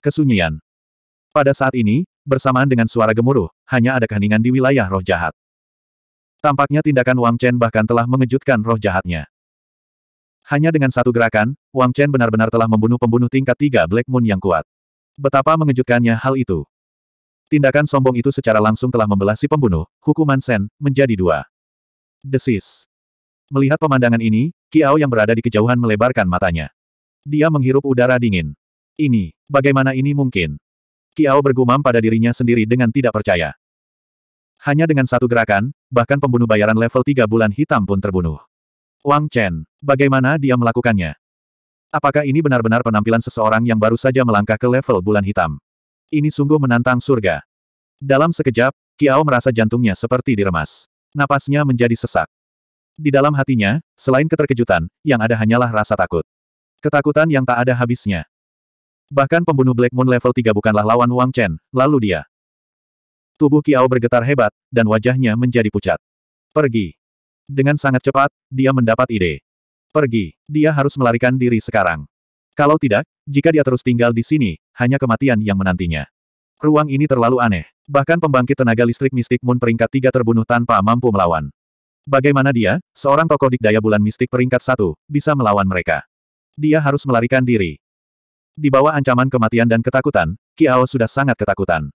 Kesunyian. Pada saat ini, bersamaan dengan suara gemuruh, hanya ada keheningan di wilayah roh jahat. Tampaknya tindakan Wang Chen bahkan telah mengejutkan roh jahatnya. Hanya dengan satu gerakan, Wang Chen benar-benar telah membunuh pembunuh tingkat tiga Black Moon yang kuat. Betapa mengejutkannya hal itu. Tindakan sombong itu secara langsung telah membelah si pembunuh, hukuman Sen, menjadi dua. Desis. Melihat pemandangan ini, Kiao yang berada di kejauhan melebarkan matanya. Dia menghirup udara dingin. Ini, bagaimana ini mungkin? Kiao bergumam pada dirinya sendiri dengan tidak percaya. Hanya dengan satu gerakan, bahkan pembunuh bayaran level 3 bulan hitam pun terbunuh. Wang Chen, bagaimana dia melakukannya? Apakah ini benar-benar penampilan seseorang yang baru saja melangkah ke level bulan hitam? Ini sungguh menantang surga. Dalam sekejap, Kiao merasa jantungnya seperti diremas. Napasnya menjadi sesak. Di dalam hatinya, selain keterkejutan, yang ada hanyalah rasa takut. Ketakutan yang tak ada habisnya. Bahkan pembunuh Black Moon level 3 bukanlah lawan Wang Chen, lalu dia. Tubuh Kiao bergetar hebat, dan wajahnya menjadi pucat. Pergi. Dengan sangat cepat, dia mendapat ide. Pergi. Dia harus melarikan diri sekarang. Kalau tidak, jika dia terus tinggal di sini, hanya kematian yang menantinya. Ruang ini terlalu aneh. Bahkan pembangkit tenaga listrik mistik Moon peringkat tiga terbunuh tanpa mampu melawan. Bagaimana dia, seorang tokoh dikdaya bulan mistik peringkat satu, bisa melawan mereka? Dia harus melarikan diri. Di bawah ancaman kematian dan ketakutan, Kiao sudah sangat ketakutan.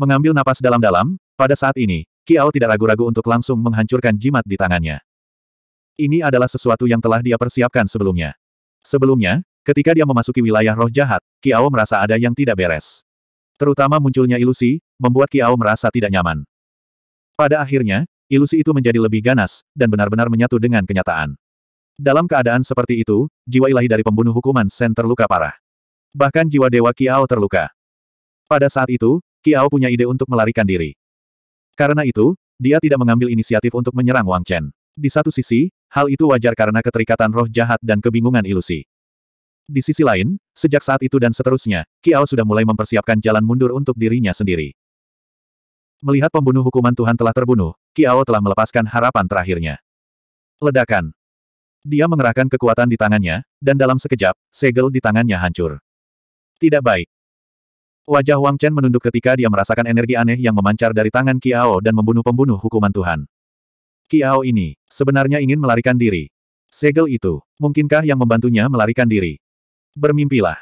Mengambil napas dalam-dalam, pada saat ini, Kiao tidak ragu-ragu untuk langsung menghancurkan jimat di tangannya. Ini adalah sesuatu yang telah dia persiapkan sebelumnya. Sebelumnya, Ketika dia memasuki wilayah roh jahat, Kiao merasa ada yang tidak beres. Terutama munculnya ilusi, membuat Kiao merasa tidak nyaman. Pada akhirnya, ilusi itu menjadi lebih ganas, dan benar-benar menyatu dengan kenyataan. Dalam keadaan seperti itu, jiwa ilahi dari pembunuh hukuman Sen terluka parah. Bahkan jiwa dewa Kiao terluka. Pada saat itu, Kiao punya ide untuk melarikan diri. Karena itu, dia tidak mengambil inisiatif untuk menyerang Wang Chen. Di satu sisi, hal itu wajar karena keterikatan roh jahat dan kebingungan ilusi. Di sisi lain, sejak saat itu dan seterusnya, Kiao sudah mulai mempersiapkan jalan mundur untuk dirinya sendiri. Melihat pembunuh hukuman Tuhan telah terbunuh, Kiao telah melepaskan harapan terakhirnya. Ledakan. Dia mengerahkan kekuatan di tangannya, dan dalam sekejap, segel di tangannya hancur. Tidak baik. Wajah Wang Chen menunduk ketika dia merasakan energi aneh yang memancar dari tangan Kiao dan membunuh pembunuh hukuman Tuhan. Kiao ini, sebenarnya ingin melarikan diri. Segel itu, mungkinkah yang membantunya melarikan diri? Bermimpilah.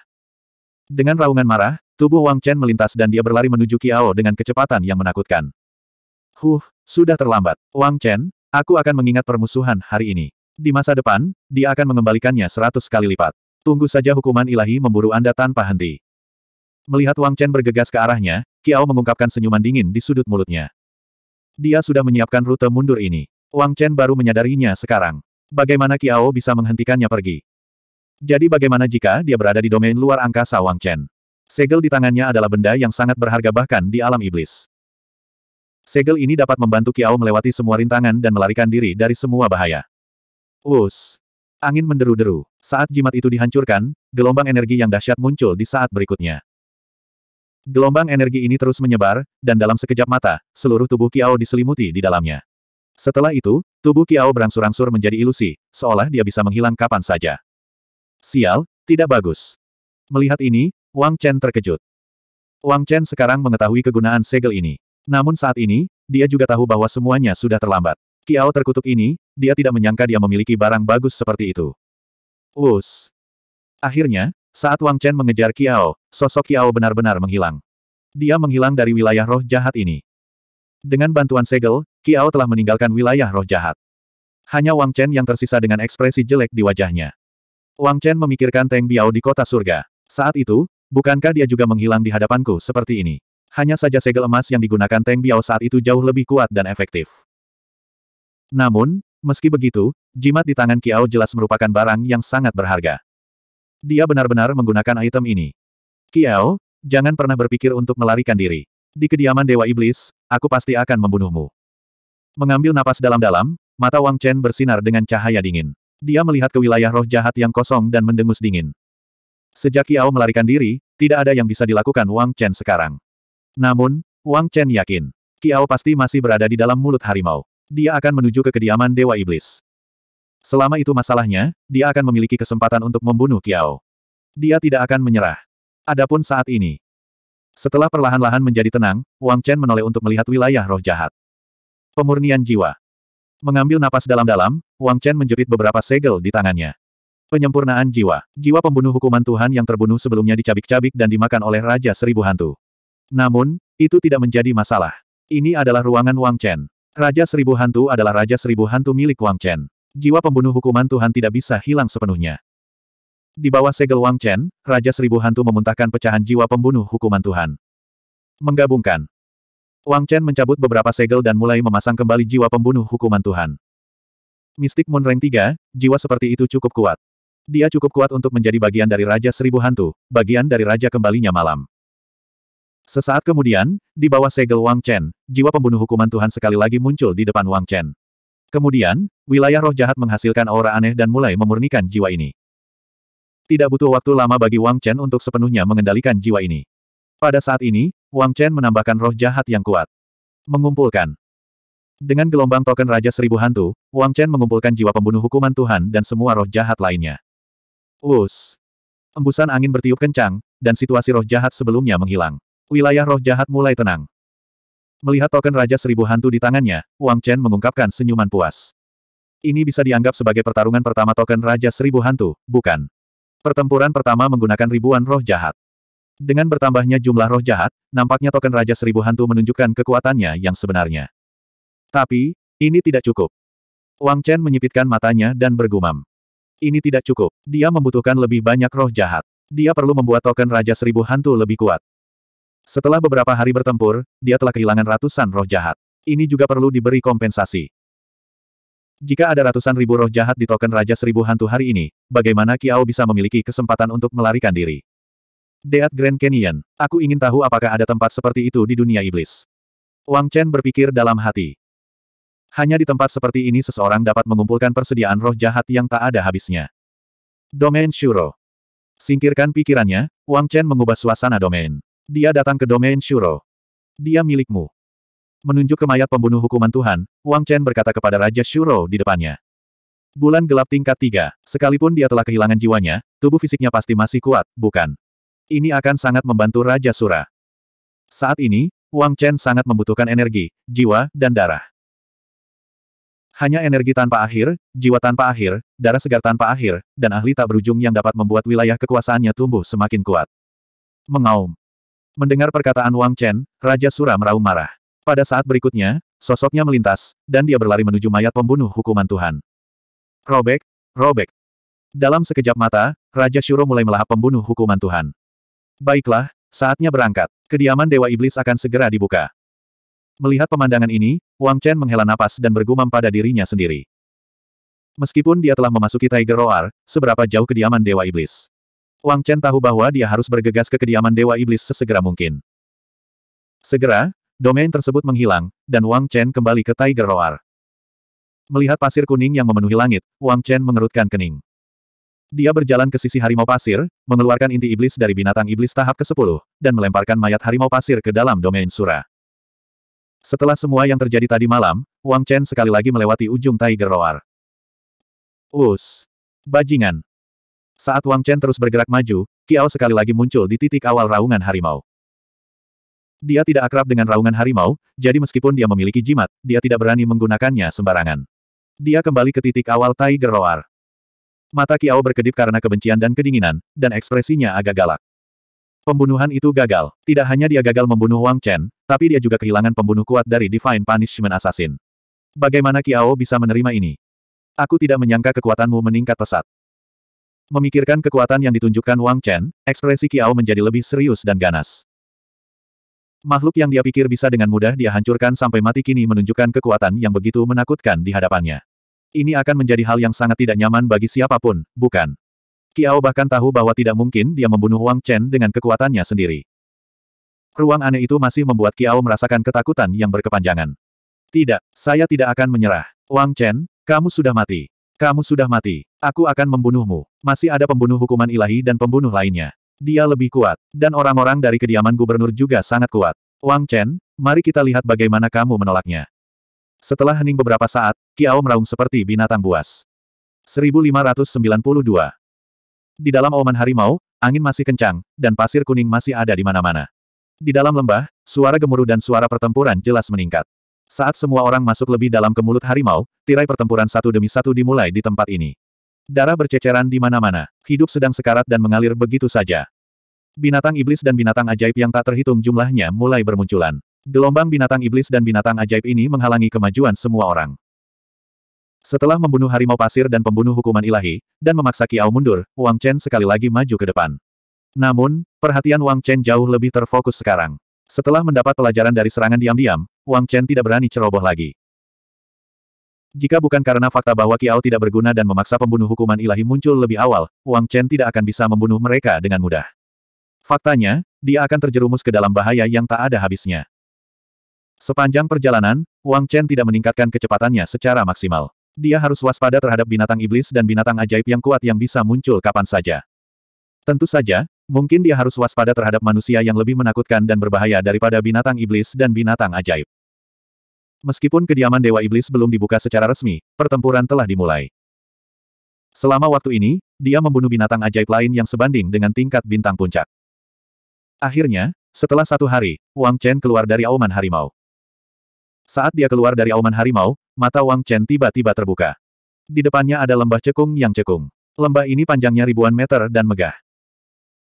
Dengan raungan marah, tubuh Wang Chen melintas dan dia berlari menuju Kiao dengan kecepatan yang menakutkan. Huh, sudah terlambat. Wang Chen, aku akan mengingat permusuhan hari ini. Di masa depan, dia akan mengembalikannya seratus kali lipat. Tunggu saja hukuman ilahi memburu Anda tanpa henti. Melihat Wang Chen bergegas ke arahnya, Kiao mengungkapkan senyuman dingin di sudut mulutnya. Dia sudah menyiapkan rute mundur ini. Wang Chen baru menyadarinya sekarang. Bagaimana Kiao bisa menghentikannya pergi? Jadi bagaimana jika dia berada di domain luar angkasa Wang Chen? Segel di tangannya adalah benda yang sangat berharga bahkan di alam iblis. Segel ini dapat membantu Kiao melewati semua rintangan dan melarikan diri dari semua bahaya. Us. Angin menderu-deru. Saat jimat itu dihancurkan, gelombang energi yang dahsyat muncul di saat berikutnya. Gelombang energi ini terus menyebar, dan dalam sekejap mata, seluruh tubuh Kiao diselimuti di dalamnya. Setelah itu, tubuh Kiao berangsur-angsur menjadi ilusi, seolah dia bisa menghilang kapan saja. Sial, tidak bagus. Melihat ini, Wang Chen terkejut. Wang Chen sekarang mengetahui kegunaan segel ini. Namun saat ini, dia juga tahu bahwa semuanya sudah terlambat. Kiao terkutuk ini, dia tidak menyangka dia memiliki barang bagus seperti itu. Wus. Akhirnya, saat Wang Chen mengejar Kiao, sosok Kiao benar-benar menghilang. Dia menghilang dari wilayah roh jahat ini. Dengan bantuan segel, Kiao telah meninggalkan wilayah roh jahat. Hanya Wang Chen yang tersisa dengan ekspresi jelek di wajahnya. Wang Chen memikirkan Teng Biao di kota surga. Saat itu, bukankah dia juga menghilang di hadapanku seperti ini? Hanya saja segel emas yang digunakan Teng Biao saat itu jauh lebih kuat dan efektif. Namun, meski begitu, jimat di tangan Kiao jelas merupakan barang yang sangat berharga. Dia benar-benar menggunakan item ini. Kiao, jangan pernah berpikir untuk melarikan diri. Di kediaman Dewa Iblis, aku pasti akan membunuhmu. Mengambil napas dalam-dalam, mata Wang Chen bersinar dengan cahaya dingin. Dia melihat ke wilayah roh jahat yang kosong dan mendengus dingin. Sejak Yao melarikan diri, tidak ada yang bisa dilakukan Wang Chen sekarang. Namun, Wang Chen yakin, Kiao pasti masih berada di dalam mulut harimau. Dia akan menuju ke kediaman Dewa Iblis. Selama itu masalahnya, dia akan memiliki kesempatan untuk membunuh Kiao. Dia tidak akan menyerah. Adapun saat ini. Setelah perlahan-lahan menjadi tenang, Wang Chen menoleh untuk melihat wilayah roh jahat. Pemurnian jiwa. Mengambil napas dalam-dalam, Wang Chen menjerit beberapa segel di tangannya. Penyempurnaan jiwa. Jiwa pembunuh hukuman Tuhan yang terbunuh sebelumnya dicabik-cabik dan dimakan oleh Raja Seribu Hantu. Namun, itu tidak menjadi masalah. Ini adalah ruangan Wang Chen. Raja Seribu Hantu adalah Raja Seribu Hantu milik Wang Chen. Jiwa pembunuh hukuman Tuhan tidak bisa hilang sepenuhnya. Di bawah segel Wang Chen, Raja Seribu Hantu memuntahkan pecahan jiwa pembunuh hukuman Tuhan. Menggabungkan, Wang Chen mencabut beberapa segel dan mulai memasang kembali jiwa pembunuh hukuman Tuhan. Mistik Moon Rank 3, jiwa seperti itu cukup kuat. Dia cukup kuat untuk menjadi bagian dari Raja Seribu Hantu, bagian dari Raja Kembalinya Malam. Sesaat kemudian, di bawah segel Wang Chen, jiwa pembunuh hukuman Tuhan sekali lagi muncul di depan Wang Chen. Kemudian, wilayah roh jahat menghasilkan aura aneh dan mulai memurnikan jiwa ini. Tidak butuh waktu lama bagi Wang Chen untuk sepenuhnya mengendalikan jiwa ini. Pada saat ini, Wang Chen menambahkan roh jahat yang kuat. Mengumpulkan. Dengan gelombang token Raja Seribu Hantu, Wang Chen mengumpulkan jiwa pembunuh hukuman Tuhan dan semua roh jahat lainnya. Us. Embusan angin bertiup kencang, dan situasi roh jahat sebelumnya menghilang. Wilayah roh jahat mulai tenang. Melihat token Raja Seribu Hantu di tangannya, Wang Chen mengungkapkan senyuman puas. Ini bisa dianggap sebagai pertarungan pertama token Raja Seribu Hantu, bukan? Pertempuran pertama menggunakan ribuan roh jahat. Dengan bertambahnya jumlah roh jahat, nampaknya token Raja Seribu Hantu menunjukkan kekuatannya yang sebenarnya. Tapi, ini tidak cukup. Wang Chen menyipitkan matanya dan bergumam. Ini tidak cukup. Dia membutuhkan lebih banyak roh jahat. Dia perlu membuat token Raja Seribu Hantu lebih kuat. Setelah beberapa hari bertempur, dia telah kehilangan ratusan roh jahat. Ini juga perlu diberi kompensasi. Jika ada ratusan ribu roh jahat di token Raja Seribu Hantu hari ini, bagaimana Kiao bisa memiliki kesempatan untuk melarikan diri? Deat Grand Canyon, aku ingin tahu apakah ada tempat seperti itu di dunia iblis. Wang Chen berpikir dalam hati. Hanya di tempat seperti ini seseorang dapat mengumpulkan persediaan roh jahat yang tak ada habisnya. Domain Shuro. Singkirkan pikirannya, Wang Chen mengubah suasana domain. Dia datang ke domain Shuro. Dia milikmu. Menunjuk ke mayat pembunuh hukuman Tuhan, Wang Chen berkata kepada Raja Shuro di depannya. Bulan gelap tingkat tiga, sekalipun dia telah kehilangan jiwanya, tubuh fisiknya pasti masih kuat, bukan? Ini akan sangat membantu Raja Sura. Saat ini, Wang Chen sangat membutuhkan energi, jiwa, dan darah. Hanya energi tanpa akhir, jiwa tanpa akhir, darah segar tanpa akhir, dan ahli tak berujung yang dapat membuat wilayah kekuasaannya tumbuh semakin kuat. Mengaum. Mendengar perkataan Wang Chen, Raja Sura meraung marah. Pada saat berikutnya, sosoknya melintas, dan dia berlari menuju mayat pembunuh hukuman Tuhan. Robek, robek. Dalam sekejap mata, Raja Shuro mulai melahap pembunuh hukuman Tuhan. Baiklah, saatnya berangkat. Kediaman Dewa Iblis akan segera dibuka. Melihat pemandangan ini, Wang Chen menghela napas dan bergumam pada dirinya sendiri. Meskipun dia telah memasuki Tiger Roar, seberapa jauh kediaman Dewa Iblis. Wang Chen tahu bahwa dia harus bergegas ke kediaman Dewa Iblis sesegera mungkin. Segera, domain tersebut menghilang, dan Wang Chen kembali ke Tiger Roar. Melihat pasir kuning yang memenuhi langit, Wang Chen mengerutkan kening. Dia berjalan ke sisi harimau pasir, mengeluarkan inti iblis dari binatang iblis tahap ke-10, dan melemparkan mayat harimau pasir ke dalam domain sura. Setelah semua yang terjadi tadi malam, Wang Chen sekali lagi melewati ujung Tiger Roar. Us! Bajingan! Saat Wang Chen terus bergerak maju, Kiao sekali lagi muncul di titik awal raungan harimau. Dia tidak akrab dengan raungan harimau, jadi meskipun dia memiliki jimat, dia tidak berani menggunakannya sembarangan. Dia kembali ke titik awal Tiger Roar. Mata Kiao berkedip karena kebencian dan kedinginan, dan ekspresinya agak galak. Pembunuhan itu gagal. Tidak hanya dia gagal membunuh Wang Chen, tapi dia juga kehilangan pembunuh kuat dari Divine Punishment Assassin. Bagaimana Kiao bisa menerima ini? Aku tidak menyangka kekuatanmu meningkat pesat. Memikirkan kekuatan yang ditunjukkan Wang Chen, ekspresi Kiao menjadi lebih serius dan ganas. Makhluk yang dia pikir bisa dengan mudah dia hancurkan sampai mati kini menunjukkan kekuatan yang begitu menakutkan di hadapannya. Ini akan menjadi hal yang sangat tidak nyaman bagi siapapun, bukan? Kiao bahkan tahu bahwa tidak mungkin dia membunuh Wang Chen dengan kekuatannya sendiri. Ruang aneh itu masih membuat Kiao merasakan ketakutan yang berkepanjangan. Tidak, saya tidak akan menyerah. Wang Chen, kamu sudah mati. Kamu sudah mati. Aku akan membunuhmu. Masih ada pembunuh hukuman ilahi dan pembunuh lainnya. Dia lebih kuat. Dan orang-orang dari kediaman gubernur juga sangat kuat. Wang Chen, mari kita lihat bagaimana kamu menolaknya. Setelah hening beberapa saat, Kiao meraung seperti binatang buas. 1592. Di dalam oman harimau, angin masih kencang, dan pasir kuning masih ada di mana-mana. Di dalam lembah, suara gemuruh dan suara pertempuran jelas meningkat. Saat semua orang masuk lebih dalam ke mulut harimau, tirai pertempuran satu demi satu dimulai di tempat ini. Darah berceceran di mana-mana, hidup sedang sekarat dan mengalir begitu saja. Binatang iblis dan binatang ajaib yang tak terhitung jumlahnya mulai bermunculan. Gelombang binatang iblis dan binatang ajaib ini menghalangi kemajuan semua orang. Setelah membunuh harimau pasir dan pembunuh hukuman ilahi, dan memaksa Kiao mundur, Wang Chen sekali lagi maju ke depan. Namun, perhatian Wang Chen jauh lebih terfokus sekarang. Setelah mendapat pelajaran dari serangan diam-diam, Wang Chen tidak berani ceroboh lagi. Jika bukan karena fakta bahwa Kiao tidak berguna dan memaksa pembunuh hukuman ilahi muncul lebih awal, Wang Chen tidak akan bisa membunuh mereka dengan mudah. Faktanya, dia akan terjerumus ke dalam bahaya yang tak ada habisnya. Sepanjang perjalanan, Wang Chen tidak meningkatkan kecepatannya secara maksimal. Dia harus waspada terhadap binatang iblis dan binatang ajaib yang kuat yang bisa muncul kapan saja. Tentu saja, mungkin dia harus waspada terhadap manusia yang lebih menakutkan dan berbahaya daripada binatang iblis dan binatang ajaib. Meskipun kediaman Dewa Iblis belum dibuka secara resmi, pertempuran telah dimulai. Selama waktu ini, dia membunuh binatang ajaib lain yang sebanding dengan tingkat bintang puncak. Akhirnya, setelah satu hari, Wang Chen keluar dari auman harimau. Saat dia keluar dari auman harimau, mata Wang Chen tiba-tiba terbuka. Di depannya ada lembah cekung yang cekung. Lembah ini panjangnya ribuan meter dan megah.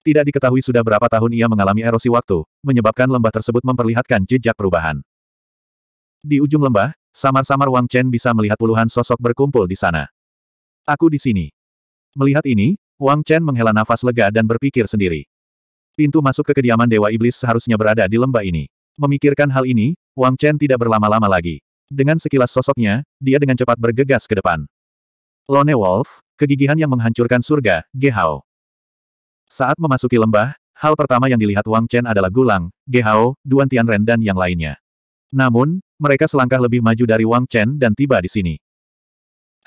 Tidak diketahui sudah berapa tahun ia mengalami erosi waktu, menyebabkan lembah tersebut memperlihatkan jejak perubahan. Di ujung lembah, samar-samar Wang Chen bisa melihat puluhan sosok berkumpul di sana. Aku di sini. Melihat ini, Wang Chen menghela nafas lega dan berpikir sendiri. Pintu masuk ke kediaman Dewa Iblis seharusnya berada di lembah ini. Memikirkan hal ini, Wang Chen tidak berlama-lama lagi. Dengan sekilas sosoknya, dia dengan cepat bergegas ke depan. Lone Wolf, kegigihan yang menghancurkan surga, Gehao. Saat memasuki lembah, hal pertama yang dilihat Wang Chen adalah Gulang, Gehao, Duan Tianren dan yang lainnya. Namun, mereka selangkah lebih maju dari Wang Chen dan tiba di sini.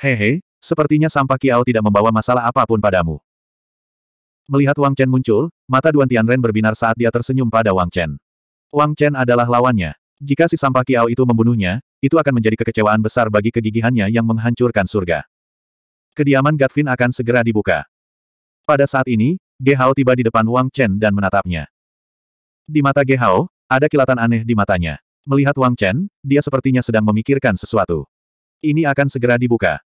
Hehe, sepertinya sampah Kiao tidak membawa masalah apapun padamu. Melihat Wang Chen muncul, mata Duan Tianren berbinar saat dia tersenyum pada Wang Chen. Wang Chen adalah lawannya. Jika si sampah Kiao itu membunuhnya, itu akan menjadi kekecewaan besar bagi kegigihannya yang menghancurkan surga. Kediaman Gatvin akan segera dibuka. Pada saat ini, Ge tiba di depan Wang Chen dan menatapnya. Di mata Ge ada kilatan aneh di matanya. Melihat Wang Chen, dia sepertinya sedang memikirkan sesuatu. Ini akan segera dibuka.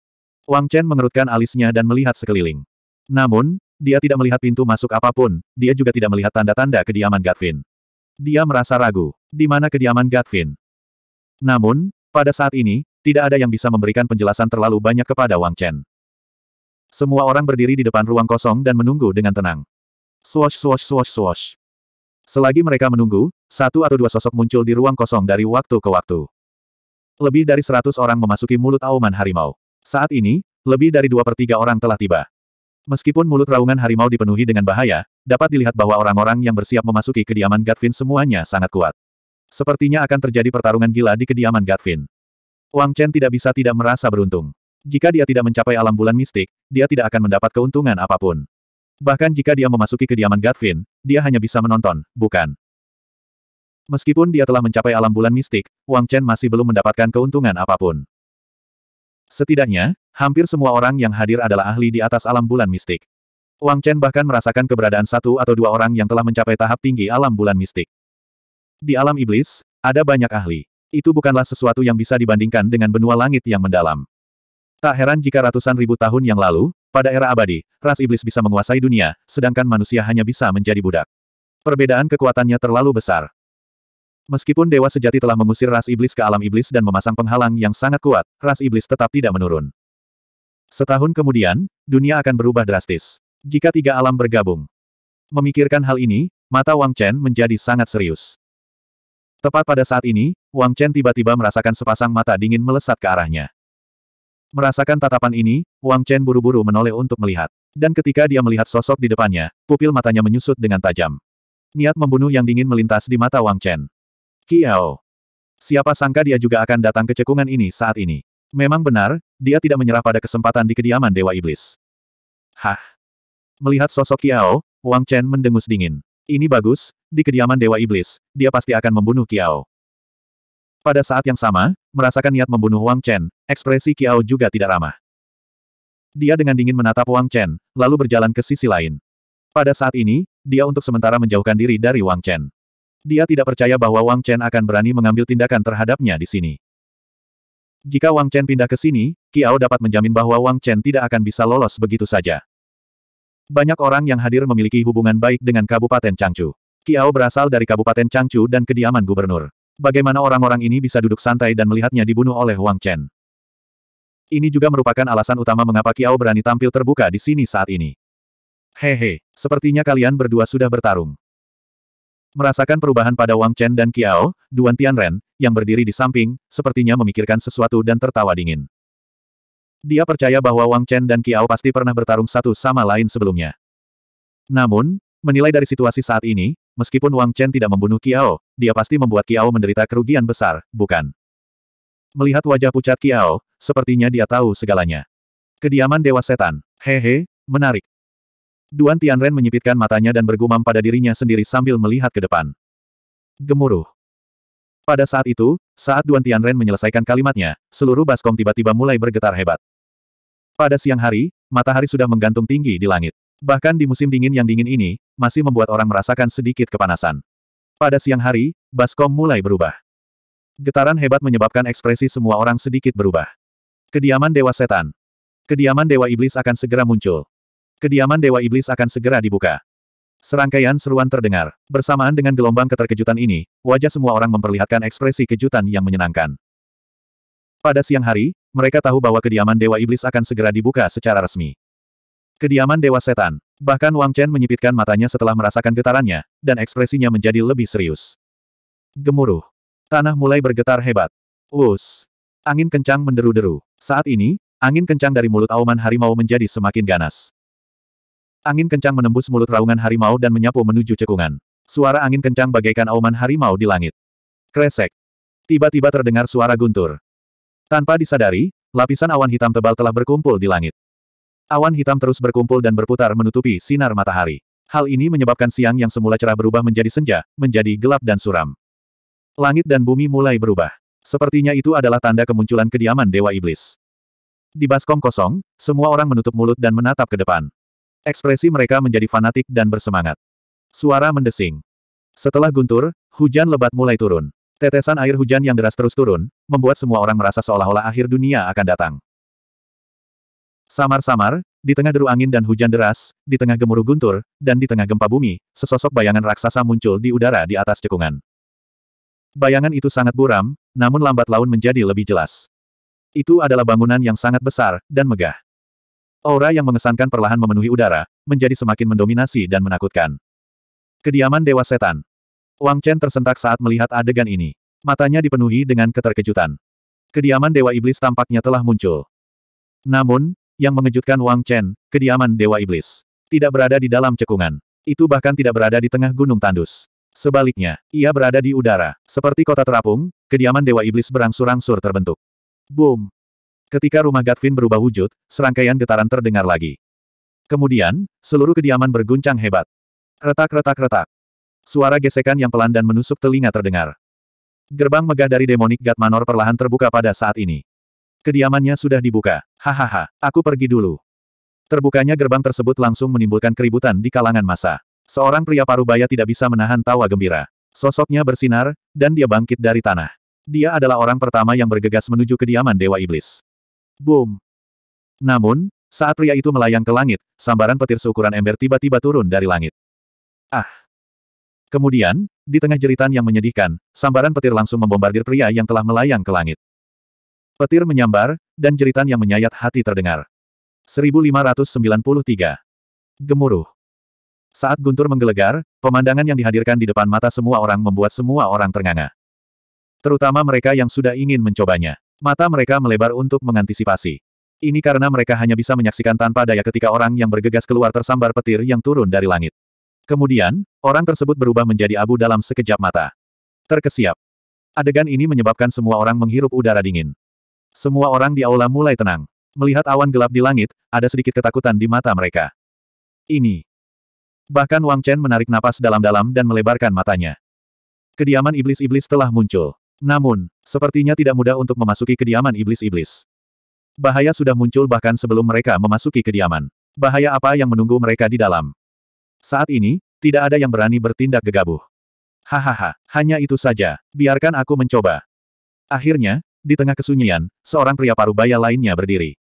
Wang Chen mengerutkan alisnya dan melihat sekeliling. Namun, dia tidak melihat pintu masuk apapun, dia juga tidak melihat tanda-tanda kediaman Gatvin dia merasa ragu. Di mana kediaman Gatvin? Namun, pada saat ini, tidak ada yang bisa memberikan penjelasan terlalu banyak kepada Wang Chen. Semua orang berdiri di depan ruang kosong dan menunggu dengan tenang. Swash swash swash swash. Selagi mereka menunggu, satu atau dua sosok muncul di ruang kosong dari waktu ke waktu. Lebih dari seratus orang memasuki mulut auman harimau. Saat ini, lebih dari dua per tiga orang telah tiba. Meskipun mulut raungan harimau dipenuhi dengan bahaya, Dapat dilihat bahwa orang-orang yang bersiap memasuki kediaman Gatvin semuanya sangat kuat. Sepertinya akan terjadi pertarungan gila di kediaman Gatvin. Wang Chen tidak bisa tidak merasa beruntung. Jika dia tidak mencapai alam bulan mistik, dia tidak akan mendapat keuntungan apapun. Bahkan jika dia memasuki kediaman Gatvin, dia hanya bisa menonton, bukan. Meskipun dia telah mencapai alam bulan mistik, Wang Chen masih belum mendapatkan keuntungan apapun. Setidaknya, hampir semua orang yang hadir adalah ahli di atas alam bulan mistik. Wang Chen bahkan merasakan keberadaan satu atau dua orang yang telah mencapai tahap tinggi alam bulan mistik. Di alam iblis, ada banyak ahli. Itu bukanlah sesuatu yang bisa dibandingkan dengan benua langit yang mendalam. Tak heran jika ratusan ribu tahun yang lalu, pada era abadi, ras iblis bisa menguasai dunia, sedangkan manusia hanya bisa menjadi budak. Perbedaan kekuatannya terlalu besar. Meskipun dewa sejati telah mengusir ras iblis ke alam iblis dan memasang penghalang yang sangat kuat, ras iblis tetap tidak menurun. Setahun kemudian, dunia akan berubah drastis. Jika tiga alam bergabung. Memikirkan hal ini, mata Wang Chen menjadi sangat serius. Tepat pada saat ini, Wang Chen tiba-tiba merasakan sepasang mata dingin melesat ke arahnya. Merasakan tatapan ini, Wang Chen buru-buru menoleh untuk melihat. Dan ketika dia melihat sosok di depannya, pupil matanya menyusut dengan tajam. Niat membunuh yang dingin melintas di mata Wang Chen. Kiao. Siapa sangka dia juga akan datang ke cekungan ini saat ini. Memang benar, dia tidak menyerah pada kesempatan di kediaman Dewa Iblis. Hah. Melihat sosok Kiao, Wang Chen mendengus dingin. Ini bagus, di kediaman Dewa Iblis, dia pasti akan membunuh Kiao. Pada saat yang sama, merasakan niat membunuh Wang Chen, ekspresi Kiao juga tidak ramah. Dia dengan dingin menatap Wang Chen, lalu berjalan ke sisi lain. Pada saat ini, dia untuk sementara menjauhkan diri dari Wang Chen. Dia tidak percaya bahwa Wang Chen akan berani mengambil tindakan terhadapnya di sini. Jika Wang Chen pindah ke sini, Kiao dapat menjamin bahwa Wang Chen tidak akan bisa lolos begitu saja. Banyak orang yang hadir memiliki hubungan baik dengan Kabupaten Changchu. Kiao berasal dari Kabupaten Changchu dan kediaman gubernur. Bagaimana orang-orang ini bisa duduk santai dan melihatnya dibunuh oleh Wang Chen? Ini juga merupakan alasan utama mengapa Kiao berani tampil terbuka di sini saat ini. Hehe, sepertinya kalian berdua sudah bertarung. Merasakan perubahan pada Wang Chen dan Kiao, Duan Tianren, yang berdiri di samping, sepertinya memikirkan sesuatu dan tertawa dingin. Dia percaya bahwa Wang Chen dan Kiao pasti pernah bertarung satu sama lain sebelumnya. Namun, menilai dari situasi saat ini, meskipun Wang Chen tidak membunuh Kiao, dia pasti membuat Kiao menderita kerugian besar, bukan? Melihat wajah pucat Kiao, sepertinya dia tahu segalanya. Kediaman Dewa Setan. Hehe, menarik. Duan Tianren menyipitkan matanya dan bergumam pada dirinya sendiri sambil melihat ke depan. Gemuruh. Pada saat itu, saat Duan Tianren menyelesaikan kalimatnya, seluruh baskom tiba-tiba mulai bergetar hebat. Pada siang hari, matahari sudah menggantung tinggi di langit. Bahkan di musim dingin yang dingin ini, masih membuat orang merasakan sedikit kepanasan. Pada siang hari, baskom mulai berubah. Getaran hebat menyebabkan ekspresi semua orang sedikit berubah. Kediaman Dewa Setan. Kediaman Dewa Iblis akan segera muncul. Kediaman Dewa Iblis akan segera dibuka. Serangkaian seruan terdengar. Bersamaan dengan gelombang keterkejutan ini, wajah semua orang memperlihatkan ekspresi kejutan yang menyenangkan. Pada siang hari, mereka tahu bahwa kediaman Dewa Iblis akan segera dibuka secara resmi. Kediaman Dewa Setan. Bahkan Wang Chen menyipitkan matanya setelah merasakan getarannya, dan ekspresinya menjadi lebih serius. Gemuruh. Tanah mulai bergetar hebat. Us. Angin kencang menderu-deru. Saat ini, angin kencang dari mulut auman harimau menjadi semakin ganas. Angin kencang menembus mulut raungan harimau dan menyapu menuju cekungan. Suara angin kencang bagaikan auman harimau di langit. Kresek. Tiba-tiba terdengar suara guntur. Tanpa disadari, lapisan awan hitam tebal telah berkumpul di langit. Awan hitam terus berkumpul dan berputar menutupi sinar matahari. Hal ini menyebabkan siang yang semula cerah berubah menjadi senja, menjadi gelap dan suram. Langit dan bumi mulai berubah. Sepertinya itu adalah tanda kemunculan kediaman Dewa Iblis. Di baskom kosong, semua orang menutup mulut dan menatap ke depan. Ekspresi mereka menjadi fanatik dan bersemangat. Suara mendesing. Setelah guntur, hujan lebat mulai turun. Tetesan air hujan yang deras terus turun, membuat semua orang merasa seolah-olah akhir dunia akan datang. Samar-samar, di tengah deru angin dan hujan deras, di tengah gemuruh guntur, dan di tengah gempa bumi, sesosok bayangan raksasa muncul di udara di atas cekungan. Bayangan itu sangat buram, namun lambat laun menjadi lebih jelas. Itu adalah bangunan yang sangat besar dan megah. Aura yang mengesankan perlahan memenuhi udara, menjadi semakin mendominasi dan menakutkan. Kediaman Dewa Setan. Wang Chen tersentak saat melihat adegan ini. Matanya dipenuhi dengan keterkejutan. Kediaman Dewa Iblis tampaknya telah muncul. Namun, yang mengejutkan Wang Chen, kediaman Dewa Iblis. Tidak berada di dalam cekungan. Itu bahkan tidak berada di tengah gunung tandus. Sebaliknya, ia berada di udara. Seperti kota terapung, kediaman Dewa Iblis berangsur-angsur terbentuk. Boom! Ketika rumah Gatvin berubah wujud, serangkaian getaran terdengar lagi. Kemudian, seluruh kediaman berguncang hebat. Retak-retak-retak. Suara gesekan yang pelan dan menusuk telinga terdengar. Gerbang megah dari demonik Gat Manor perlahan terbuka pada saat ini. Kediamannya sudah dibuka. Hahaha, aku pergi dulu. Terbukanya gerbang tersebut langsung menimbulkan keributan di kalangan masa. Seorang pria parubaya tidak bisa menahan tawa gembira. Sosoknya bersinar, dan dia bangkit dari tanah. Dia adalah orang pertama yang bergegas menuju kediaman Dewa Iblis. Boom! Namun, saat pria itu melayang ke langit, sambaran petir seukuran ember tiba-tiba turun dari langit. Ah! Kemudian, di tengah jeritan yang menyedihkan, sambaran petir langsung membombardir pria yang telah melayang ke langit. Petir menyambar, dan jeritan yang menyayat hati terdengar. 1593. Gemuruh. Saat guntur menggelegar, pemandangan yang dihadirkan di depan mata semua orang membuat semua orang ternganga. Terutama mereka yang sudah ingin mencobanya. Mata mereka melebar untuk mengantisipasi. Ini karena mereka hanya bisa menyaksikan tanpa daya ketika orang yang bergegas keluar tersambar petir yang turun dari langit. Kemudian, orang tersebut berubah menjadi abu dalam sekejap mata. Terkesiap. Adegan ini menyebabkan semua orang menghirup udara dingin. Semua orang di aula mulai tenang. Melihat awan gelap di langit, ada sedikit ketakutan di mata mereka. Ini. Bahkan Wang Chen menarik napas dalam-dalam dan melebarkan matanya. Kediaman iblis-iblis telah muncul. Namun, Sepertinya tidak mudah untuk memasuki kediaman iblis-iblis. Bahaya sudah muncul bahkan sebelum mereka memasuki kediaman. Bahaya apa yang menunggu mereka di dalam? Saat ini, tidak ada yang berani bertindak gegabah. Hahaha, hanya itu saja. Biarkan aku mencoba. Akhirnya, di tengah kesunyian, seorang pria parubaya lainnya berdiri.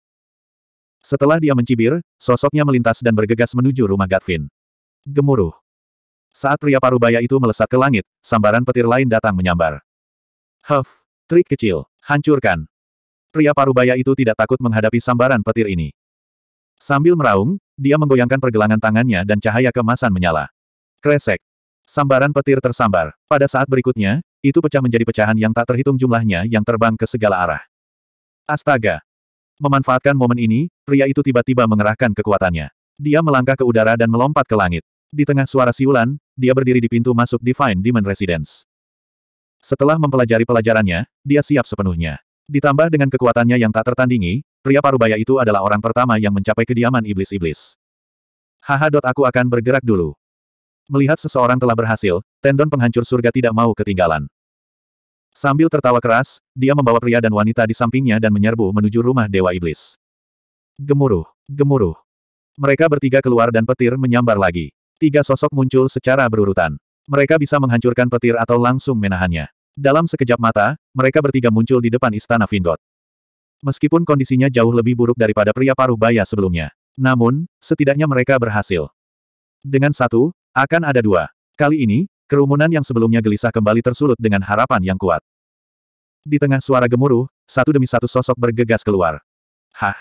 Setelah dia mencibir, sosoknya melintas dan bergegas menuju rumah Gatvin. Gemuruh. Saat pria parubaya itu melesat ke langit, sambaran petir lain datang menyambar. Huff, Trik kecil. Hancurkan. Pria parubaya itu tidak takut menghadapi sambaran petir ini. Sambil meraung, dia menggoyangkan pergelangan tangannya dan cahaya kemasan menyala. Kresek. Sambaran petir tersambar. Pada saat berikutnya, itu pecah menjadi pecahan yang tak terhitung jumlahnya yang terbang ke segala arah. Astaga. Memanfaatkan momen ini, pria itu tiba-tiba mengerahkan kekuatannya. Dia melangkah ke udara dan melompat ke langit. Di tengah suara siulan, dia berdiri di pintu masuk Divine Demon Residence. Setelah mempelajari pelajarannya, dia siap sepenuhnya. Ditambah dengan kekuatannya yang tak tertandingi, pria parubaya itu adalah orang pertama yang mencapai kediaman iblis-iblis. Haha. Aku akan bergerak dulu. Melihat seseorang telah berhasil, tendon penghancur surga tidak mau ketinggalan. Sambil tertawa keras, dia membawa pria dan wanita di sampingnya dan menyerbu menuju rumah Dewa Iblis. Gemuruh, gemuruh. Mereka bertiga keluar dan petir menyambar lagi. Tiga sosok muncul secara berurutan mereka bisa menghancurkan petir atau langsung menahannya. Dalam sekejap mata, mereka bertiga muncul di depan istana Vingot. Meskipun kondisinya jauh lebih buruk daripada pria paruh baya sebelumnya. Namun, setidaknya mereka berhasil. Dengan satu, akan ada dua. Kali ini, kerumunan yang sebelumnya gelisah kembali tersulut dengan harapan yang kuat. Di tengah suara gemuruh, satu demi satu sosok bergegas keluar. Hah!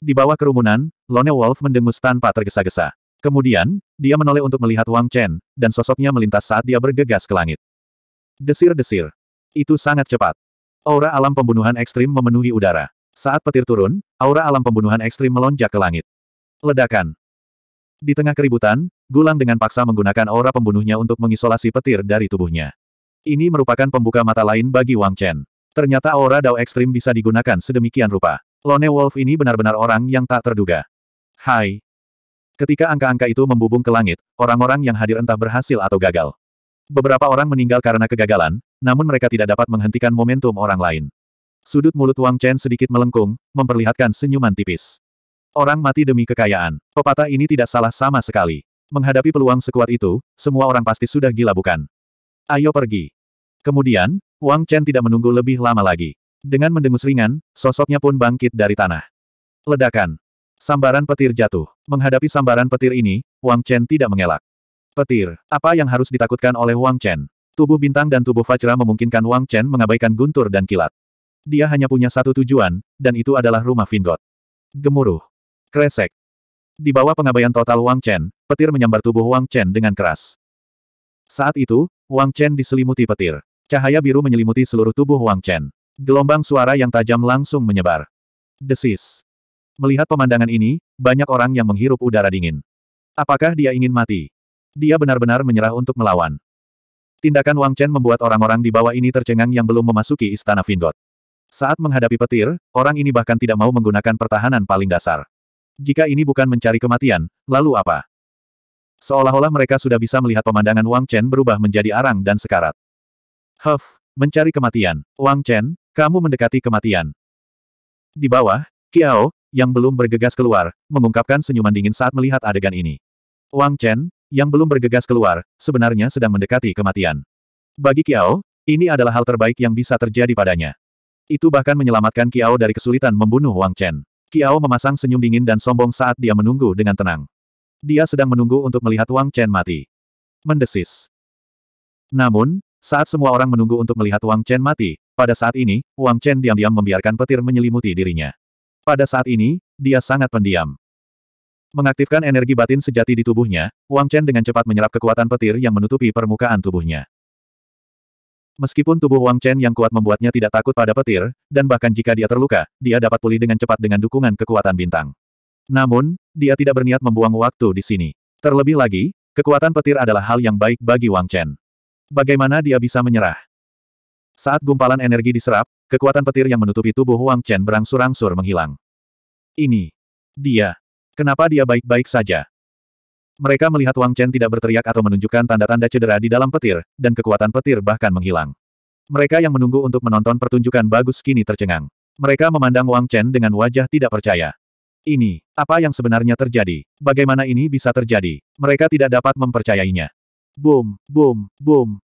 Di bawah kerumunan, Lone Wolf mendengus tanpa tergesa-gesa. Kemudian, dia menoleh untuk melihat Wang Chen, dan sosoknya melintas saat dia bergegas ke langit. Desir-desir. Itu sangat cepat. Aura alam pembunuhan ekstrim memenuhi udara. Saat petir turun, aura alam pembunuhan ekstrim melonjak ke langit. Ledakan. Di tengah keributan, Gulang dengan paksa menggunakan aura pembunuhnya untuk mengisolasi petir dari tubuhnya. Ini merupakan pembuka mata lain bagi Wang Chen. Ternyata aura Dao ekstrim bisa digunakan sedemikian rupa. Lone Wolf ini benar-benar orang yang tak terduga. Hai, Ketika angka-angka itu membubung ke langit, orang-orang yang hadir entah berhasil atau gagal. Beberapa orang meninggal karena kegagalan, namun mereka tidak dapat menghentikan momentum orang lain. Sudut mulut Wang Chen sedikit melengkung, memperlihatkan senyuman tipis. Orang mati demi kekayaan. Pepatah ini tidak salah sama sekali. Menghadapi peluang sekuat itu, semua orang pasti sudah gila bukan? Ayo pergi. Kemudian, Wang Chen tidak menunggu lebih lama lagi. Dengan mendengus ringan, sosoknya pun bangkit dari tanah. Ledakan. Sambaran petir jatuh. Menghadapi sambaran petir ini, Wang Chen tidak mengelak. Petir, apa yang harus ditakutkan oleh Wang Chen? Tubuh bintang dan tubuh Fajra memungkinkan Wang Chen mengabaikan guntur dan kilat. Dia hanya punya satu tujuan, dan itu adalah rumah Vingot. Gemuruh. Kresek. Di bawah pengabaian total Wang Chen, petir menyambar tubuh Wang Chen dengan keras. Saat itu, Wang Chen diselimuti petir. Cahaya biru menyelimuti seluruh tubuh Wang Chen. Gelombang suara yang tajam langsung menyebar. Desis. Melihat pemandangan ini, banyak orang yang menghirup udara dingin. Apakah dia ingin mati? Dia benar-benar menyerah untuk melawan. Tindakan Wang Chen membuat orang-orang di bawah ini tercengang yang belum memasuki istana Vingot. Saat menghadapi petir, orang ini bahkan tidak mau menggunakan pertahanan paling dasar. Jika ini bukan mencari kematian, lalu apa? Seolah-olah mereka sudah bisa melihat pemandangan Wang Chen berubah menjadi arang dan sekarat. Huff, mencari kematian. Wang Chen, kamu mendekati kematian. Di bawah, Kiao, yang belum bergegas keluar, mengungkapkan senyuman dingin saat melihat adegan ini. Wang Chen, yang belum bergegas keluar, sebenarnya sedang mendekati kematian. Bagi Qiao, ini adalah hal terbaik yang bisa terjadi padanya. Itu bahkan menyelamatkan Qiao dari kesulitan membunuh Wang Chen. Qiao memasang senyum dingin dan sombong saat dia menunggu dengan tenang. Dia sedang menunggu untuk melihat Wang Chen mati. Mendesis. Namun, saat semua orang menunggu untuk melihat Wang Chen mati, pada saat ini, Wang Chen diam-diam membiarkan petir menyelimuti dirinya. Pada saat ini, dia sangat pendiam. Mengaktifkan energi batin sejati di tubuhnya, Wang Chen dengan cepat menyerap kekuatan petir yang menutupi permukaan tubuhnya. Meskipun tubuh Wang Chen yang kuat membuatnya tidak takut pada petir, dan bahkan jika dia terluka, dia dapat pulih dengan cepat dengan dukungan kekuatan bintang. Namun, dia tidak berniat membuang waktu di sini. Terlebih lagi, kekuatan petir adalah hal yang baik bagi Wang Chen. Bagaimana dia bisa menyerah? Saat gumpalan energi diserap, Kekuatan petir yang menutupi tubuh Wang Chen berangsur-angsur menghilang. Ini. Dia. Kenapa dia baik-baik saja? Mereka melihat Wang Chen tidak berteriak atau menunjukkan tanda-tanda cedera di dalam petir, dan kekuatan petir bahkan menghilang. Mereka yang menunggu untuk menonton pertunjukan bagus kini tercengang. Mereka memandang Wang Chen dengan wajah tidak percaya. Ini, apa yang sebenarnya terjadi? Bagaimana ini bisa terjadi? Mereka tidak dapat mempercayainya. Boom, boom, boom,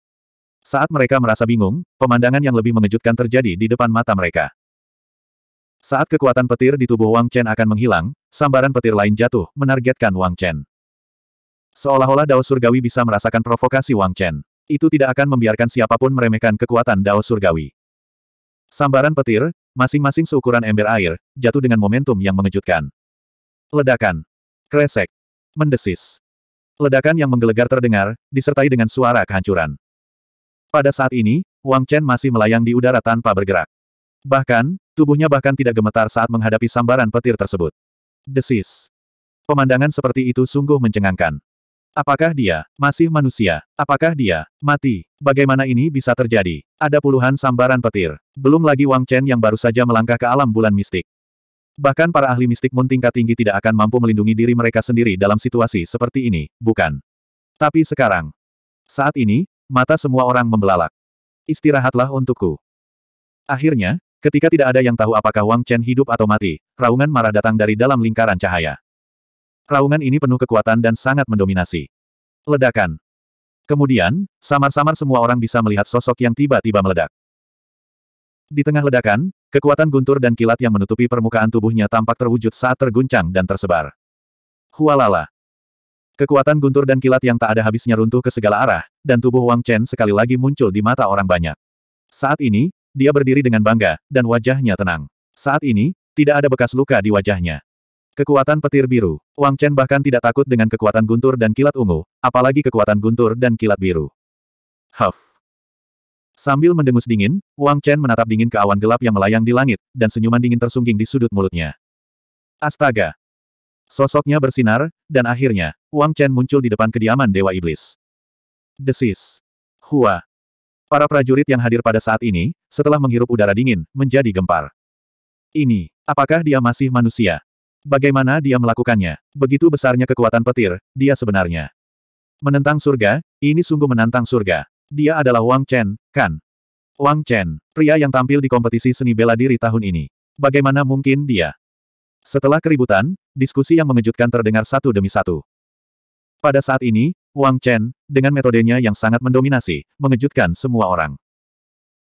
saat mereka merasa bingung, pemandangan yang lebih mengejutkan terjadi di depan mata mereka. Saat kekuatan petir di tubuh Wang Chen akan menghilang, sambaran petir lain jatuh, menargetkan Wang Chen. Seolah-olah Dao Surgawi bisa merasakan provokasi Wang Chen. Itu tidak akan membiarkan siapapun meremehkan kekuatan Dao Surgawi. Sambaran petir, masing-masing seukuran ember air, jatuh dengan momentum yang mengejutkan. Ledakan. Kresek. Mendesis. Ledakan yang menggelegar terdengar, disertai dengan suara kehancuran. Pada saat ini, Wang Chen masih melayang di udara tanpa bergerak. Bahkan, tubuhnya bahkan tidak gemetar saat menghadapi sambaran petir tersebut. Desis. Pemandangan seperti itu sungguh mencengangkan. Apakah dia masih manusia? Apakah dia mati? Bagaimana ini bisa terjadi? Ada puluhan sambaran petir. Belum lagi Wang Chen yang baru saja melangkah ke alam bulan mistik. Bahkan para ahli mistik pun tingkat tinggi tidak akan mampu melindungi diri mereka sendiri dalam situasi seperti ini, bukan? Tapi sekarang, saat ini, mata semua orang membelalak. Istirahatlah untukku. Akhirnya, ketika tidak ada yang tahu apakah Wang Chen hidup atau mati, raungan marah datang dari dalam lingkaran cahaya. Raungan ini penuh kekuatan dan sangat mendominasi. Ledakan. Kemudian, samar-samar semua orang bisa melihat sosok yang tiba-tiba meledak. Di tengah ledakan, kekuatan guntur dan kilat yang menutupi permukaan tubuhnya tampak terwujud saat terguncang dan tersebar. Hualala. Kekuatan guntur dan kilat yang tak ada habisnya runtuh ke segala arah, dan tubuh Wang Chen sekali lagi muncul di mata orang banyak. Saat ini, dia berdiri dengan bangga, dan wajahnya tenang. Saat ini, tidak ada bekas luka di wajahnya. Kekuatan petir biru. Wang Chen bahkan tidak takut dengan kekuatan guntur dan kilat ungu, apalagi kekuatan guntur dan kilat biru. Huff. Sambil mendengus dingin, Wang Chen menatap dingin ke awan gelap yang melayang di langit, dan senyuman dingin tersungging di sudut mulutnya. Astaga! Sosoknya bersinar, dan akhirnya, Wang Chen muncul di depan kediaman Dewa Iblis. Desis. Hua. Para prajurit yang hadir pada saat ini, setelah menghirup udara dingin, menjadi gempar. Ini, apakah dia masih manusia? Bagaimana dia melakukannya? Begitu besarnya kekuatan petir, dia sebenarnya. Menentang surga, ini sungguh menantang surga. Dia adalah Wang Chen, kan? Wang Chen, pria yang tampil di kompetisi seni bela diri tahun ini. Bagaimana mungkin dia? Setelah keributan, diskusi yang mengejutkan terdengar satu demi satu. Pada saat ini, Wang Chen, dengan metodenya yang sangat mendominasi, mengejutkan semua orang.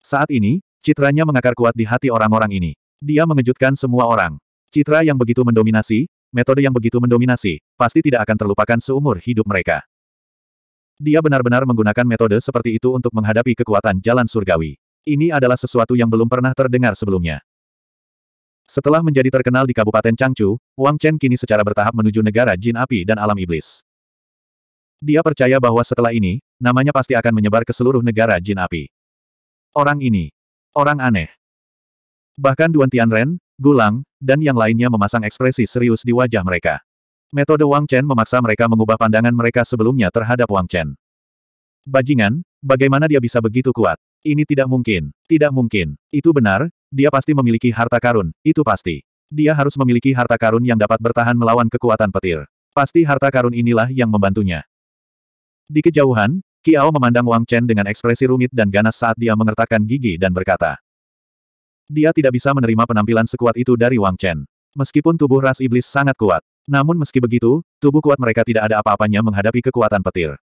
Saat ini, citranya mengakar kuat di hati orang-orang ini. Dia mengejutkan semua orang. Citra yang begitu mendominasi, metode yang begitu mendominasi, pasti tidak akan terlupakan seumur hidup mereka. Dia benar-benar menggunakan metode seperti itu untuk menghadapi kekuatan jalan surgawi. Ini adalah sesuatu yang belum pernah terdengar sebelumnya. Setelah menjadi terkenal di Kabupaten Changchu, Wang Chen kini secara bertahap menuju negara jin api dan alam iblis. Dia percaya bahwa setelah ini, namanya pasti akan menyebar ke seluruh negara jin api. Orang ini. Orang aneh. Bahkan Duan Tianren, Gulang, dan yang lainnya memasang ekspresi serius di wajah mereka. Metode Wang Chen memaksa mereka mengubah pandangan mereka sebelumnya terhadap Wang Chen. Bajingan, bagaimana dia bisa begitu kuat? Ini tidak mungkin. Tidak mungkin. Itu benar, dia pasti memiliki harta karun, itu pasti. Dia harus memiliki harta karun yang dapat bertahan melawan kekuatan petir. Pasti harta karun inilah yang membantunya. Di kejauhan, Kiao memandang Wang Chen dengan ekspresi rumit dan ganas saat dia mengertakkan gigi dan berkata. Dia tidak bisa menerima penampilan sekuat itu dari Wang Chen. Meskipun tubuh ras iblis sangat kuat, namun meski begitu, tubuh kuat mereka tidak ada apa-apanya menghadapi kekuatan petir.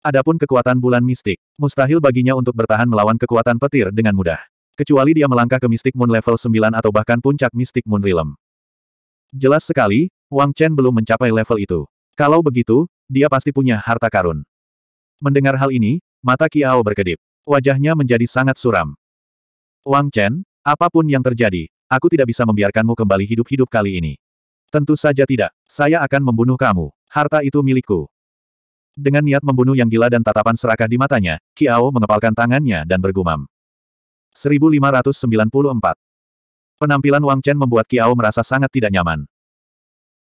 Adapun kekuatan bulan mistik, mustahil baginya untuk bertahan melawan kekuatan petir dengan mudah. Kecuali dia melangkah ke mistik Moon level 9 atau bahkan puncak mistik Moon Realm. Jelas sekali, Wang Chen belum mencapai level itu. Kalau begitu, dia pasti punya harta karun. Mendengar hal ini, mata Kiao berkedip. Wajahnya menjadi sangat suram. Wang Chen, apapun yang terjadi, aku tidak bisa membiarkanmu kembali hidup-hidup kali ini. Tentu saja tidak. Saya akan membunuh kamu. Harta itu milikku. Dengan niat membunuh yang gila dan tatapan serakah di matanya, Kiao mengepalkan tangannya dan bergumam. 1594 Penampilan Wang Chen membuat Kiao merasa sangat tidak nyaman.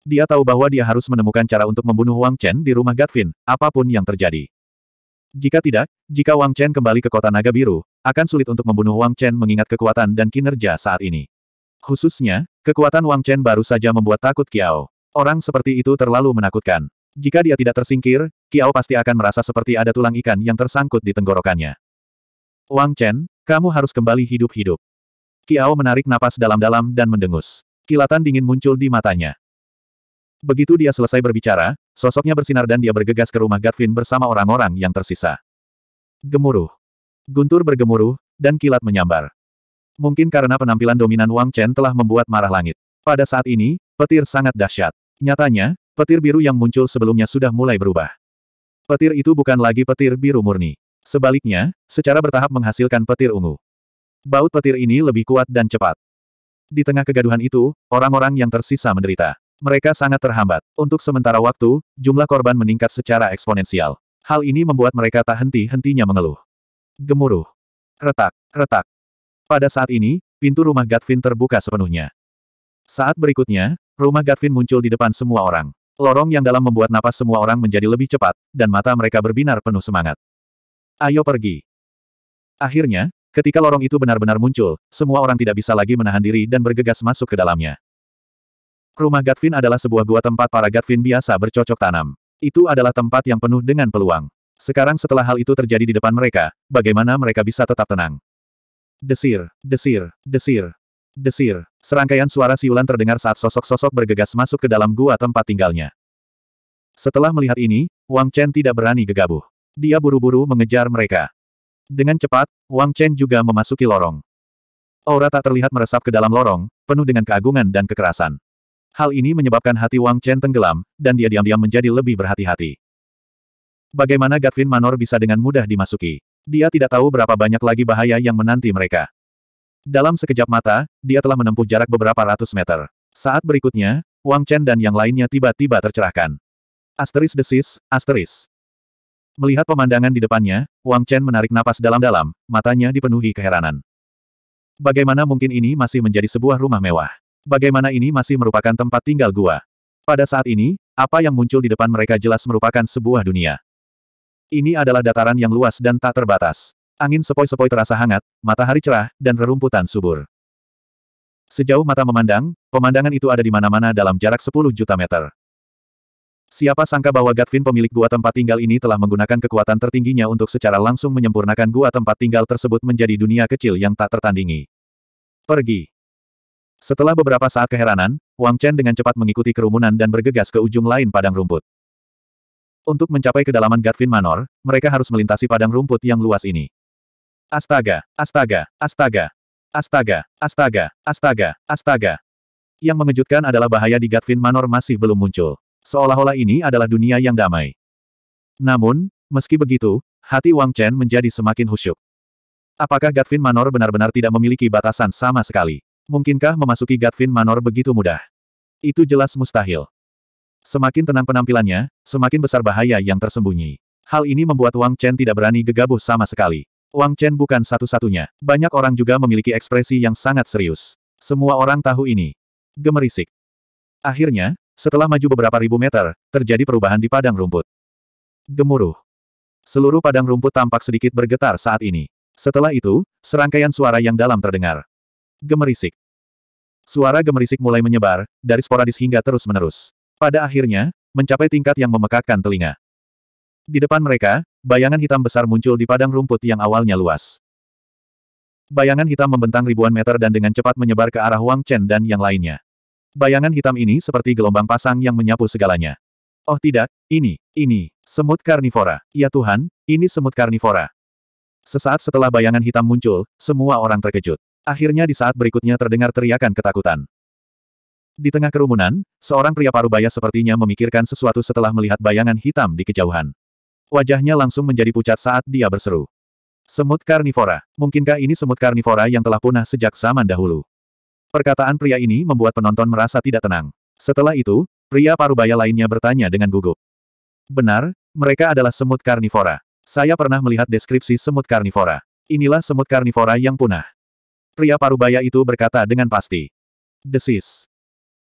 Dia tahu bahwa dia harus menemukan cara untuk membunuh Wang Chen di rumah Gatvin, apapun yang terjadi. Jika tidak, jika Wang Chen kembali ke kota naga biru, akan sulit untuk membunuh Wang Chen mengingat kekuatan dan kinerja saat ini. Khususnya, kekuatan Wang Chen baru saja membuat takut Kiao. Orang seperti itu terlalu menakutkan. Jika dia tidak tersingkir, Kiao pasti akan merasa seperti ada tulang ikan yang tersangkut di tenggorokannya. Wang Chen, kamu harus kembali hidup-hidup. Kiao menarik napas dalam-dalam dan mendengus. Kilatan dingin muncul di matanya. Begitu dia selesai berbicara, Sosoknya bersinar dan dia bergegas ke rumah Garvin bersama orang-orang yang tersisa. Gemuruh. Guntur bergemuruh, dan kilat menyambar. Mungkin karena penampilan dominan Wang Chen telah membuat marah langit. Pada saat ini, petir sangat dahsyat. Nyatanya, petir biru yang muncul sebelumnya sudah mulai berubah. Petir itu bukan lagi petir biru murni. Sebaliknya, secara bertahap menghasilkan petir ungu. Baut petir ini lebih kuat dan cepat. Di tengah kegaduhan itu, orang-orang yang tersisa menderita. Mereka sangat terhambat. Untuk sementara waktu, jumlah korban meningkat secara eksponensial. Hal ini membuat mereka tak henti-hentinya mengeluh. Gemuruh. Retak, retak. Pada saat ini, pintu rumah Gatvin terbuka sepenuhnya. Saat berikutnya, rumah Gatvin muncul di depan semua orang. Lorong yang dalam membuat napas semua orang menjadi lebih cepat, dan mata mereka berbinar penuh semangat. Ayo pergi. Akhirnya, ketika lorong itu benar-benar muncul, semua orang tidak bisa lagi menahan diri dan bergegas masuk ke dalamnya. Rumah Gatvin adalah sebuah gua tempat para Gatvin biasa bercocok tanam. Itu adalah tempat yang penuh dengan peluang. Sekarang setelah hal itu terjadi di depan mereka, bagaimana mereka bisa tetap tenang? Desir, desir, desir, desir. Serangkaian suara siulan terdengar saat sosok-sosok bergegas masuk ke dalam gua tempat tinggalnya. Setelah melihat ini, Wang Chen tidak berani gegabah. Dia buru-buru mengejar mereka. Dengan cepat, Wang Chen juga memasuki lorong. Aura tak terlihat meresap ke dalam lorong, penuh dengan keagungan dan kekerasan. Hal ini menyebabkan hati Wang Chen tenggelam, dan dia diam-diam menjadi lebih berhati-hati. Bagaimana Gatvin Manor bisa dengan mudah dimasuki? Dia tidak tahu berapa banyak lagi bahaya yang menanti mereka. Dalam sekejap mata, dia telah menempuh jarak beberapa ratus meter. Saat berikutnya, Wang Chen dan yang lainnya tiba-tiba tercerahkan. Asteris desis, asteris. Melihat pemandangan di depannya, Wang Chen menarik napas dalam-dalam, matanya dipenuhi keheranan. Bagaimana mungkin ini masih menjadi sebuah rumah mewah? bagaimana ini masih merupakan tempat tinggal gua. Pada saat ini, apa yang muncul di depan mereka jelas merupakan sebuah dunia. Ini adalah dataran yang luas dan tak terbatas. Angin sepoi-sepoi terasa hangat, matahari cerah, dan rerumputan subur. Sejauh mata memandang, pemandangan itu ada di mana-mana dalam jarak 10 juta meter. Siapa sangka bahwa Gatvin pemilik gua tempat tinggal ini telah menggunakan kekuatan tertingginya untuk secara langsung menyempurnakan gua tempat tinggal tersebut menjadi dunia kecil yang tak tertandingi. Pergi. Setelah beberapa saat keheranan, Wang Chen dengan cepat mengikuti kerumunan dan bergegas ke ujung lain padang rumput. Untuk mencapai kedalaman Gatvin Manor, mereka harus melintasi padang rumput yang luas ini. Astaga, astaga, astaga, astaga, astaga, astaga, astaga. Yang mengejutkan adalah bahaya di Gatvin Manor masih belum muncul. Seolah-olah ini adalah dunia yang damai. Namun, meski begitu, hati Wang Chen menjadi semakin khusyuk. Apakah Gatvin Manor benar-benar tidak memiliki batasan sama sekali? Mungkinkah memasuki Gatvin Manor begitu mudah? Itu jelas mustahil. Semakin tenang penampilannya, semakin besar bahaya yang tersembunyi. Hal ini membuat Wang Chen tidak berani gegabah sama sekali. Wang Chen bukan satu-satunya. Banyak orang juga memiliki ekspresi yang sangat serius. Semua orang tahu ini. Gemerisik. Akhirnya, setelah maju beberapa ribu meter, terjadi perubahan di padang rumput. Gemuruh. Seluruh padang rumput tampak sedikit bergetar saat ini. Setelah itu, serangkaian suara yang dalam terdengar. Gemerisik. Suara gemerisik mulai menyebar, dari sporadis hingga terus-menerus. Pada akhirnya, mencapai tingkat yang memekakkan telinga. Di depan mereka, bayangan hitam besar muncul di padang rumput yang awalnya luas. Bayangan hitam membentang ribuan meter dan dengan cepat menyebar ke arah Wang Chen dan yang lainnya. Bayangan hitam ini seperti gelombang pasang yang menyapu segalanya. Oh tidak, ini, ini, semut karnivora. Ya Tuhan, ini semut karnivora. Sesaat setelah bayangan hitam muncul, semua orang terkejut. Akhirnya di saat berikutnya terdengar teriakan ketakutan. Di tengah kerumunan, seorang pria parubaya sepertinya memikirkan sesuatu setelah melihat bayangan hitam di kejauhan. Wajahnya langsung menjadi pucat saat dia berseru. Semut karnivora. Mungkinkah ini semut karnivora yang telah punah sejak zaman dahulu? Perkataan pria ini membuat penonton merasa tidak tenang. Setelah itu, pria parubaya lainnya bertanya dengan gugup. Benar, mereka adalah semut karnivora. Saya pernah melihat deskripsi semut karnivora. Inilah semut karnivora yang punah pria parubaya itu berkata dengan pasti. Desis.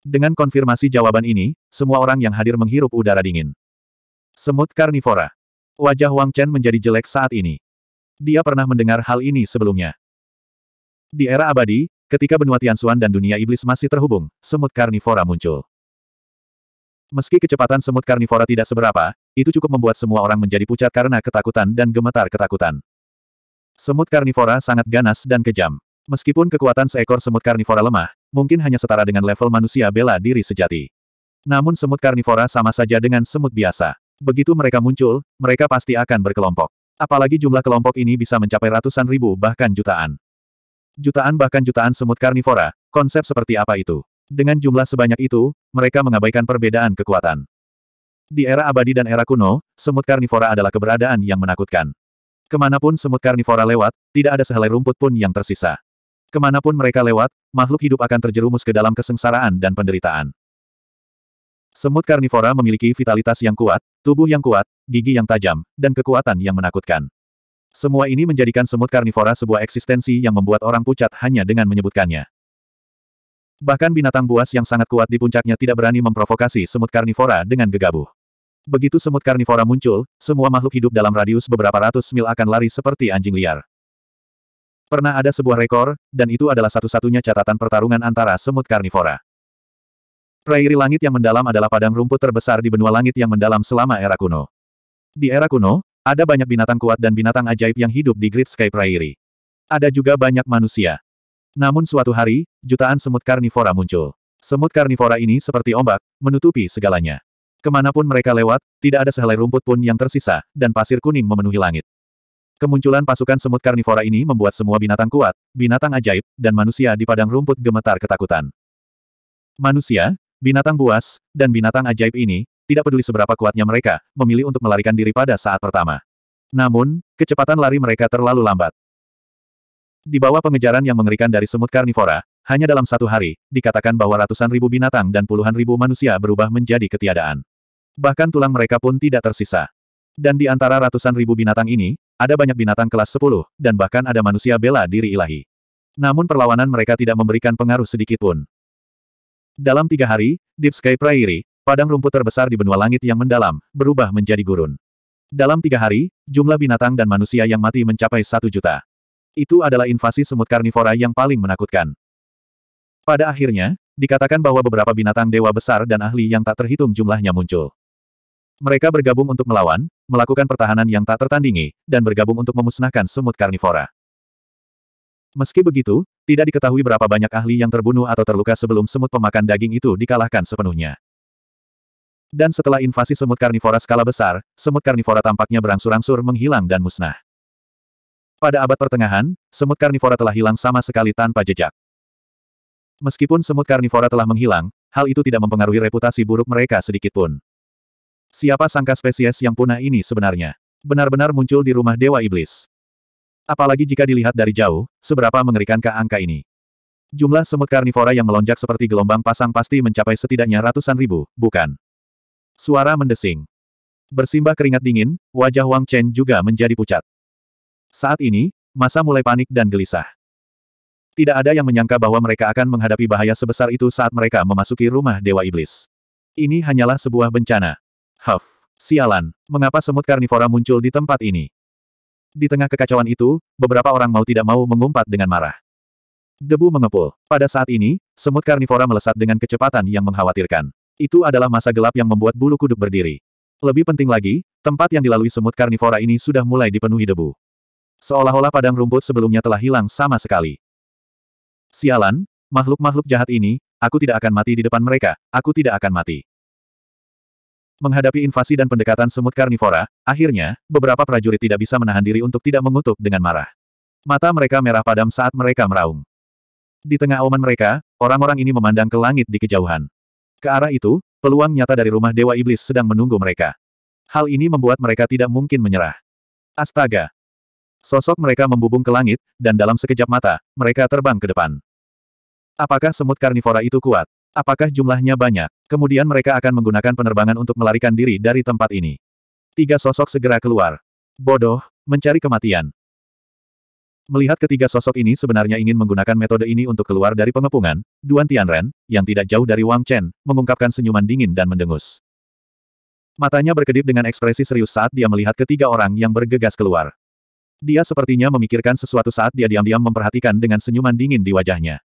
Dengan konfirmasi jawaban ini, semua orang yang hadir menghirup udara dingin. Semut karnivora. Wajah Wang Chen menjadi jelek saat ini. Dia pernah mendengar hal ini sebelumnya. Di era abadi, ketika benua Tianxuan dan dunia iblis masih terhubung, semut karnivora muncul. Meski kecepatan semut karnivora tidak seberapa, itu cukup membuat semua orang menjadi pucat karena ketakutan dan gemetar ketakutan. Semut karnivora sangat ganas dan kejam. Meskipun kekuatan seekor semut karnivora lemah, mungkin hanya setara dengan level manusia bela diri sejati. Namun semut karnivora sama saja dengan semut biasa. Begitu mereka muncul, mereka pasti akan berkelompok. Apalagi jumlah kelompok ini bisa mencapai ratusan ribu bahkan jutaan. Jutaan bahkan jutaan semut karnivora, konsep seperti apa itu? Dengan jumlah sebanyak itu, mereka mengabaikan perbedaan kekuatan. Di era abadi dan era kuno, semut karnivora adalah keberadaan yang menakutkan. Kemanapun semut karnivora lewat, tidak ada sehelai rumput pun yang tersisa. Kemanapun mereka lewat, makhluk hidup akan terjerumus ke dalam kesengsaraan dan penderitaan. Semut karnivora memiliki vitalitas yang kuat, tubuh yang kuat, gigi yang tajam, dan kekuatan yang menakutkan. Semua ini menjadikan semut karnivora sebuah eksistensi yang membuat orang pucat hanya dengan menyebutkannya. Bahkan binatang buas yang sangat kuat di puncaknya tidak berani memprovokasi semut karnivora dengan gegabah. Begitu semut karnivora muncul, semua makhluk hidup dalam radius beberapa ratus mil akan lari seperti anjing liar. Pernah ada sebuah rekor, dan itu adalah satu-satunya catatan pertarungan antara semut karnivora. Prairi langit yang mendalam adalah padang rumput terbesar di benua langit yang mendalam selama era kuno. Di era kuno, ada banyak binatang kuat dan binatang ajaib yang hidup di Great Sky Prairie. Ada juga banyak manusia. Namun suatu hari, jutaan semut karnivora muncul. Semut karnivora ini seperti ombak, menutupi segalanya. Kemanapun mereka lewat, tidak ada sehelai rumput pun yang tersisa, dan pasir kuning memenuhi langit. Kemunculan pasukan semut karnivora ini membuat semua binatang kuat, binatang ajaib, dan manusia di padang rumput gemetar ketakutan. Manusia, binatang buas, dan binatang ajaib ini, tidak peduli seberapa kuatnya mereka, memilih untuk melarikan diri pada saat pertama. Namun, kecepatan lari mereka terlalu lambat. Di bawah pengejaran yang mengerikan dari semut karnivora, hanya dalam satu hari, dikatakan bahwa ratusan ribu binatang dan puluhan ribu manusia berubah menjadi ketiadaan. Bahkan tulang mereka pun tidak tersisa. Dan di antara ratusan ribu binatang ini, ada banyak binatang kelas 10, dan bahkan ada manusia bela diri ilahi. Namun perlawanan mereka tidak memberikan pengaruh sedikit pun. Dalam tiga hari, Deep Sky Prairie, padang rumput terbesar di benua langit yang mendalam, berubah menjadi gurun. Dalam tiga hari, jumlah binatang dan manusia yang mati mencapai satu juta. Itu adalah invasi semut karnivora yang paling menakutkan. Pada akhirnya, dikatakan bahwa beberapa binatang dewa besar dan ahli yang tak terhitung jumlahnya muncul. Mereka bergabung untuk melawan, melakukan pertahanan yang tak tertandingi, dan bergabung untuk memusnahkan semut karnivora. Meski begitu, tidak diketahui berapa banyak ahli yang terbunuh atau terluka sebelum semut pemakan daging itu dikalahkan sepenuhnya. Dan setelah invasi semut karnivora skala besar, semut karnivora tampaknya berangsur-angsur menghilang dan musnah. Pada abad pertengahan, semut karnivora telah hilang sama sekali tanpa jejak. Meskipun semut karnivora telah menghilang, hal itu tidak mempengaruhi reputasi buruk mereka sedikitpun. Siapa sangka spesies yang punah ini sebenarnya? Benar-benar muncul di rumah Dewa Iblis. Apalagi jika dilihat dari jauh, seberapa mengerikankah angka ini? Jumlah semut karnivora yang melonjak seperti gelombang pasang pasti mencapai setidaknya ratusan ribu, bukan? Suara mendesing. Bersimbah keringat dingin, wajah Wang Chen juga menjadi pucat. Saat ini, masa mulai panik dan gelisah. Tidak ada yang menyangka bahwa mereka akan menghadapi bahaya sebesar itu saat mereka memasuki rumah Dewa Iblis. Ini hanyalah sebuah bencana. Huff, sialan, mengapa semut karnivora muncul di tempat ini? Di tengah kekacauan itu, beberapa orang mau tidak mau mengumpat dengan marah. Debu mengepul. Pada saat ini, semut karnivora melesat dengan kecepatan yang mengkhawatirkan. Itu adalah masa gelap yang membuat bulu kuduk berdiri. Lebih penting lagi, tempat yang dilalui semut karnivora ini sudah mulai dipenuhi debu. Seolah-olah padang rumput sebelumnya telah hilang sama sekali. Sialan, makhluk-makhluk jahat ini, aku tidak akan mati di depan mereka, aku tidak akan mati. Menghadapi invasi dan pendekatan semut karnivora, akhirnya, beberapa prajurit tidak bisa menahan diri untuk tidak mengutuk dengan marah. Mata mereka merah padam saat mereka meraung. Di tengah auman mereka, orang-orang ini memandang ke langit di kejauhan. Ke arah itu, peluang nyata dari rumah Dewa Iblis sedang menunggu mereka. Hal ini membuat mereka tidak mungkin menyerah. Astaga! Sosok mereka membubung ke langit, dan dalam sekejap mata, mereka terbang ke depan. Apakah semut karnivora itu kuat? Apakah jumlahnya banyak? Kemudian mereka akan menggunakan penerbangan untuk melarikan diri dari tempat ini. Tiga sosok segera keluar. Bodoh, mencari kematian. Melihat ketiga sosok ini sebenarnya ingin menggunakan metode ini untuk keluar dari pengepungan, Duan Tianren, yang tidak jauh dari Wang Chen, mengungkapkan senyuman dingin dan mendengus. Matanya berkedip dengan ekspresi serius saat dia melihat ketiga orang yang bergegas keluar. Dia sepertinya memikirkan sesuatu saat dia diam-diam memperhatikan dengan senyuman dingin di wajahnya.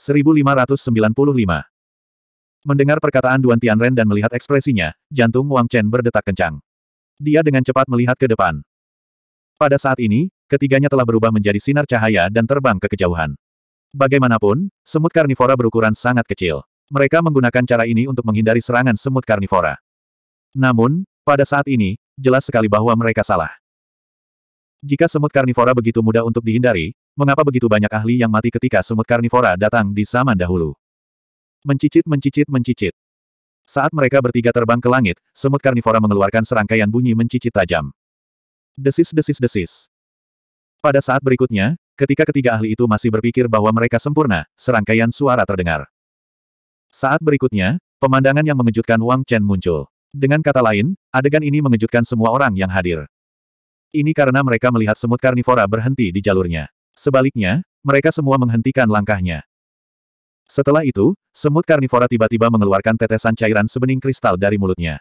1595. Mendengar perkataan Duan Tianren dan melihat ekspresinya, jantung Wang Chen berdetak kencang. Dia dengan cepat melihat ke depan. Pada saat ini, ketiganya telah berubah menjadi sinar cahaya dan terbang ke kejauhan. Bagaimanapun, semut karnivora berukuran sangat kecil. Mereka menggunakan cara ini untuk menghindari serangan semut karnivora. Namun, pada saat ini, jelas sekali bahwa mereka salah. Jika semut karnivora begitu mudah untuk dihindari, mengapa begitu banyak ahli yang mati ketika semut karnivora datang di zaman dahulu. Mencicit mencicit mencicit. Saat mereka bertiga terbang ke langit, semut karnivora mengeluarkan serangkaian bunyi mencicit tajam. Desis desis desis. Pada saat berikutnya, ketika ketiga ahli itu masih berpikir bahwa mereka sempurna, serangkaian suara terdengar. Saat berikutnya, pemandangan yang mengejutkan Wang Chen muncul. Dengan kata lain, adegan ini mengejutkan semua orang yang hadir. Ini karena mereka melihat semut karnivora berhenti di jalurnya. Sebaliknya, mereka semua menghentikan langkahnya. Setelah itu, semut karnivora tiba-tiba mengeluarkan tetesan cairan sebening kristal dari mulutnya.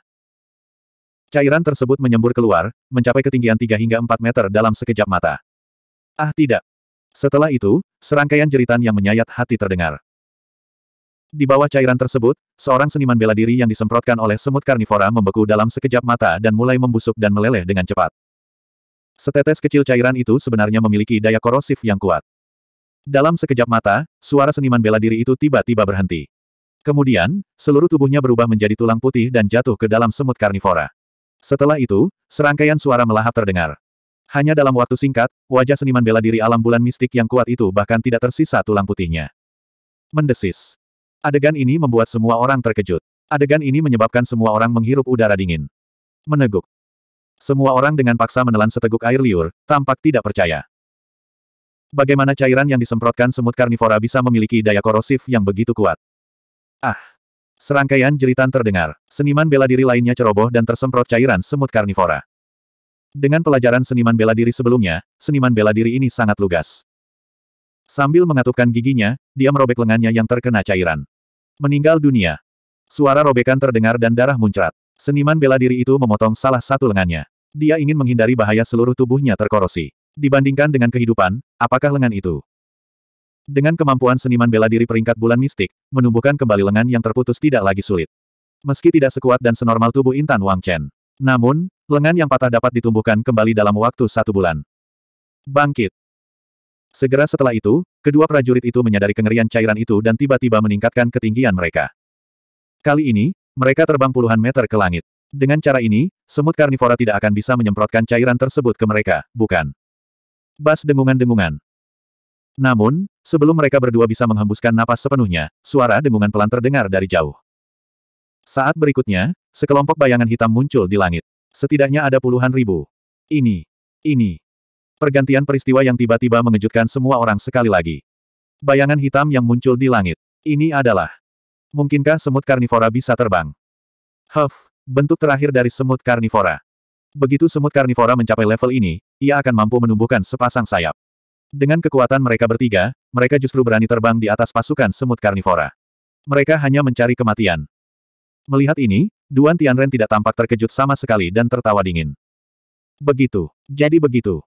Cairan tersebut menyembur keluar, mencapai ketinggian 3 hingga 4 meter dalam sekejap mata. Ah tidak. Setelah itu, serangkaian jeritan yang menyayat hati terdengar. Di bawah cairan tersebut, seorang seniman bela diri yang disemprotkan oleh semut karnivora membeku dalam sekejap mata dan mulai membusuk dan meleleh dengan cepat. Setetes kecil cairan itu sebenarnya memiliki daya korosif yang kuat. Dalam sekejap mata, suara seniman bela diri itu tiba-tiba berhenti. Kemudian, seluruh tubuhnya berubah menjadi tulang putih dan jatuh ke dalam semut karnivora. Setelah itu, serangkaian suara melahap terdengar. Hanya dalam waktu singkat, wajah seniman bela diri alam bulan mistik yang kuat itu bahkan tidak tersisa tulang putihnya. Mendesis. Adegan ini membuat semua orang terkejut. Adegan ini menyebabkan semua orang menghirup udara dingin. Meneguk. Semua orang dengan paksa menelan seteguk air liur, tampak tidak percaya. Bagaimana cairan yang disemprotkan semut karnivora bisa memiliki daya korosif yang begitu kuat? Ah! Serangkaian jeritan terdengar. Seniman bela diri lainnya ceroboh dan tersemprot cairan semut karnivora. Dengan pelajaran seniman bela diri sebelumnya, seniman bela diri ini sangat lugas. Sambil mengatupkan giginya, dia merobek lengannya yang terkena cairan. Meninggal dunia. Suara robekan terdengar dan darah muncrat. Seniman bela diri itu memotong salah satu lengannya. Dia ingin menghindari bahaya seluruh tubuhnya terkorosi. Dibandingkan dengan kehidupan, apakah lengan itu? Dengan kemampuan seniman bela diri peringkat bulan mistik, menumbuhkan kembali lengan yang terputus tidak lagi sulit. Meski tidak sekuat dan senormal tubuh Intan Wang Chen. Namun, lengan yang patah dapat ditumbuhkan kembali dalam waktu satu bulan. Bangkit. Segera setelah itu, kedua prajurit itu menyadari kengerian cairan itu dan tiba-tiba meningkatkan ketinggian mereka. Kali ini, mereka terbang puluhan meter ke langit. Dengan cara ini, semut karnivora tidak akan bisa menyemprotkan cairan tersebut ke mereka, bukan? Bas dengungan-dengungan. Namun, sebelum mereka berdua bisa menghembuskan napas sepenuhnya, suara dengungan pelan terdengar dari jauh. Saat berikutnya, sekelompok bayangan hitam muncul di langit. Setidaknya ada puluhan ribu. Ini. Ini. Pergantian peristiwa yang tiba-tiba mengejutkan semua orang sekali lagi. Bayangan hitam yang muncul di langit. Ini adalah Mungkinkah semut karnivora bisa terbang? Huff, bentuk terakhir dari semut karnivora. Begitu semut karnivora mencapai level ini, ia akan mampu menumbuhkan sepasang sayap. Dengan kekuatan mereka bertiga, mereka justru berani terbang di atas pasukan semut karnivora. Mereka hanya mencari kematian. Melihat ini, Duan Tianren tidak tampak terkejut sama sekali dan tertawa dingin. Begitu, jadi begitu.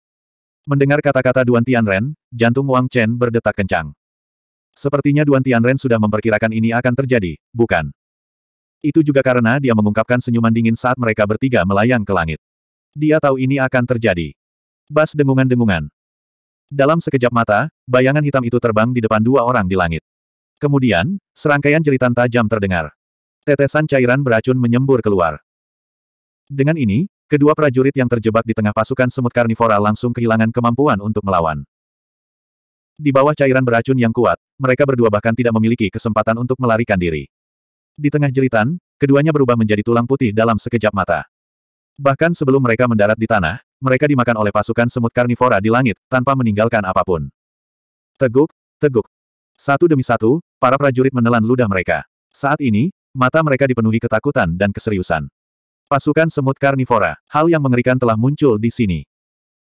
Mendengar kata-kata Duan Tianren, jantung Wang Chen berdetak kencang. Sepertinya Duan Tianren sudah memperkirakan ini akan terjadi, bukan? Itu juga karena dia mengungkapkan senyuman dingin saat mereka bertiga melayang ke langit. Dia tahu ini akan terjadi. Bas dengungan-dengungan. Dalam sekejap mata, bayangan hitam itu terbang di depan dua orang di langit. Kemudian, serangkaian jeritan tajam terdengar. Tetesan cairan beracun menyembur keluar. Dengan ini, kedua prajurit yang terjebak di tengah pasukan semut karnivora langsung kehilangan kemampuan untuk melawan. Di bawah cairan beracun yang kuat, mereka berdua bahkan tidak memiliki kesempatan untuk melarikan diri. Di tengah jeritan, keduanya berubah menjadi tulang putih dalam sekejap mata. Bahkan sebelum mereka mendarat di tanah, mereka dimakan oleh pasukan semut karnivora di langit, tanpa meninggalkan apapun. Teguk, teguk. Satu demi satu, para prajurit menelan ludah mereka. Saat ini, mata mereka dipenuhi ketakutan dan keseriusan. Pasukan semut karnivora, hal yang mengerikan telah muncul di sini.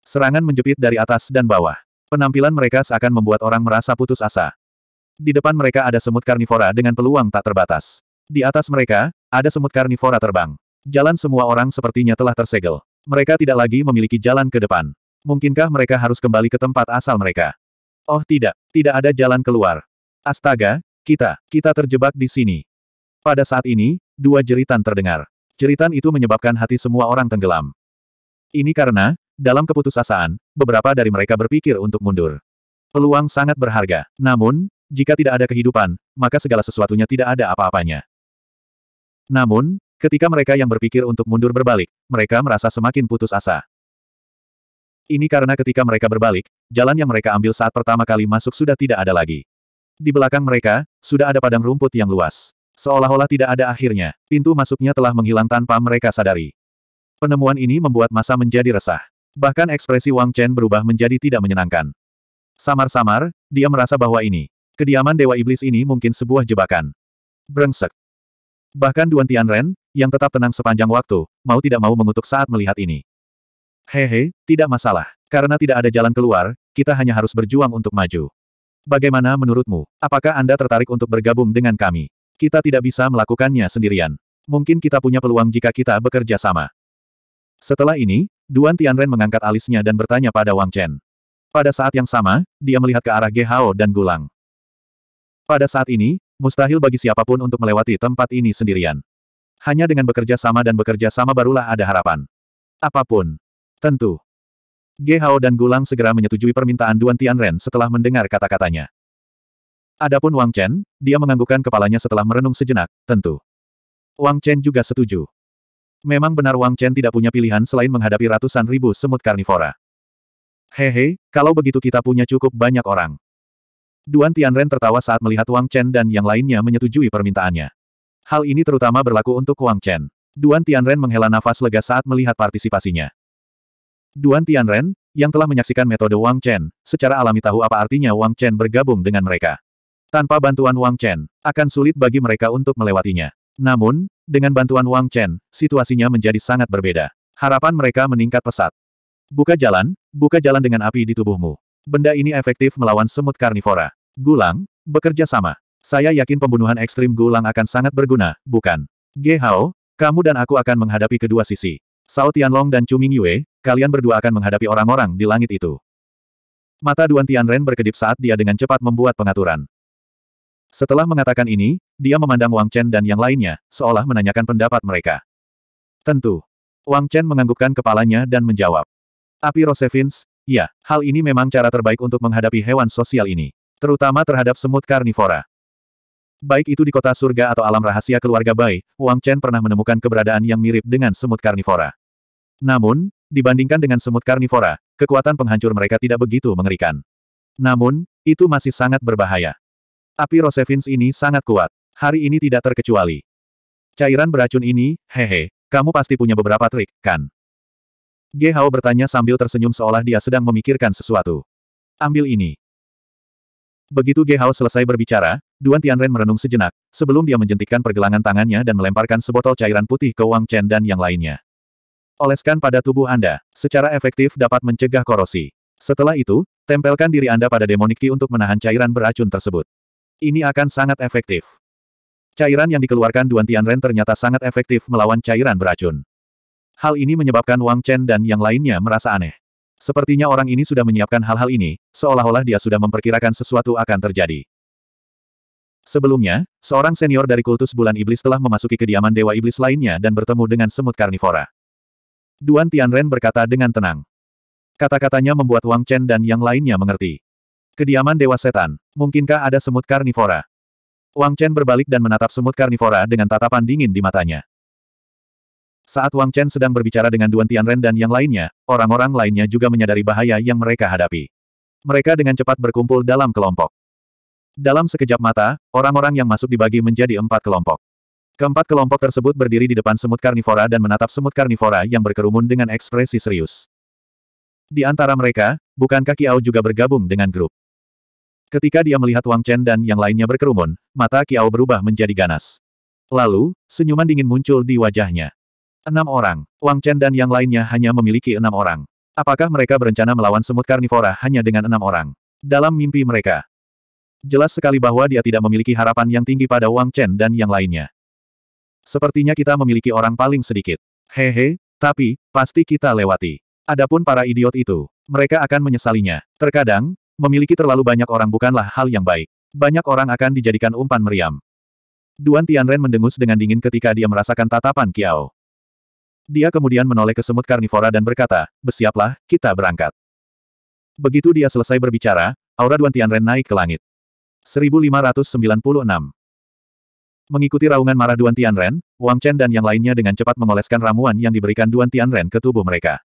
Serangan menjepit dari atas dan bawah. Penampilan mereka seakan membuat orang merasa putus asa. Di depan mereka ada semut karnivora dengan peluang tak terbatas. Di atas mereka, ada semut karnivora terbang. Jalan semua orang sepertinya telah tersegel. Mereka tidak lagi memiliki jalan ke depan. Mungkinkah mereka harus kembali ke tempat asal mereka? Oh tidak, tidak ada jalan keluar. Astaga, kita, kita terjebak di sini. Pada saat ini, dua jeritan terdengar. Jeritan itu menyebabkan hati semua orang tenggelam. Ini karena, dalam keputusasaan, beberapa dari mereka berpikir untuk mundur. Peluang sangat berharga. Namun, jika tidak ada kehidupan, maka segala sesuatunya tidak ada apa-apanya. Namun, ketika mereka yang berpikir untuk mundur berbalik, mereka merasa semakin putus asa. Ini karena ketika mereka berbalik, jalan yang mereka ambil saat pertama kali masuk sudah tidak ada lagi. Di belakang mereka, sudah ada padang rumput yang luas. Seolah-olah tidak ada akhirnya, pintu masuknya telah menghilang tanpa mereka sadari. Penemuan ini membuat masa menjadi resah. Bahkan ekspresi Wang Chen berubah menjadi tidak menyenangkan. Samar-samar, dia merasa bahwa ini, kediaman Dewa Iblis ini mungkin sebuah jebakan. Brengsek. Bahkan Duan Tianren, yang tetap tenang sepanjang waktu, mau tidak mau mengutuk saat melihat ini. Hehe, tidak masalah. Karena tidak ada jalan keluar, kita hanya harus berjuang untuk maju. Bagaimana menurutmu? Apakah Anda tertarik untuk bergabung dengan kami? Kita tidak bisa melakukannya sendirian. Mungkin kita punya peluang jika kita bekerja sama. Setelah ini, Duan Tianren mengangkat alisnya dan bertanya pada Wang Chen. Pada saat yang sama, dia melihat ke arah Gehao dan Gulang. Pada saat ini, mustahil bagi siapapun untuk melewati tempat ini sendirian. Hanya dengan bekerja sama dan bekerja sama barulah ada harapan. Apapun. Tentu. Gehao dan Gulang segera menyetujui permintaan Duan Tianren setelah mendengar kata-katanya. Adapun Wang Chen, dia menganggukkan kepalanya setelah merenung sejenak, tentu. Wang Chen juga setuju. Memang benar Wang Chen tidak punya pilihan selain menghadapi ratusan ribu semut karnivora. Hehe, kalau begitu kita punya cukup banyak orang. Duan Tianren tertawa saat melihat Wang Chen dan yang lainnya menyetujui permintaannya. Hal ini terutama berlaku untuk Wang Chen. Duan Tianren menghela nafas lega saat melihat partisipasinya. Duan Tianren, yang telah menyaksikan metode Wang Chen, secara alami tahu apa artinya Wang Chen bergabung dengan mereka. Tanpa bantuan Wang Chen, akan sulit bagi mereka untuk melewatinya. Namun, dengan bantuan Wang Chen, situasinya menjadi sangat berbeda. Harapan mereka meningkat pesat. Buka jalan, buka jalan dengan api di tubuhmu. Benda ini efektif melawan semut karnivora. Gulang, bekerja sama. Saya yakin pembunuhan ekstrim Gulang akan sangat berguna, bukan? Ge Hao, kamu dan aku akan menghadapi kedua sisi. Sao Tianlong dan Chu Yue, kalian berdua akan menghadapi orang-orang di langit itu. Mata Duan Tianren berkedip saat dia dengan cepat membuat pengaturan. Setelah mengatakan ini, dia memandang Wang Chen dan yang lainnya, seolah menanyakan pendapat mereka. Tentu. Wang Chen menganggukkan kepalanya dan menjawab. Api Rosevins, ya, hal ini memang cara terbaik untuk menghadapi hewan sosial ini. Terutama terhadap semut karnivora. Baik itu di kota surga atau alam rahasia keluarga Bai, Wang Chen pernah menemukan keberadaan yang mirip dengan semut karnivora. Namun, dibandingkan dengan semut karnivora, kekuatan penghancur mereka tidak begitu mengerikan. Namun, itu masih sangat berbahaya. Api Rosevins ini sangat kuat. Hari ini tidak terkecuali. Cairan beracun ini, hehe, kamu pasti punya beberapa trik, kan? Ge Hao bertanya sambil tersenyum seolah dia sedang memikirkan sesuatu. Ambil ini. Begitu Ge Hao selesai berbicara, Duan Tianren merenung sejenak, sebelum dia menjentikkan pergelangan tangannya dan melemparkan sebotol cairan putih ke Wang Chen dan yang lainnya. Oleskan pada tubuh Anda, secara efektif dapat mencegah korosi. Setelah itu, tempelkan diri Anda pada demonik untuk menahan cairan beracun tersebut. Ini akan sangat efektif. Cairan yang dikeluarkan Duan Tianren ternyata sangat efektif melawan cairan beracun. Hal ini menyebabkan Wang Chen dan yang lainnya merasa aneh. Sepertinya orang ini sudah menyiapkan hal-hal ini, seolah-olah dia sudah memperkirakan sesuatu akan terjadi. Sebelumnya, seorang senior dari kultus bulan iblis telah memasuki kediaman dewa iblis lainnya dan bertemu dengan semut karnivora. Duan Tianren berkata dengan tenang. Kata-katanya membuat Wang Chen dan yang lainnya mengerti. Kediaman Dewa Setan. Mungkinkah ada semut karnivora? Wang Chen berbalik dan menatap semut karnivora dengan tatapan dingin di matanya. Saat Wang Chen sedang berbicara dengan Duan Tianren dan yang lainnya, orang-orang lainnya juga menyadari bahaya yang mereka hadapi. Mereka dengan cepat berkumpul dalam kelompok. Dalam sekejap mata, orang-orang yang masuk dibagi menjadi empat kelompok. Keempat kelompok tersebut berdiri di depan semut karnivora dan menatap semut karnivora yang berkerumun dengan ekspresi serius. Di antara mereka, bukankah Kiao juga bergabung dengan grup? Ketika dia melihat Wang Chen dan yang lainnya berkerumun, mata Kiao berubah menjadi ganas. Lalu, senyuman dingin muncul di wajahnya. Enam orang. Wang Chen dan yang lainnya hanya memiliki enam orang. Apakah mereka berencana melawan semut karnivora hanya dengan enam orang? Dalam mimpi mereka. Jelas sekali bahwa dia tidak memiliki harapan yang tinggi pada Wang Chen dan yang lainnya. Sepertinya kita memiliki orang paling sedikit. Hehe, tapi, pasti kita lewati. Adapun para idiot itu, mereka akan menyesalinya. Terkadang, Memiliki terlalu banyak orang bukanlah hal yang baik. Banyak orang akan dijadikan umpan meriam. Duan Tianren mendengus dengan dingin ketika dia merasakan tatapan Kiao. Dia kemudian menoleh ke semut karnivora dan berkata, Besiaplah, kita berangkat. Begitu dia selesai berbicara, aura Duan Tianren naik ke langit. 1596 Mengikuti raungan marah Duan Tianren, Wang Chen dan yang lainnya dengan cepat mengoleskan ramuan yang diberikan Duan Tianren ke tubuh mereka.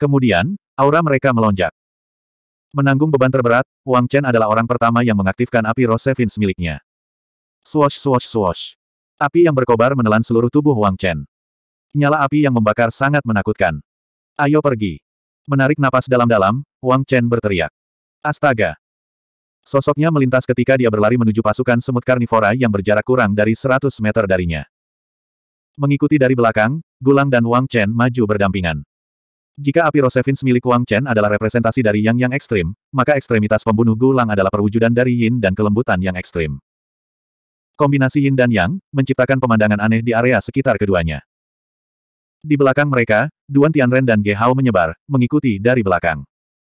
Kemudian, aura mereka melonjak. Menanggung beban terberat, Wang Chen adalah orang pertama yang mengaktifkan api Rosevins Sevins miliknya. Swash swash swash. Api yang berkobar menelan seluruh tubuh Wang Chen. Nyala api yang membakar sangat menakutkan. Ayo pergi. Menarik napas dalam-dalam, Wang Chen berteriak. Astaga. Sosoknya melintas ketika dia berlari menuju pasukan semut karnivora yang berjarak kurang dari 100 meter darinya. Mengikuti dari belakang, Gulang dan Wang Chen maju berdampingan. Jika api Rosevins milik Wang Chen adalah representasi dari yang yang ekstrim, maka ekstremitas pembunuh Gulang adalah perwujudan dari yin dan kelembutan yang ekstrim. Kombinasi yin dan yang, menciptakan pemandangan aneh di area sekitar keduanya. Di belakang mereka, Duan Tianren dan Ge Hao menyebar, mengikuti dari belakang.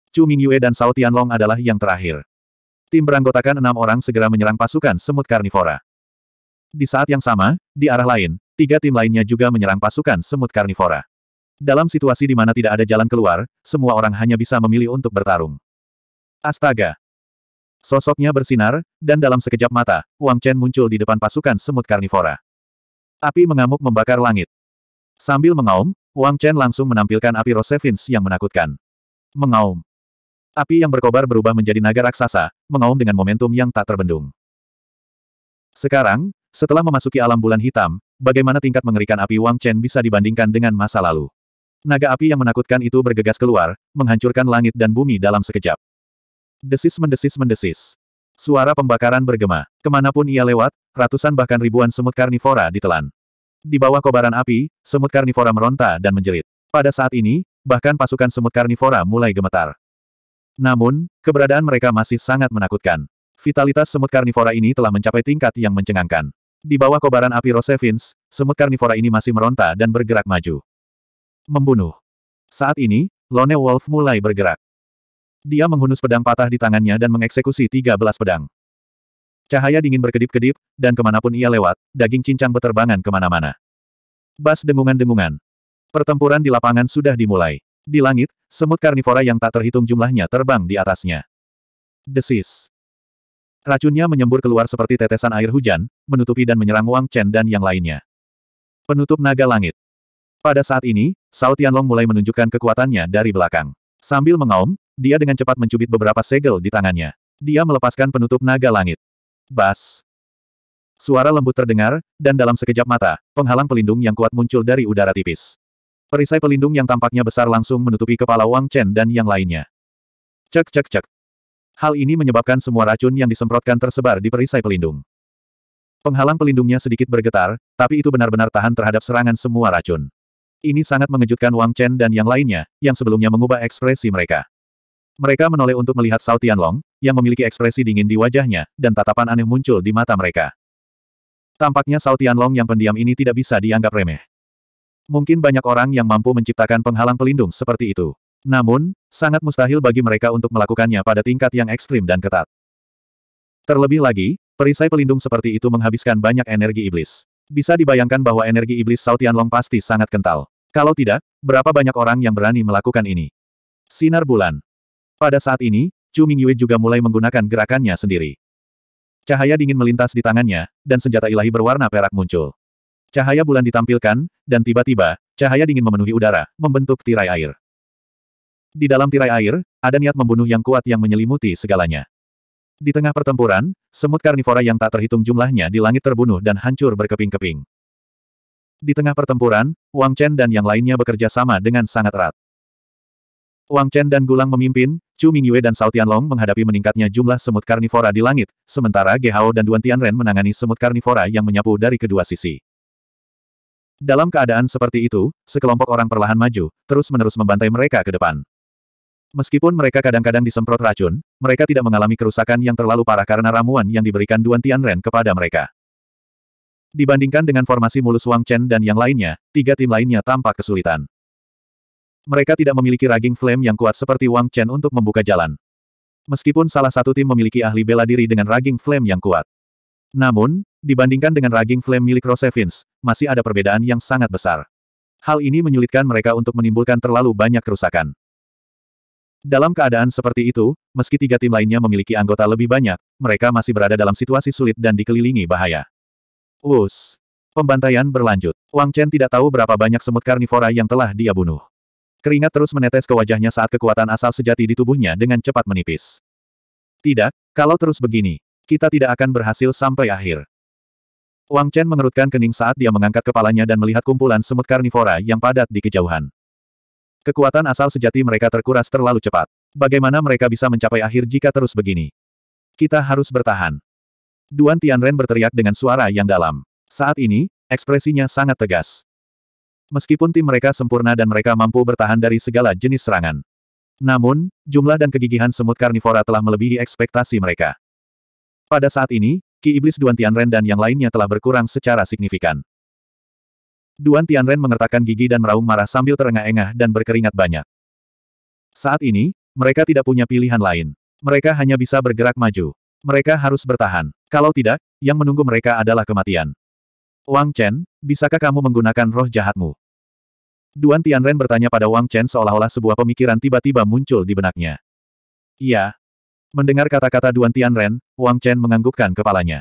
Chu Mingyue dan Sao Tianlong adalah yang terakhir. Tim beranggotakan enam orang segera menyerang pasukan semut karnivora. Di saat yang sama, di arah lain, tiga tim lainnya juga menyerang pasukan semut karnivora. Dalam situasi di mana tidak ada jalan keluar, semua orang hanya bisa memilih untuk bertarung. Astaga! Sosoknya bersinar, dan dalam sekejap mata, Wang Chen muncul di depan pasukan semut karnivora. Api mengamuk membakar langit. Sambil mengaum, Wang Chen langsung menampilkan api Rosevins yang menakutkan. Mengaum. Api yang berkobar berubah menjadi naga raksasa, mengaum dengan momentum yang tak terbendung. Sekarang, setelah memasuki alam bulan hitam, bagaimana tingkat mengerikan api Wang Chen bisa dibandingkan dengan masa lalu? Naga api yang menakutkan itu bergegas keluar, menghancurkan langit dan bumi dalam sekejap. Desis mendesis mendesis. Suara pembakaran bergema. Kemanapun ia lewat, ratusan bahkan ribuan semut karnivora ditelan. Di bawah kobaran api, semut karnivora meronta dan menjerit. Pada saat ini, bahkan pasukan semut karnivora mulai gemetar. Namun, keberadaan mereka masih sangat menakutkan. Vitalitas semut karnivora ini telah mencapai tingkat yang mencengangkan. Di bawah kobaran api Rosevins, semut karnivora ini masih meronta dan bergerak maju membunuh. Saat ini, Lone Wolf mulai bergerak. Dia menghunus pedang patah di tangannya dan mengeksekusi 13 pedang. Cahaya dingin berkedip-kedip, dan kemanapun ia lewat, daging cincang beterbangan kemana-mana. Bas dengungan-dengungan. Pertempuran di lapangan sudah dimulai. Di langit, semut karnivora yang tak terhitung jumlahnya terbang di atasnya. Desis. Racunnya menyembur keluar seperti tetesan air hujan, menutupi dan menyerang Wang Chen dan yang lainnya. Penutup naga langit. Pada saat ini, Sao Tianlong mulai menunjukkan kekuatannya dari belakang. Sambil mengaum, dia dengan cepat mencubit beberapa segel di tangannya. Dia melepaskan penutup naga langit. Bas! Suara lembut terdengar, dan dalam sekejap mata, penghalang pelindung yang kuat muncul dari udara tipis. Perisai pelindung yang tampaknya besar langsung menutupi kepala Wang Chen dan yang lainnya. Cek cek cek. Hal ini menyebabkan semua racun yang disemprotkan tersebar di perisai pelindung. Penghalang pelindungnya sedikit bergetar, tapi itu benar-benar tahan terhadap serangan semua racun. Ini sangat mengejutkan Wang Chen dan yang lainnya, yang sebelumnya mengubah ekspresi mereka. Mereka menoleh untuk melihat Sao Tianlong, yang memiliki ekspresi dingin di wajahnya, dan tatapan aneh muncul di mata mereka. Tampaknya Sao Tianlong yang pendiam ini tidak bisa dianggap remeh. Mungkin banyak orang yang mampu menciptakan penghalang pelindung seperti itu. Namun, sangat mustahil bagi mereka untuk melakukannya pada tingkat yang ekstrim dan ketat. Terlebih lagi, perisai pelindung seperti itu menghabiskan banyak energi iblis. Bisa dibayangkan bahwa energi iblis Sautian Long pasti sangat kental. Kalau tidak, berapa banyak orang yang berani melakukan ini? Sinar bulan. Pada saat ini, Chu Mingyue juga mulai menggunakan gerakannya sendiri. Cahaya dingin melintas di tangannya, dan senjata ilahi berwarna perak muncul. Cahaya bulan ditampilkan, dan tiba-tiba, cahaya dingin memenuhi udara, membentuk tirai air. Di dalam tirai air, ada niat membunuh yang kuat yang menyelimuti segalanya. Di tengah pertempuran, semut karnivora yang tak terhitung jumlahnya di langit terbunuh dan hancur berkeping-keping. Di tengah pertempuran, Wang Chen dan yang lainnya bekerja sama dengan sangat erat. Wang Chen dan Gulang memimpin, Chu Mingyue dan Sao Tianlong menghadapi meningkatnya jumlah semut karnivora di langit, sementara Ge Hao dan Duan Tianren menangani semut karnivora yang menyapu dari kedua sisi. Dalam keadaan seperti itu, sekelompok orang perlahan maju, terus-menerus membantai mereka ke depan. Meskipun mereka kadang-kadang disemprot racun, mereka tidak mengalami kerusakan yang terlalu parah karena ramuan yang diberikan Duan Tianren kepada mereka. Dibandingkan dengan formasi mulus Wang Chen dan yang lainnya, tiga tim lainnya tampak kesulitan. Mereka tidak memiliki raging flame yang kuat seperti Wang Chen untuk membuka jalan. Meskipun salah satu tim memiliki ahli bela diri dengan raging flame yang kuat. Namun, dibandingkan dengan raging flame milik Rosevins, masih ada perbedaan yang sangat besar. Hal ini menyulitkan mereka untuk menimbulkan terlalu banyak kerusakan. Dalam keadaan seperti itu, meski tiga tim lainnya memiliki anggota lebih banyak, mereka masih berada dalam situasi sulit dan dikelilingi bahaya. Us Pembantaian berlanjut. Wang Chen tidak tahu berapa banyak semut karnivora yang telah dia bunuh. Keringat terus menetes ke wajahnya saat kekuatan asal sejati di tubuhnya dengan cepat menipis. Tidak, kalau terus begini, kita tidak akan berhasil sampai akhir. Wang Chen mengerutkan kening saat dia mengangkat kepalanya dan melihat kumpulan semut karnivora yang padat di kejauhan. Kekuatan asal sejati mereka terkuras terlalu cepat. Bagaimana mereka bisa mencapai akhir jika terus begini? Kita harus bertahan. Duan Tianren berteriak dengan suara yang dalam. Saat ini, ekspresinya sangat tegas. Meskipun tim mereka sempurna dan mereka mampu bertahan dari segala jenis serangan. Namun, jumlah dan kegigihan semut karnivora telah melebihi ekspektasi mereka. Pada saat ini, Ki Iblis Duan Tianren dan yang lainnya telah berkurang secara signifikan. Duan Tianren mengertakkan gigi dan meraung marah sambil terengah-engah dan berkeringat banyak. Saat ini, mereka tidak punya pilihan lain. Mereka hanya bisa bergerak maju. Mereka harus bertahan. Kalau tidak, yang menunggu mereka adalah kematian. Wang Chen, bisakah kamu menggunakan roh jahatmu? Duan Tianren bertanya pada Wang Chen seolah-olah sebuah pemikiran tiba-tiba muncul di benaknya. Iya. Mendengar kata-kata Duan Tianren, Wang Chen menganggukkan kepalanya.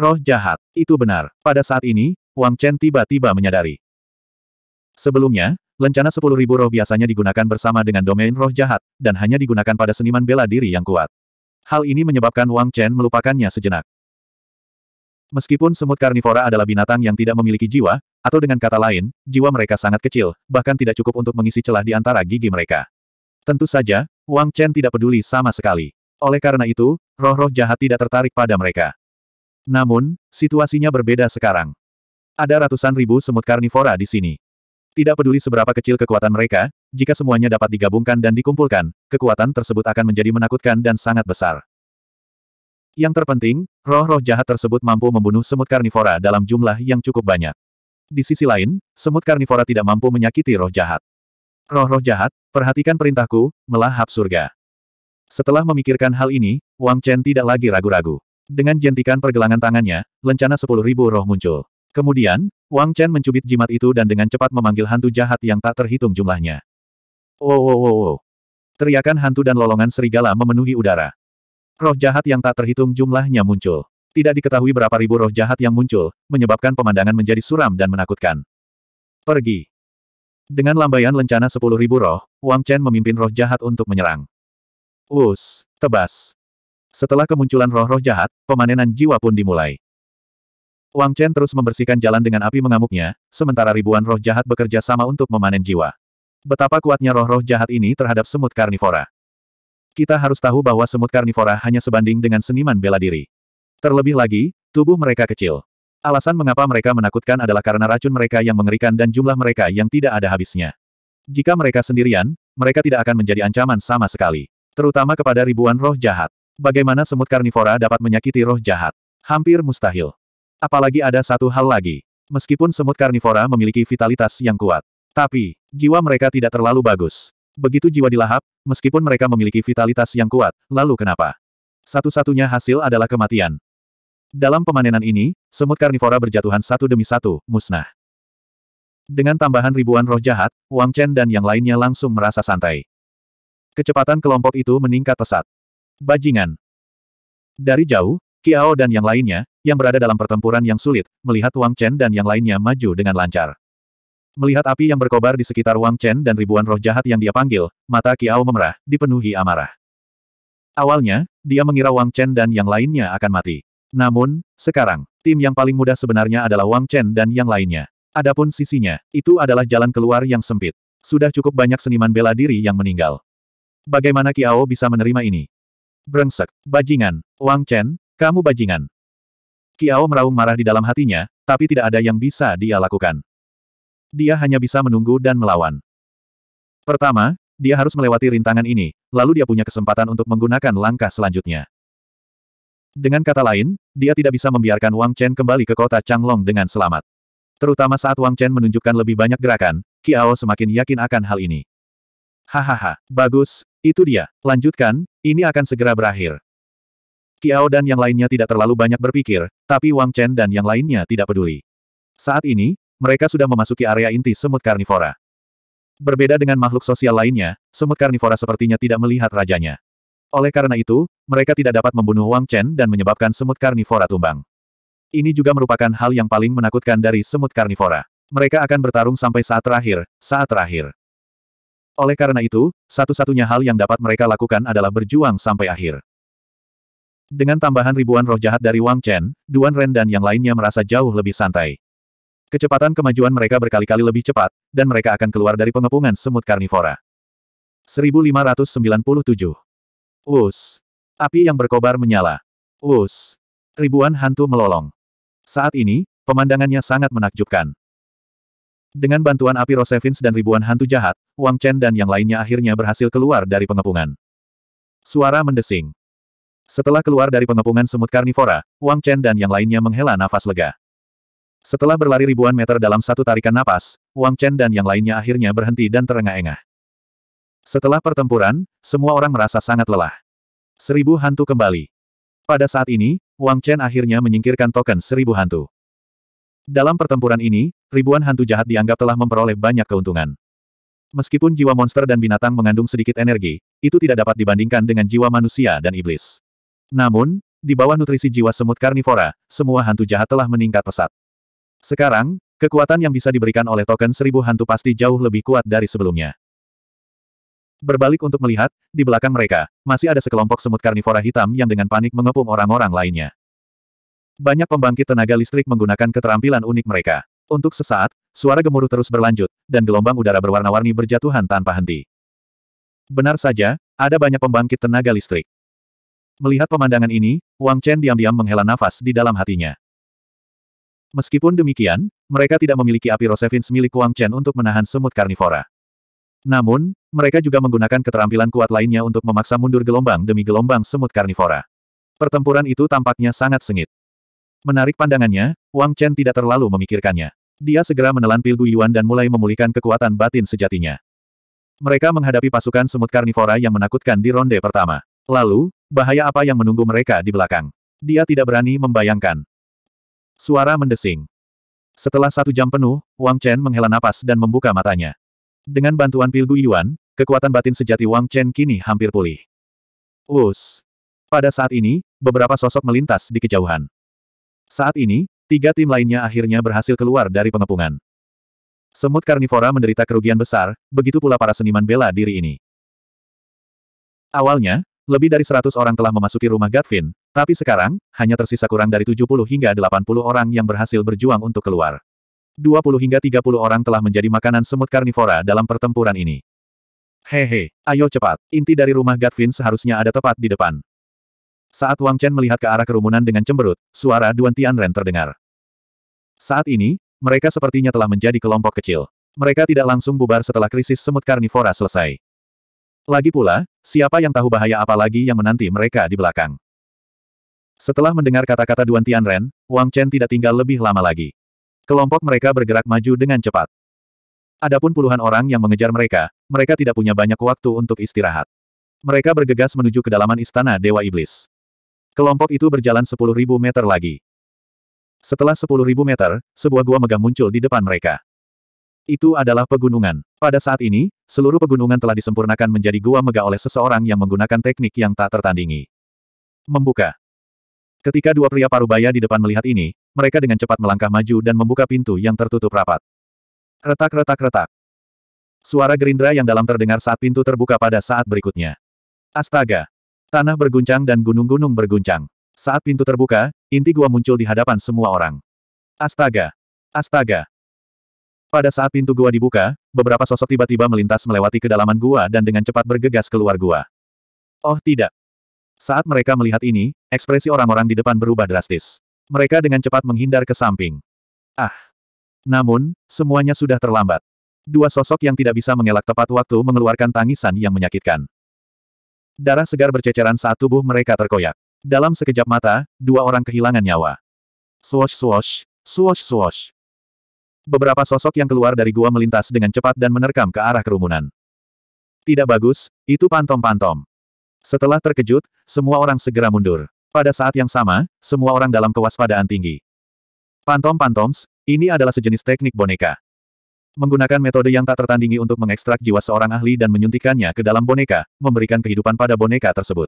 Roh jahat, itu benar. Pada saat ini, Wang Chen tiba-tiba menyadari. Sebelumnya, lencana sepuluh ribu roh biasanya digunakan bersama dengan domain roh jahat, dan hanya digunakan pada seniman bela diri yang kuat. Hal ini menyebabkan Wang Chen melupakannya sejenak. Meskipun semut karnivora adalah binatang yang tidak memiliki jiwa, atau dengan kata lain, jiwa mereka sangat kecil, bahkan tidak cukup untuk mengisi celah di antara gigi mereka. Tentu saja, Wang Chen tidak peduli sama sekali. Oleh karena itu, roh-roh jahat tidak tertarik pada mereka. Namun, situasinya berbeda sekarang. Ada ratusan ribu semut karnivora di sini. Tidak peduli seberapa kecil kekuatan mereka, jika semuanya dapat digabungkan dan dikumpulkan, kekuatan tersebut akan menjadi menakutkan dan sangat besar. Yang terpenting, roh-roh jahat tersebut mampu membunuh semut karnivora dalam jumlah yang cukup banyak. Di sisi lain, semut karnivora tidak mampu menyakiti roh jahat. Roh-roh jahat, perhatikan perintahku, melahap surga. Setelah memikirkan hal ini, Wang Chen tidak lagi ragu-ragu. Dengan jentikan pergelangan tangannya, lencana sepuluh ribu roh muncul. Kemudian, Wang Chen mencubit jimat itu dan dengan cepat memanggil hantu jahat yang tak terhitung jumlahnya. Wow oh, wow oh, wow oh, wow. Teriakan hantu dan lolongan serigala memenuhi udara. Roh jahat yang tak terhitung jumlahnya muncul. Tidak diketahui berapa ribu roh jahat yang muncul, menyebabkan pemandangan menjadi suram dan menakutkan. Pergi. Dengan lambaian lencana sepuluh ribu roh, Wang Chen memimpin roh jahat untuk menyerang. Us, tebas. Setelah kemunculan roh-roh jahat, pemanenan jiwa pun dimulai. Wang Chen terus membersihkan jalan dengan api mengamuknya, sementara ribuan roh jahat bekerja sama untuk memanen jiwa. Betapa kuatnya roh-roh jahat ini terhadap semut karnivora. Kita harus tahu bahwa semut karnivora hanya sebanding dengan seniman bela diri. Terlebih lagi, tubuh mereka kecil. Alasan mengapa mereka menakutkan adalah karena racun mereka yang mengerikan dan jumlah mereka yang tidak ada habisnya. Jika mereka sendirian, mereka tidak akan menjadi ancaman sama sekali. Terutama kepada ribuan roh jahat. Bagaimana semut karnivora dapat menyakiti roh jahat? Hampir mustahil. Apalagi ada satu hal lagi. Meskipun semut karnivora memiliki vitalitas yang kuat, tapi jiwa mereka tidak terlalu bagus. Begitu jiwa dilahap, meskipun mereka memiliki vitalitas yang kuat, lalu kenapa? Satu-satunya hasil adalah kematian. Dalam pemanenan ini, semut karnivora berjatuhan satu demi satu, musnah. Dengan tambahan ribuan roh jahat, Wang Chen dan yang lainnya langsung merasa santai. Kecepatan kelompok itu meningkat pesat. Bajingan. Dari jauh, Kiao dan yang lainnya, yang berada dalam pertempuran yang sulit, melihat Wang Chen dan yang lainnya maju dengan lancar. Melihat api yang berkobar di sekitar Wang Chen dan ribuan roh jahat yang dia panggil, mata Kiao memerah, dipenuhi amarah. Awalnya, dia mengira Wang Chen dan yang lainnya akan mati. Namun, sekarang, tim yang paling mudah sebenarnya adalah Wang Chen dan yang lainnya. Adapun sisinya, itu adalah jalan keluar yang sempit. Sudah cukup banyak seniman bela diri yang meninggal. Bagaimana Kiao bisa menerima ini? Brengsek, bajingan, Wang Chen, kamu bajingan. Kiao meraung marah di dalam hatinya, tapi tidak ada yang bisa dia lakukan. Dia hanya bisa menunggu dan melawan. Pertama, dia harus melewati rintangan ini, lalu dia punya kesempatan untuk menggunakan langkah selanjutnya. Dengan kata lain, dia tidak bisa membiarkan Wang Chen kembali ke kota Changlong dengan selamat. Terutama saat Wang Chen menunjukkan lebih banyak gerakan, Kiao semakin yakin akan hal ini. Hahaha, bagus, itu dia. Lanjutkan, ini akan segera berakhir. Kiao dan yang lainnya tidak terlalu banyak berpikir, tapi Wang Chen dan yang lainnya tidak peduli. Saat ini, mereka sudah memasuki area inti semut karnivora. Berbeda dengan makhluk sosial lainnya, semut karnivora sepertinya tidak melihat rajanya. Oleh karena itu, mereka tidak dapat membunuh Wang Chen dan menyebabkan semut karnivora tumbang. Ini juga merupakan hal yang paling menakutkan dari semut karnivora. Mereka akan bertarung sampai saat terakhir, saat terakhir. Oleh karena itu, satu-satunya hal yang dapat mereka lakukan adalah berjuang sampai akhir. Dengan tambahan ribuan roh jahat dari Wang Chen, Duan Ren dan yang lainnya merasa jauh lebih santai. Kecepatan kemajuan mereka berkali-kali lebih cepat, dan mereka akan keluar dari pengepungan semut karnivora. 1597. Us. Api yang berkobar menyala. Us. Ribuan hantu melolong. Saat ini, pemandangannya sangat menakjubkan. Dengan bantuan api Rosevins dan ribuan hantu jahat, Wang Chen dan yang lainnya akhirnya berhasil keluar dari pengepungan. Suara mendesing. Setelah keluar dari pengepungan semut karnivora, Wang Chen dan yang lainnya menghela nafas lega. Setelah berlari ribuan meter dalam satu tarikan napas, Wang Chen dan yang lainnya akhirnya berhenti dan terengah-engah. Setelah pertempuran, semua orang merasa sangat lelah. Seribu hantu kembali. Pada saat ini, Wang Chen akhirnya menyingkirkan token seribu hantu. Dalam pertempuran ini, ribuan hantu jahat dianggap telah memperoleh banyak keuntungan. Meskipun jiwa monster dan binatang mengandung sedikit energi, itu tidak dapat dibandingkan dengan jiwa manusia dan iblis. Namun, di bawah nutrisi jiwa semut karnivora, semua hantu jahat telah meningkat pesat. Sekarang, kekuatan yang bisa diberikan oleh token seribu hantu pasti jauh lebih kuat dari sebelumnya. Berbalik untuk melihat, di belakang mereka, masih ada sekelompok semut karnivora hitam yang dengan panik mengepung orang-orang lainnya. Banyak pembangkit tenaga listrik menggunakan keterampilan unik mereka. Untuk sesaat, suara gemuruh terus berlanjut, dan gelombang udara berwarna-warni berjatuhan tanpa henti. Benar saja, ada banyak pembangkit tenaga listrik. Melihat pemandangan ini, Wang Chen diam-diam menghela nafas di dalam hatinya. Meskipun demikian, mereka tidak memiliki api Rosevins milik Wang Chen untuk menahan semut karnivora. Namun, mereka juga menggunakan keterampilan kuat lainnya untuk memaksa mundur gelombang demi gelombang semut karnivora. Pertempuran itu tampaknya sangat sengit. Menarik pandangannya, Wang Chen tidak terlalu memikirkannya. Dia segera menelan pil Guyuan dan mulai memulihkan kekuatan batin sejatinya. Mereka menghadapi pasukan semut karnivora yang menakutkan di ronde pertama. Lalu, Bahaya apa yang menunggu mereka di belakang? Dia tidak berani membayangkan. Suara mendesing. Setelah satu jam penuh, Wang Chen menghela napas dan membuka matanya. Dengan bantuan Pilgu Yuan, kekuatan batin sejati Wang Chen kini hampir pulih. Us. Pada saat ini, beberapa sosok melintas di kejauhan. Saat ini, tiga tim lainnya akhirnya berhasil keluar dari pengepungan. Semut karnivora menderita kerugian besar, begitu pula para seniman bela diri ini. Awalnya, lebih dari 100 orang telah memasuki rumah Gatvin, tapi sekarang, hanya tersisa kurang dari 70 hingga 80 orang yang berhasil berjuang untuk keluar. 20 hingga 30 orang telah menjadi makanan semut karnivora dalam pertempuran ini. Hehe, ayo cepat, inti dari rumah Gatvin seharusnya ada tepat di depan. Saat Wang Chen melihat ke arah kerumunan dengan cemberut, suara Duan Tianren terdengar. Saat ini, mereka sepertinya telah menjadi kelompok kecil. Mereka tidak langsung bubar setelah krisis semut karnivora selesai. Lagi pula, siapa yang tahu bahaya apa lagi yang menanti mereka di belakang. Setelah mendengar kata-kata Duan Tianren, Wang Chen tidak tinggal lebih lama lagi. Kelompok mereka bergerak maju dengan cepat. Adapun puluhan orang yang mengejar mereka, mereka tidak punya banyak waktu untuk istirahat. Mereka bergegas menuju kedalaman istana Dewa Iblis. Kelompok itu berjalan 10.000 meter lagi. Setelah 10.000 meter, sebuah gua megah muncul di depan mereka. Itu adalah pegunungan. Pada saat ini, seluruh pegunungan telah disempurnakan menjadi gua mega oleh seseorang yang menggunakan teknik yang tak tertandingi. Membuka. Ketika dua pria parubaya di depan melihat ini, mereka dengan cepat melangkah maju dan membuka pintu yang tertutup rapat. Retak-retak-retak. Suara gerindra yang dalam terdengar saat pintu terbuka pada saat berikutnya. Astaga! Tanah berguncang dan gunung-gunung berguncang. Saat pintu terbuka, inti gua muncul di hadapan semua orang. Astaga! Astaga! Pada saat pintu gua dibuka, beberapa sosok tiba-tiba melintas melewati kedalaman gua dan dengan cepat bergegas keluar gua. Oh tidak. Saat mereka melihat ini, ekspresi orang-orang di depan berubah drastis. Mereka dengan cepat menghindar ke samping. Ah. Namun, semuanya sudah terlambat. Dua sosok yang tidak bisa mengelak tepat waktu mengeluarkan tangisan yang menyakitkan. Darah segar berceceran saat tubuh mereka terkoyak. Dalam sekejap mata, dua orang kehilangan nyawa. Swosh swosh, swosh swosh. Beberapa sosok yang keluar dari gua melintas dengan cepat dan menerkam ke arah kerumunan. Tidak bagus, itu pantom-pantom. Setelah terkejut, semua orang segera mundur. Pada saat yang sama, semua orang dalam kewaspadaan tinggi. Pantom-pantoms, ini adalah sejenis teknik boneka. Menggunakan metode yang tak tertandingi untuk mengekstrak jiwa seorang ahli dan menyuntikannya ke dalam boneka, memberikan kehidupan pada boneka tersebut.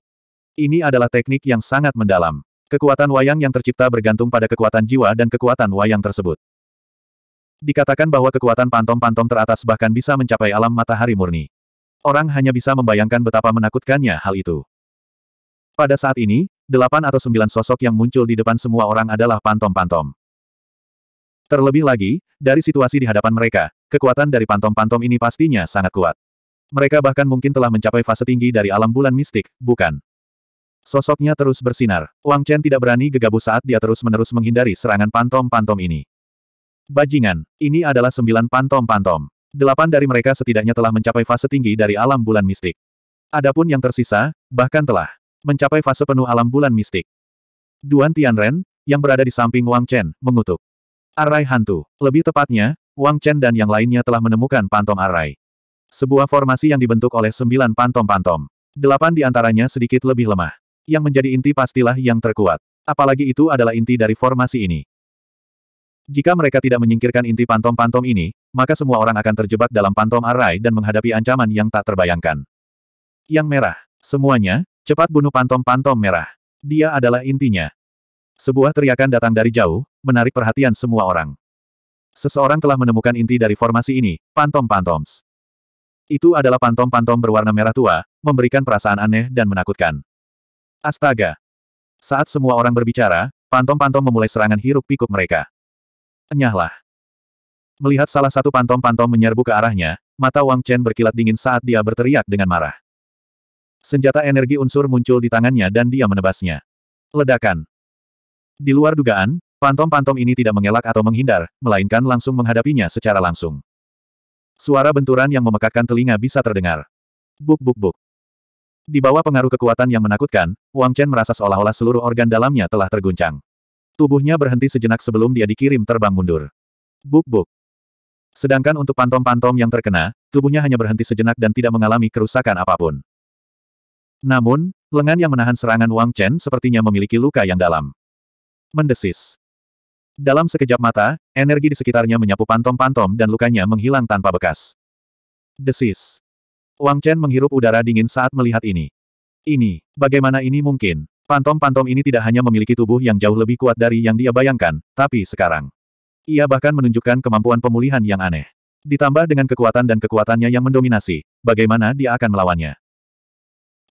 Ini adalah teknik yang sangat mendalam. Kekuatan wayang yang tercipta bergantung pada kekuatan jiwa dan kekuatan wayang tersebut. Dikatakan bahwa kekuatan pantom-pantom teratas bahkan bisa mencapai alam matahari murni. Orang hanya bisa membayangkan betapa menakutkannya hal itu. Pada saat ini, delapan atau sembilan sosok yang muncul di depan semua orang adalah pantom-pantom. Terlebih lagi, dari situasi di hadapan mereka, kekuatan dari pantom-pantom ini pastinya sangat kuat. Mereka bahkan mungkin telah mencapai fase tinggi dari alam bulan mistik, bukan? Sosoknya terus bersinar. Wang Chen tidak berani gegabah saat dia terus-menerus menghindari serangan pantom-pantom ini. Bajingan, ini adalah sembilan pantom-pantom. Delapan dari mereka setidaknya telah mencapai fase tinggi dari alam bulan mistik. Adapun yang tersisa, bahkan telah mencapai fase penuh alam bulan mistik. Duan Tianren, yang berada di samping Wang Chen, mengutuk. Arai hantu. Lebih tepatnya, Wang Chen dan yang lainnya telah menemukan pantom arai. Sebuah formasi yang dibentuk oleh sembilan pantom-pantom. Delapan di antaranya sedikit lebih lemah. Yang menjadi inti pastilah yang terkuat. Apalagi itu adalah inti dari formasi ini. Jika mereka tidak menyingkirkan inti pantom-pantom ini, maka semua orang akan terjebak dalam pantom arai dan menghadapi ancaman yang tak terbayangkan. Yang merah. Semuanya, cepat bunuh pantom-pantom merah. Dia adalah intinya. Sebuah teriakan datang dari jauh, menarik perhatian semua orang. Seseorang telah menemukan inti dari formasi ini, pantom-pantoms. Itu adalah pantom-pantom berwarna merah tua, memberikan perasaan aneh dan menakutkan. Astaga! Saat semua orang berbicara, pantom-pantom memulai serangan hiruk-pikuk mereka. Enyahlah. Melihat salah satu pantom-pantom menyerbu ke arahnya, mata Wang Chen berkilat dingin saat dia berteriak dengan marah. Senjata energi unsur muncul di tangannya dan dia menebasnya. Ledakan. Di luar dugaan, pantom-pantom ini tidak mengelak atau menghindar, melainkan langsung menghadapinya secara langsung. Suara benturan yang memekakkan telinga bisa terdengar. Buk buk buk. Di bawah pengaruh kekuatan yang menakutkan, Wang Chen merasa seolah-olah seluruh organ dalamnya telah terguncang. Tubuhnya berhenti sejenak sebelum dia dikirim terbang mundur. Buk-buk. Sedangkan untuk pantom-pantom yang terkena, tubuhnya hanya berhenti sejenak dan tidak mengalami kerusakan apapun. Namun, lengan yang menahan serangan Wang Chen sepertinya memiliki luka yang dalam. Mendesis. Dalam sekejap mata, energi di sekitarnya menyapu pantom-pantom dan lukanya menghilang tanpa bekas. Desis. Wang Chen menghirup udara dingin saat melihat ini. Ini, bagaimana ini mungkin? Pantom-pantom ini tidak hanya memiliki tubuh yang jauh lebih kuat dari yang dia bayangkan, tapi sekarang. Ia bahkan menunjukkan kemampuan pemulihan yang aneh. Ditambah dengan kekuatan dan kekuatannya yang mendominasi, bagaimana dia akan melawannya?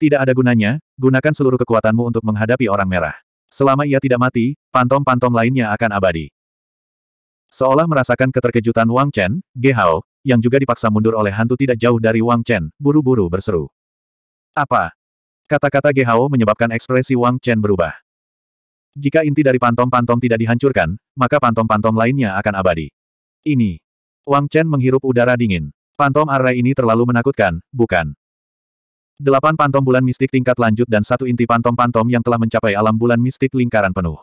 Tidak ada gunanya, gunakan seluruh kekuatanmu untuk menghadapi orang merah. Selama ia tidak mati, pantom-pantom lainnya akan abadi. Seolah merasakan keterkejutan Wang Chen, Ge Hao, yang juga dipaksa mundur oleh hantu tidak jauh dari Wang Chen, buru-buru berseru. Apa? Kata-kata Gehao menyebabkan ekspresi Wang Chen berubah. Jika inti dari pantom-pantom tidak dihancurkan, maka pantom-pantom lainnya akan abadi. Ini. Wang Chen menghirup udara dingin. Pantom array ini terlalu menakutkan, bukan? Delapan pantom bulan mistik tingkat lanjut dan satu inti pantom-pantom yang telah mencapai alam bulan mistik lingkaran penuh.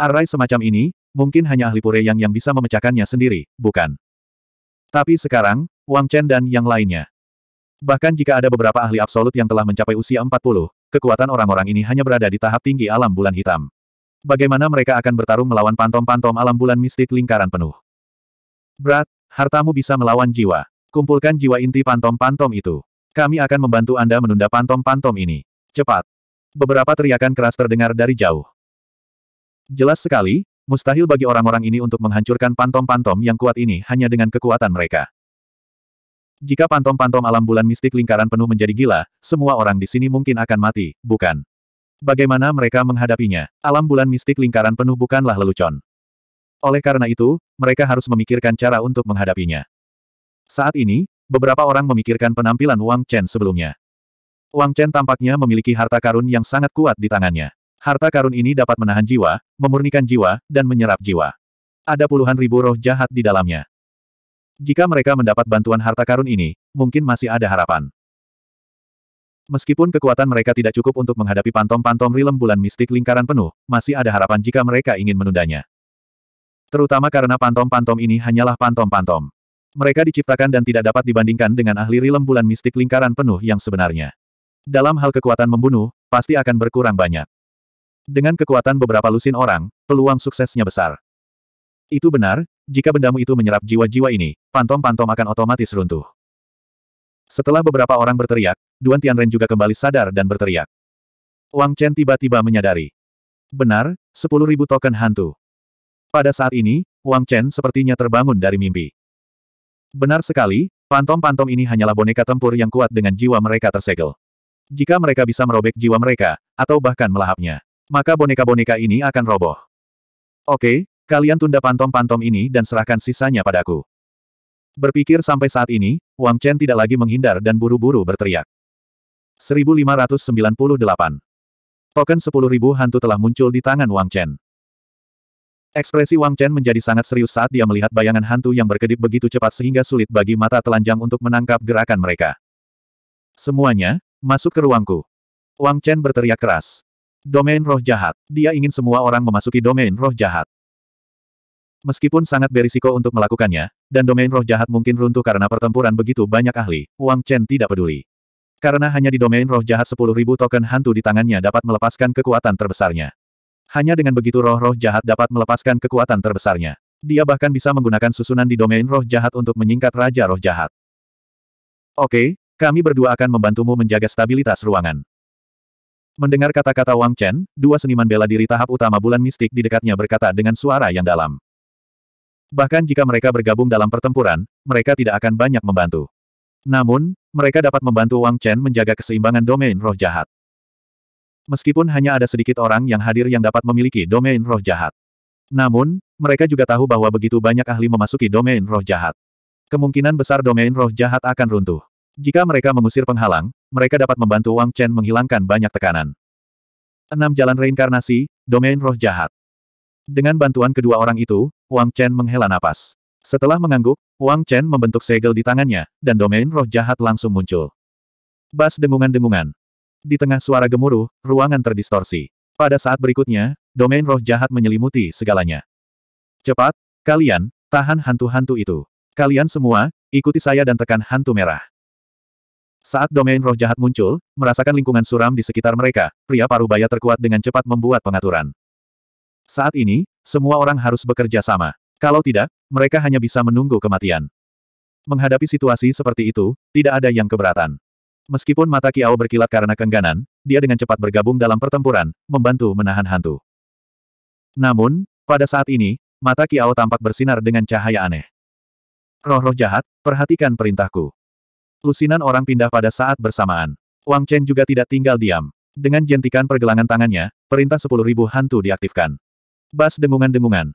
Array semacam ini, mungkin hanya ahli pure yang yang bisa memecahkannya sendiri, bukan? Tapi sekarang, Wang Chen dan yang lainnya. Bahkan jika ada beberapa ahli absolut yang telah mencapai usia 40, kekuatan orang-orang ini hanya berada di tahap tinggi alam bulan hitam. Bagaimana mereka akan bertarung melawan pantom-pantom alam bulan mistik lingkaran penuh? Berat, hartamu bisa melawan jiwa. Kumpulkan jiwa inti pantom-pantom itu. Kami akan membantu Anda menunda pantom-pantom ini. Cepat. Beberapa teriakan keras terdengar dari jauh. Jelas sekali, mustahil bagi orang-orang ini untuk menghancurkan pantom-pantom yang kuat ini hanya dengan kekuatan mereka. Jika pantom-pantom alam bulan mistik lingkaran penuh menjadi gila, semua orang di sini mungkin akan mati, bukan? Bagaimana mereka menghadapinya? Alam bulan mistik lingkaran penuh bukanlah lelucon. Oleh karena itu, mereka harus memikirkan cara untuk menghadapinya. Saat ini, beberapa orang memikirkan penampilan Wang Chen sebelumnya. Wang Chen tampaknya memiliki harta karun yang sangat kuat di tangannya. Harta karun ini dapat menahan jiwa, memurnikan jiwa, dan menyerap jiwa. Ada puluhan ribu roh jahat di dalamnya. Jika mereka mendapat bantuan harta karun ini, mungkin masih ada harapan. Meskipun kekuatan mereka tidak cukup untuk menghadapi pantom-pantom rilem bulan mistik lingkaran penuh, masih ada harapan jika mereka ingin menundanya. Terutama karena pantom-pantom ini hanyalah pantom-pantom. Mereka diciptakan dan tidak dapat dibandingkan dengan ahli rilem bulan mistik lingkaran penuh yang sebenarnya. Dalam hal kekuatan membunuh, pasti akan berkurang banyak. Dengan kekuatan beberapa lusin orang, peluang suksesnya besar. Itu benar, jika bendamu itu menyerap jiwa-jiwa ini, pantom-pantom akan otomatis runtuh. Setelah beberapa orang berteriak, Duan Tianren juga kembali sadar dan berteriak. Wang Chen tiba-tiba menyadari. Benar, sepuluh ribu token hantu. Pada saat ini, Wang Chen sepertinya terbangun dari mimpi. Benar sekali, pantom-pantom ini hanyalah boneka tempur yang kuat dengan jiwa mereka tersegel. Jika mereka bisa merobek jiwa mereka, atau bahkan melahapnya, maka boneka-boneka ini akan roboh. Oke, Kalian tunda pantom-pantom ini dan serahkan sisanya padaku. Berpikir sampai saat ini, Wang Chen tidak lagi menghindar dan buru-buru berteriak. 1598. Token 10.000 hantu telah muncul di tangan Wang Chen. Ekspresi Wang Chen menjadi sangat serius saat dia melihat bayangan hantu yang berkedip begitu cepat sehingga sulit bagi mata telanjang untuk menangkap gerakan mereka. Semuanya, masuk ke ruangku. Wang Chen berteriak keras. Domain roh jahat. Dia ingin semua orang memasuki domain roh jahat. Meskipun sangat berisiko untuk melakukannya, dan domain roh jahat mungkin runtuh karena pertempuran begitu banyak ahli, Wang Chen tidak peduli. Karena hanya di domain roh jahat 10.000 token hantu di tangannya dapat melepaskan kekuatan terbesarnya. Hanya dengan begitu roh-roh jahat dapat melepaskan kekuatan terbesarnya. Dia bahkan bisa menggunakan susunan di domain roh jahat untuk menyingkat Raja Roh Jahat. Oke, kami berdua akan membantumu menjaga stabilitas ruangan. Mendengar kata-kata Wang Chen, dua seniman bela diri tahap utama bulan mistik di dekatnya berkata dengan suara yang dalam. Bahkan jika mereka bergabung dalam pertempuran, mereka tidak akan banyak membantu. Namun, mereka dapat membantu Wang Chen menjaga keseimbangan domain roh jahat. Meskipun hanya ada sedikit orang yang hadir yang dapat memiliki domain roh jahat. Namun, mereka juga tahu bahwa begitu banyak ahli memasuki domain roh jahat. Kemungkinan besar domain roh jahat akan runtuh. Jika mereka mengusir penghalang, mereka dapat membantu Wang Chen menghilangkan banyak tekanan. 6. Jalan Reinkarnasi, Domain Roh Jahat Dengan bantuan kedua orang itu, Wang Chen menghela napas. Setelah mengangguk, Wang Chen membentuk segel di tangannya, dan domain roh jahat langsung muncul. Bas dengungan-dengungan. Di tengah suara gemuruh, ruangan terdistorsi. Pada saat berikutnya, domain roh jahat menyelimuti segalanya. Cepat, kalian, tahan hantu-hantu itu. Kalian semua, ikuti saya dan tekan hantu merah. Saat domain roh jahat muncul, merasakan lingkungan suram di sekitar mereka, pria paruh baya terkuat dengan cepat membuat pengaturan. Saat ini, semua orang harus bekerja sama. Kalau tidak, mereka hanya bisa menunggu kematian. Menghadapi situasi seperti itu, tidak ada yang keberatan. Meskipun mata Kiao berkilat karena kengganan, dia dengan cepat bergabung dalam pertempuran, membantu menahan hantu. Namun, pada saat ini, mata Kiao tampak bersinar dengan cahaya aneh. Roh-roh jahat, perhatikan perintahku. Lusinan orang pindah pada saat bersamaan. Wang Chen juga tidak tinggal diam. Dengan jentikan pergelangan tangannya, perintah 10.000 hantu diaktifkan. Bas dengungan-dengungan.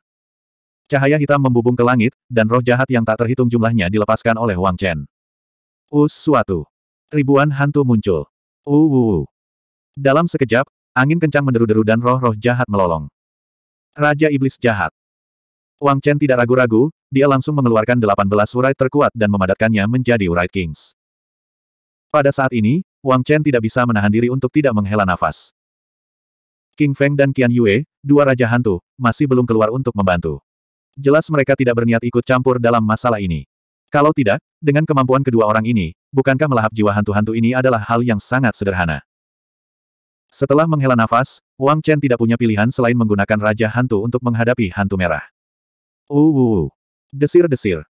Cahaya hitam membubung ke langit, dan roh jahat yang tak terhitung jumlahnya dilepaskan oleh Wang Chen. Us suatu. Ribuan hantu muncul. Uwuwu. Dalam sekejap, angin kencang menderu-deru dan roh-roh jahat melolong. Raja Iblis Jahat. Wang Chen tidak ragu-ragu, dia langsung mengeluarkan 18 urai terkuat dan memadatkannya menjadi urai Kings. Pada saat ini, Wang Chen tidak bisa menahan diri untuk tidak menghela nafas. King Feng dan Qian Yue, dua raja hantu, masih belum keluar untuk membantu. Jelas mereka tidak berniat ikut campur dalam masalah ini. Kalau tidak, dengan kemampuan kedua orang ini, bukankah melahap jiwa hantu-hantu ini adalah hal yang sangat sederhana? Setelah menghela nafas, Wang Chen tidak punya pilihan selain menggunakan Raja Hantu untuk menghadapi hantu merah. Uwu. Desir-desir.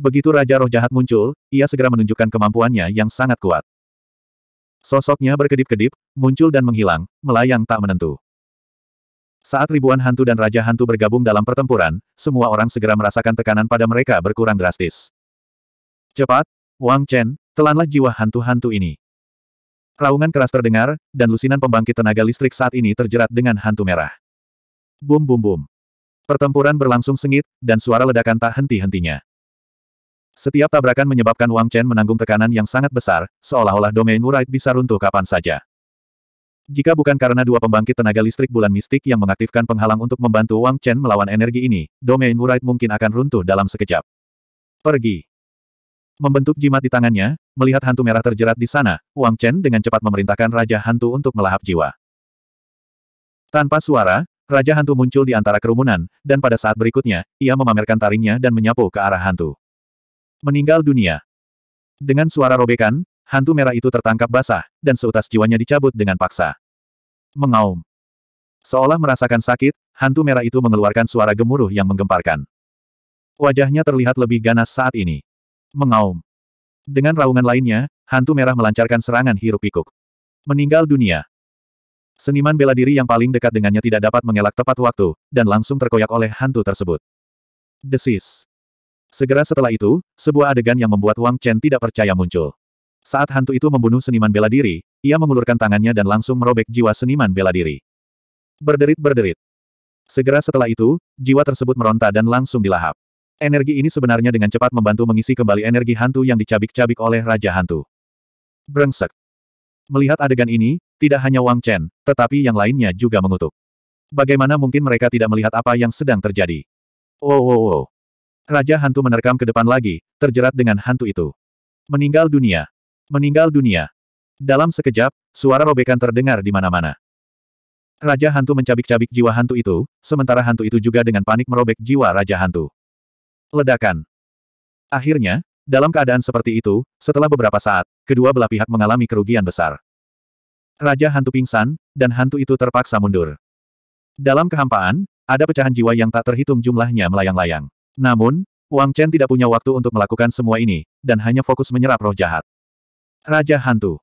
Begitu Raja Roh Jahat muncul, ia segera menunjukkan kemampuannya yang sangat kuat. Sosoknya berkedip-kedip, muncul dan menghilang, melayang tak menentu. Saat ribuan hantu dan raja hantu bergabung dalam pertempuran, semua orang segera merasakan tekanan pada mereka berkurang drastis. Cepat, Wang Chen, telanlah jiwa hantu-hantu ini. Raungan keras terdengar, dan lusinan pembangkit tenaga listrik saat ini terjerat dengan hantu merah. Bum bum bum. Pertempuran berlangsung sengit, dan suara ledakan tak henti-hentinya. Setiap tabrakan menyebabkan Wang Chen menanggung tekanan yang sangat besar, seolah-olah domain Wright bisa runtuh kapan saja. Jika bukan karena dua pembangkit tenaga listrik bulan mistik yang mengaktifkan penghalang untuk membantu Wang Chen melawan energi ini, domain Wright mungkin akan runtuh dalam sekejap. Pergi. Membentuk jimat di tangannya, melihat hantu merah terjerat di sana, Wang Chen dengan cepat memerintahkan Raja Hantu untuk melahap jiwa. Tanpa suara, Raja Hantu muncul di antara kerumunan, dan pada saat berikutnya, ia memamerkan taringnya dan menyapu ke arah hantu meninggal dunia. Dengan suara robekan, hantu merah itu tertangkap basah, dan seutas jiwanya dicabut dengan paksa. Mengaum. Seolah merasakan sakit, hantu merah itu mengeluarkan suara gemuruh yang menggemparkan. Wajahnya terlihat lebih ganas saat ini. Mengaum. Dengan raungan lainnya, hantu merah melancarkan serangan hiruk-pikuk. Meninggal dunia. Seniman bela diri yang paling dekat dengannya tidak dapat mengelak tepat waktu, dan langsung terkoyak oleh hantu tersebut. Desis. Segera setelah itu, sebuah adegan yang membuat Wang Chen tidak percaya muncul. Saat hantu itu membunuh seniman bela diri, ia mengulurkan tangannya dan langsung merobek jiwa seniman bela diri. Berderit-berderit. Segera setelah itu, jiwa tersebut meronta dan langsung dilahap. Energi ini sebenarnya dengan cepat membantu mengisi kembali energi hantu yang dicabik-cabik oleh Raja Hantu. Brengsek. Melihat adegan ini, tidak hanya Wang Chen, tetapi yang lainnya juga mengutuk. Bagaimana mungkin mereka tidak melihat apa yang sedang terjadi? Wow oh, wow oh, wow. Oh. Raja hantu menerkam ke depan lagi, terjerat dengan hantu itu. Meninggal dunia. Meninggal dunia. Dalam sekejap, suara robekan terdengar di mana-mana. Raja hantu mencabik-cabik jiwa hantu itu, sementara hantu itu juga dengan panik merobek jiwa raja hantu. Ledakan. Akhirnya, dalam keadaan seperti itu, setelah beberapa saat, kedua belah pihak mengalami kerugian besar. Raja hantu pingsan, dan hantu itu terpaksa mundur. Dalam kehampaan, ada pecahan jiwa yang tak terhitung jumlahnya melayang-layang. Namun, Wang Chen tidak punya waktu untuk melakukan semua ini, dan hanya fokus menyerap roh jahat. Raja Hantu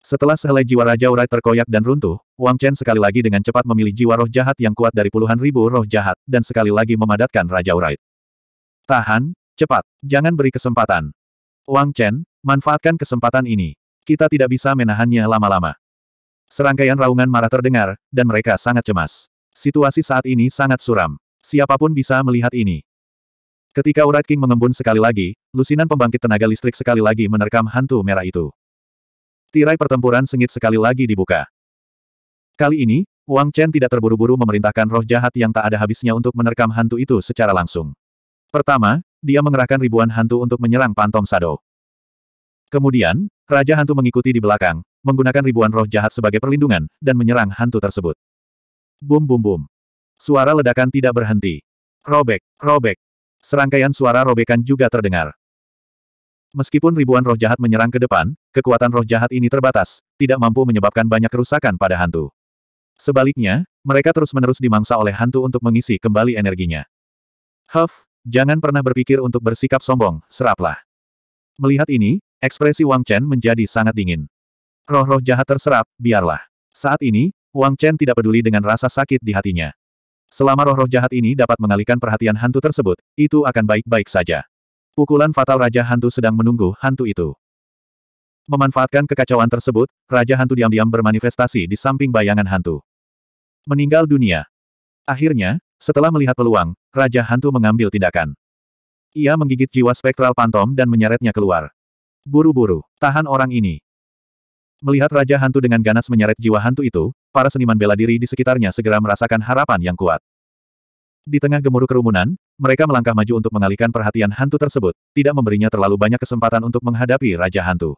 Setelah sehelai jiwa Raja Urai terkoyak dan runtuh, Wang Chen sekali lagi dengan cepat memilih jiwa roh jahat yang kuat dari puluhan ribu roh jahat, dan sekali lagi memadatkan Raja Urai. Tahan, cepat, jangan beri kesempatan. Wang Chen, manfaatkan kesempatan ini. Kita tidak bisa menahannya lama-lama. Serangkaian raungan marah terdengar, dan mereka sangat cemas. Situasi saat ini sangat suram. Siapapun bisa melihat ini. Ketika Urat King mengembun sekali lagi, lusinan pembangkit tenaga listrik sekali lagi menerkam hantu merah itu. Tirai pertempuran sengit sekali lagi dibuka. Kali ini, Wang Chen tidak terburu-buru memerintahkan roh jahat yang tak ada habisnya untuk menerkam hantu itu secara langsung. Pertama, dia mengerahkan ribuan hantu untuk menyerang Pantom Sado. Kemudian, Raja Hantu mengikuti di belakang, menggunakan ribuan roh jahat sebagai perlindungan, dan menyerang hantu tersebut. Bum bum bum. Suara ledakan tidak berhenti. Robek, robek. Serangkaian suara robekan juga terdengar. Meskipun ribuan roh jahat menyerang ke depan, kekuatan roh jahat ini terbatas, tidak mampu menyebabkan banyak kerusakan pada hantu. Sebaliknya, mereka terus-menerus dimangsa oleh hantu untuk mengisi kembali energinya. Huff, jangan pernah berpikir untuk bersikap sombong, seraplah. Melihat ini, ekspresi Wang Chen menjadi sangat dingin. Roh-roh jahat terserap, biarlah. Saat ini, Wang Chen tidak peduli dengan rasa sakit di hatinya. Selama roh-roh jahat ini dapat mengalihkan perhatian hantu tersebut, itu akan baik-baik saja. Pukulan fatal Raja Hantu sedang menunggu hantu itu. Memanfaatkan kekacauan tersebut, Raja Hantu diam-diam bermanifestasi di samping bayangan hantu. Meninggal dunia. Akhirnya, setelah melihat peluang, Raja Hantu mengambil tindakan. Ia menggigit jiwa spektral pantom dan menyeretnya keluar. Buru-buru, tahan orang ini. Melihat Raja Hantu dengan ganas menyeret jiwa hantu itu, para seniman bela diri di sekitarnya segera merasakan harapan yang kuat. Di tengah gemuruh kerumunan, mereka melangkah maju untuk mengalihkan perhatian hantu tersebut, tidak memberinya terlalu banyak kesempatan untuk menghadapi Raja Hantu.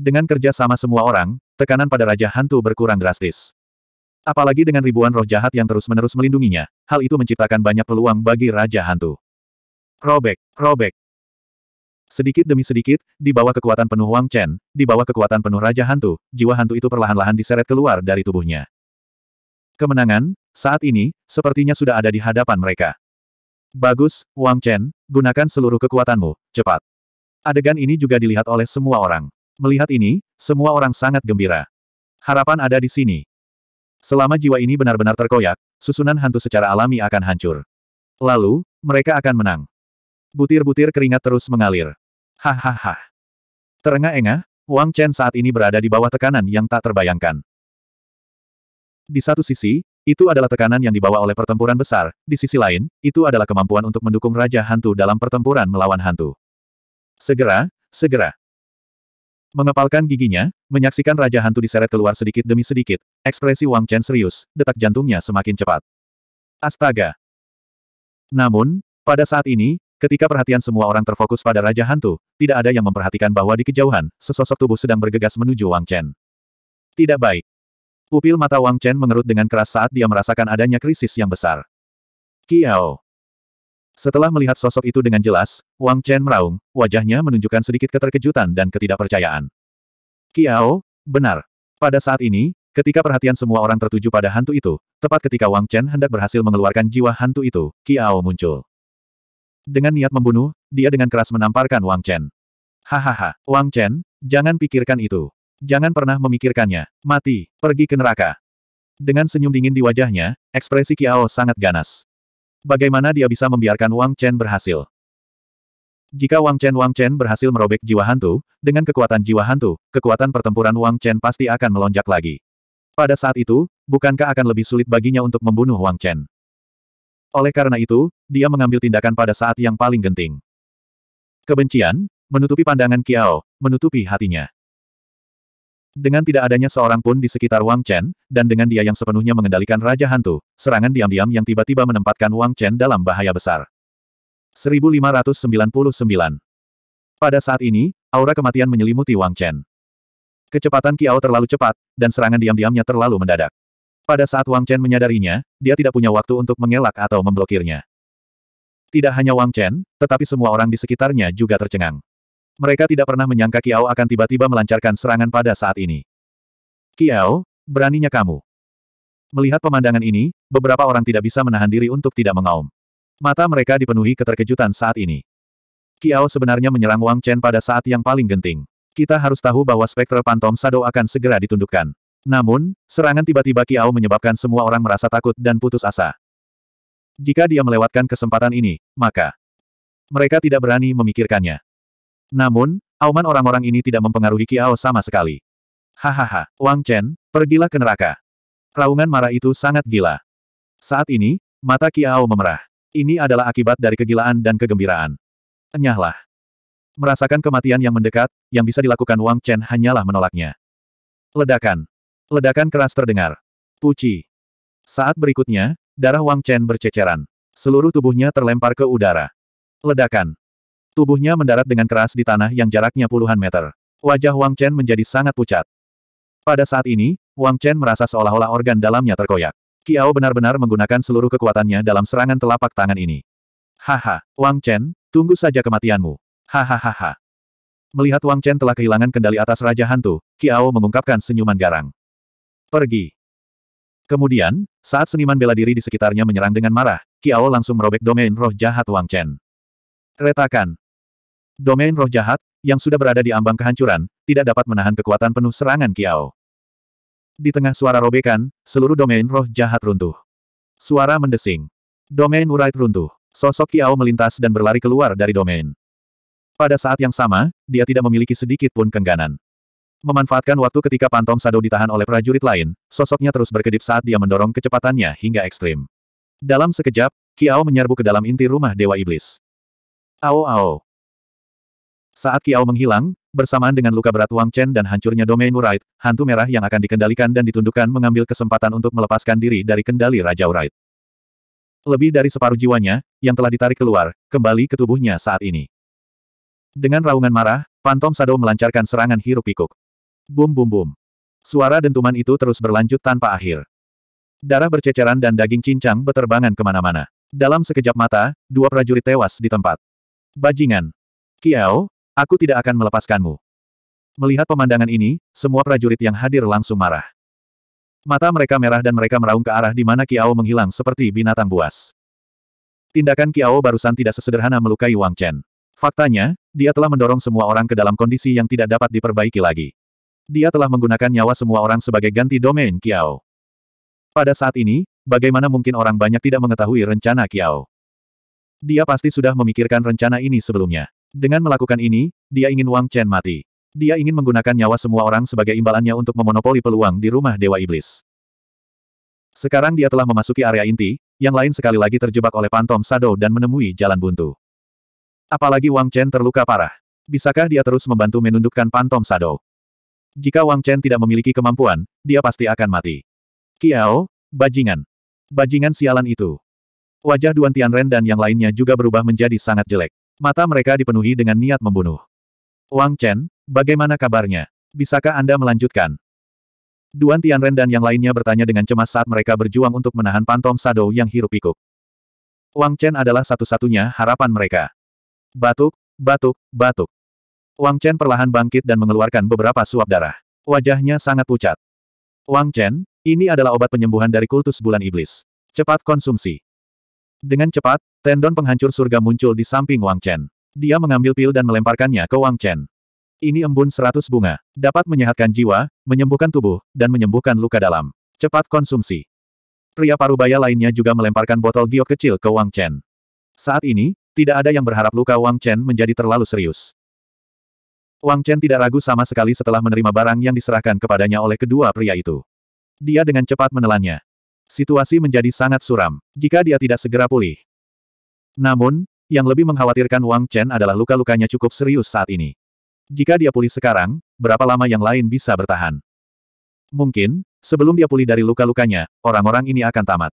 Dengan kerja sama semua orang, tekanan pada Raja Hantu berkurang drastis. Apalagi dengan ribuan roh jahat yang terus-menerus melindunginya, hal itu menciptakan banyak peluang bagi Raja Hantu. Robek, robek, Sedikit demi sedikit, di bawah kekuatan penuh Wang Chen, di bawah kekuatan penuh Raja Hantu, jiwa hantu itu perlahan-lahan diseret keluar dari tubuhnya. Kemenangan, saat ini, sepertinya sudah ada di hadapan mereka. Bagus, Wang Chen, gunakan seluruh kekuatanmu, cepat. Adegan ini juga dilihat oleh semua orang. Melihat ini, semua orang sangat gembira. Harapan ada di sini. Selama jiwa ini benar-benar terkoyak, susunan hantu secara alami akan hancur. Lalu, mereka akan menang. Butir-butir keringat terus mengalir. Hahaha. Terengah-engah, Wang Chen saat ini berada di bawah tekanan yang tak terbayangkan. Di satu sisi, itu adalah tekanan yang dibawa oleh pertempuran besar, di sisi lain, itu adalah kemampuan untuk mendukung Raja Hantu dalam pertempuran melawan hantu. Segera, segera. Mengepalkan giginya, menyaksikan Raja Hantu diseret keluar sedikit demi sedikit, ekspresi Wang Chen serius, detak jantungnya semakin cepat. Astaga! Namun, pada saat ini, Ketika perhatian semua orang terfokus pada Raja Hantu, tidak ada yang memperhatikan bahwa di kejauhan, sesosok tubuh sedang bergegas menuju Wang Chen. Tidak baik. Pupil mata Wang Chen mengerut dengan keras saat dia merasakan adanya krisis yang besar. Kiao. Setelah melihat sosok itu dengan jelas, Wang Chen meraung, wajahnya menunjukkan sedikit keterkejutan dan ketidakpercayaan. Kiao, benar. Pada saat ini, Ketika perhatian semua orang tertuju pada hantu itu, tepat ketika Wang Chen hendak berhasil mengeluarkan jiwa hantu itu, Kiao muncul. Dengan niat membunuh, dia dengan keras menamparkan Wang Chen. Hahaha, Wang Chen, jangan pikirkan itu. Jangan pernah memikirkannya. Mati, pergi ke neraka. Dengan senyum dingin di wajahnya, ekspresi Kiao sangat ganas. Bagaimana dia bisa membiarkan Wang Chen berhasil? Jika Wang Chen Wang Chen berhasil merobek jiwa hantu, dengan kekuatan jiwa hantu, kekuatan pertempuran Wang Chen pasti akan melonjak lagi. Pada saat itu, bukankah akan lebih sulit baginya untuk membunuh Wang Chen? Oleh karena itu, dia mengambil tindakan pada saat yang paling genting. Kebencian, menutupi pandangan Kiao, menutupi hatinya. Dengan tidak adanya seorang pun di sekitar Wang Chen, dan dengan dia yang sepenuhnya mengendalikan Raja Hantu, serangan diam-diam yang tiba-tiba menempatkan Wang Chen dalam bahaya besar. 1599 Pada saat ini, aura kematian menyelimuti Wang Chen. Kecepatan Kiao terlalu cepat, dan serangan diam-diamnya terlalu mendadak. Pada saat Wang Chen menyadarinya, dia tidak punya waktu untuk mengelak atau memblokirnya. Tidak hanya Wang Chen, tetapi semua orang di sekitarnya juga tercengang. Mereka tidak pernah menyangka Kiao akan tiba-tiba melancarkan serangan pada saat ini. Kiao, beraninya kamu. Melihat pemandangan ini, beberapa orang tidak bisa menahan diri untuk tidak mengaum. Mata mereka dipenuhi keterkejutan saat ini. Kiao sebenarnya menyerang Wang Chen pada saat yang paling genting. Kita harus tahu bahwa spektra Pantom Shadow akan segera ditundukkan. Namun, serangan tiba-tiba Kiao menyebabkan semua orang merasa takut dan putus asa. Jika dia melewatkan kesempatan ini, maka mereka tidak berani memikirkannya. Namun, auman orang-orang ini tidak mempengaruhi Kiao sama sekali. Hahaha, Wang Chen, pergilah ke neraka. Raungan marah itu sangat gila. Saat ini, mata Kiao memerah. Ini adalah akibat dari kegilaan dan kegembiraan. Enyahlah. Merasakan kematian yang mendekat, yang bisa dilakukan Wang Chen hanyalah menolaknya. Ledakan. Ledakan keras terdengar. Puci. Saat berikutnya, darah Wang Chen berceceran. Seluruh tubuhnya terlempar ke udara. Ledakan. Tubuhnya mendarat dengan keras di tanah yang jaraknya puluhan meter. Wajah Wang Chen menjadi sangat pucat. Pada saat ini, Wang Chen merasa seolah-olah organ dalamnya terkoyak. Kiao benar-benar menggunakan seluruh kekuatannya dalam serangan telapak tangan ini. Haha, Wang Chen, tunggu saja kematianmu. Hahaha. Melihat Wang Chen telah kehilangan kendali atas Raja Hantu, Kiao mengungkapkan senyuman garang. Pergi. Kemudian, saat seniman bela diri di sekitarnya menyerang dengan marah, Kiao langsung merobek domain roh jahat Wang Chen. Retakan. Domain roh jahat, yang sudah berada di ambang kehancuran, tidak dapat menahan kekuatan penuh serangan Kiao. Di tengah suara robekan, seluruh domain roh jahat runtuh. Suara mendesing. Domain urait runtuh. Sosok Kiao melintas dan berlari keluar dari domain. Pada saat yang sama, dia tidak memiliki sedikit pun kengganan. Memanfaatkan waktu ketika pantom sado ditahan oleh prajurit lain, sosoknya terus berkedip saat dia mendorong kecepatannya hingga ekstrim. Dalam sekejap, Kiao menyerbu ke dalam inti rumah Dewa Iblis. Ao ao. Saat Kiao menghilang, bersamaan dengan luka berat Wang Chen dan hancurnya domain Wright, hantu merah yang akan dikendalikan dan ditundukkan mengambil kesempatan untuk melepaskan diri dari kendali Raja Wright. Lebih dari separuh jiwanya, yang telah ditarik keluar, kembali ke tubuhnya saat ini. Dengan raungan marah, pantom sado melancarkan serangan hiruk-pikuk. Bum bum bum. Suara dentuman itu terus berlanjut tanpa akhir. Darah berceceran dan daging cincang beterbangan kemana-mana. Dalam sekejap mata, dua prajurit tewas di tempat. Bajingan. Kiao, aku tidak akan melepaskanmu. Melihat pemandangan ini, semua prajurit yang hadir langsung marah. Mata mereka merah dan mereka meraung ke arah di mana Kiao menghilang seperti binatang buas. Tindakan Kiao barusan tidak sesederhana melukai Wang Chen. Faktanya, dia telah mendorong semua orang ke dalam kondisi yang tidak dapat diperbaiki lagi. Dia telah menggunakan nyawa semua orang sebagai ganti domain Kiao. Pada saat ini, bagaimana mungkin orang banyak tidak mengetahui rencana Kiao? Dia pasti sudah memikirkan rencana ini sebelumnya. Dengan melakukan ini, dia ingin Wang Chen mati. Dia ingin menggunakan nyawa semua orang sebagai imbalannya untuk memonopoli peluang di rumah Dewa Iblis. Sekarang dia telah memasuki area inti, yang lain sekali lagi terjebak oleh Pantom Sado dan menemui jalan buntu. Apalagi Wang Chen terluka parah. Bisakah dia terus membantu menundukkan Pantom Sado? Jika Wang Chen tidak memiliki kemampuan, dia pasti akan mati. Kiao, bajingan. Bajingan sialan itu. Wajah Duan Tianren dan yang lainnya juga berubah menjadi sangat jelek. Mata mereka dipenuhi dengan niat membunuh. Wang Chen, bagaimana kabarnya? Bisakah Anda melanjutkan? Duan Tianren dan yang lainnya bertanya dengan cemas saat mereka berjuang untuk menahan pantom Sado yang hirup pikuk. Wang Chen adalah satu-satunya harapan mereka. Batuk, batuk, batuk. Wang Chen perlahan bangkit dan mengeluarkan beberapa suap darah. Wajahnya sangat pucat. Wang Chen, ini adalah obat penyembuhan dari kultus bulan iblis. Cepat konsumsi. Dengan cepat, tendon penghancur surga muncul di samping Wang Chen. Dia mengambil pil dan melemparkannya ke Wang Chen. Ini embun seratus bunga. Dapat menyehatkan jiwa, menyembuhkan tubuh, dan menyembuhkan luka dalam. Cepat konsumsi. Pria parubaya lainnya juga melemparkan botol giok kecil ke Wang Chen. Saat ini, tidak ada yang berharap luka Wang Chen menjadi terlalu serius. Wang Chen tidak ragu sama sekali setelah menerima barang yang diserahkan kepadanya oleh kedua pria itu. Dia dengan cepat menelannya. Situasi menjadi sangat suram, jika dia tidak segera pulih. Namun, yang lebih mengkhawatirkan Wang Chen adalah luka-lukanya cukup serius saat ini. Jika dia pulih sekarang, berapa lama yang lain bisa bertahan? Mungkin, sebelum dia pulih dari luka-lukanya, orang-orang ini akan tamat.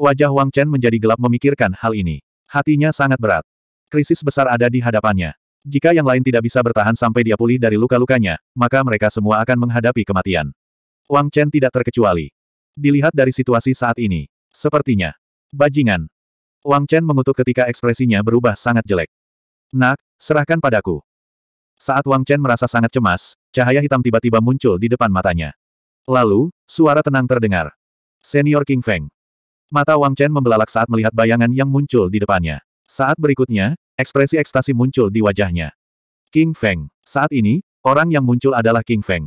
Wajah Wang Chen menjadi gelap memikirkan hal ini. Hatinya sangat berat. Krisis besar ada di hadapannya. Jika yang lain tidak bisa bertahan sampai dia pulih dari luka-lukanya, maka mereka semua akan menghadapi kematian. Wang Chen tidak terkecuali. Dilihat dari situasi saat ini. Sepertinya. Bajingan. Wang Chen mengutuk ketika ekspresinya berubah sangat jelek. Nak, serahkan padaku. Saat Wang Chen merasa sangat cemas, cahaya hitam tiba-tiba muncul di depan matanya. Lalu, suara tenang terdengar. Senior King Feng. Mata Wang Chen membelalak saat melihat bayangan yang muncul di depannya. Saat berikutnya, Ekspresi ekstasi muncul di wajahnya. King Feng. Saat ini, orang yang muncul adalah King Feng.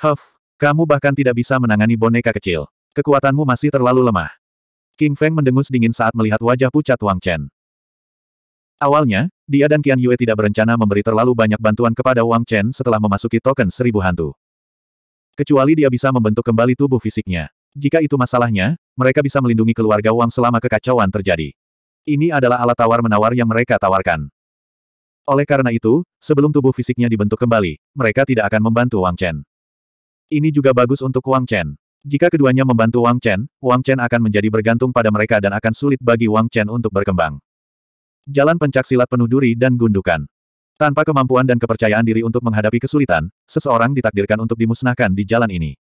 Huff, kamu bahkan tidak bisa menangani boneka kecil. Kekuatanmu masih terlalu lemah. King Feng mendengus dingin saat melihat wajah pucat Wang Chen. Awalnya, dia dan Qian Yue tidak berencana memberi terlalu banyak bantuan kepada Wang Chen setelah memasuki token seribu hantu. Kecuali dia bisa membentuk kembali tubuh fisiknya. Jika itu masalahnya, mereka bisa melindungi keluarga Wang selama kekacauan terjadi. Ini adalah alat tawar-menawar yang mereka tawarkan. Oleh karena itu, sebelum tubuh fisiknya dibentuk kembali, mereka tidak akan membantu Wang Chen. Ini juga bagus untuk Wang Chen. Jika keduanya membantu Wang Chen, Wang Chen akan menjadi bergantung pada mereka dan akan sulit bagi Wang Chen untuk berkembang. Jalan pencak silat penuh duri dan gundukan. Tanpa kemampuan dan kepercayaan diri untuk menghadapi kesulitan, seseorang ditakdirkan untuk dimusnahkan di jalan ini.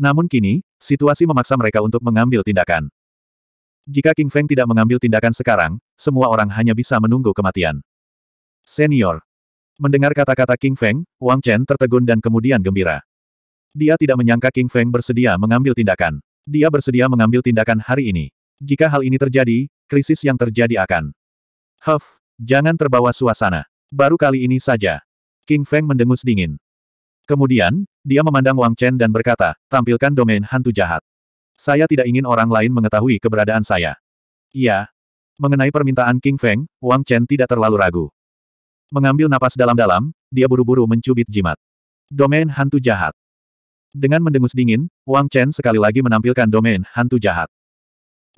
Namun kini, situasi memaksa mereka untuk mengambil tindakan. Jika King Feng tidak mengambil tindakan sekarang, semua orang hanya bisa menunggu kematian. Senior. Mendengar kata-kata King Feng, Wang Chen tertegun dan kemudian gembira. Dia tidak menyangka King Feng bersedia mengambil tindakan. Dia bersedia mengambil tindakan hari ini. Jika hal ini terjadi, krisis yang terjadi akan. Huff, jangan terbawa suasana. Baru kali ini saja. King Feng mendengus dingin. Kemudian, dia memandang Wang Chen dan berkata, tampilkan domain hantu jahat. Saya tidak ingin orang lain mengetahui keberadaan saya. Iya. Mengenai permintaan King Feng, Wang Chen tidak terlalu ragu. Mengambil napas dalam-dalam, dia buru-buru mencubit jimat. Domain hantu jahat. Dengan mendengus dingin, Wang Chen sekali lagi menampilkan domain hantu jahat.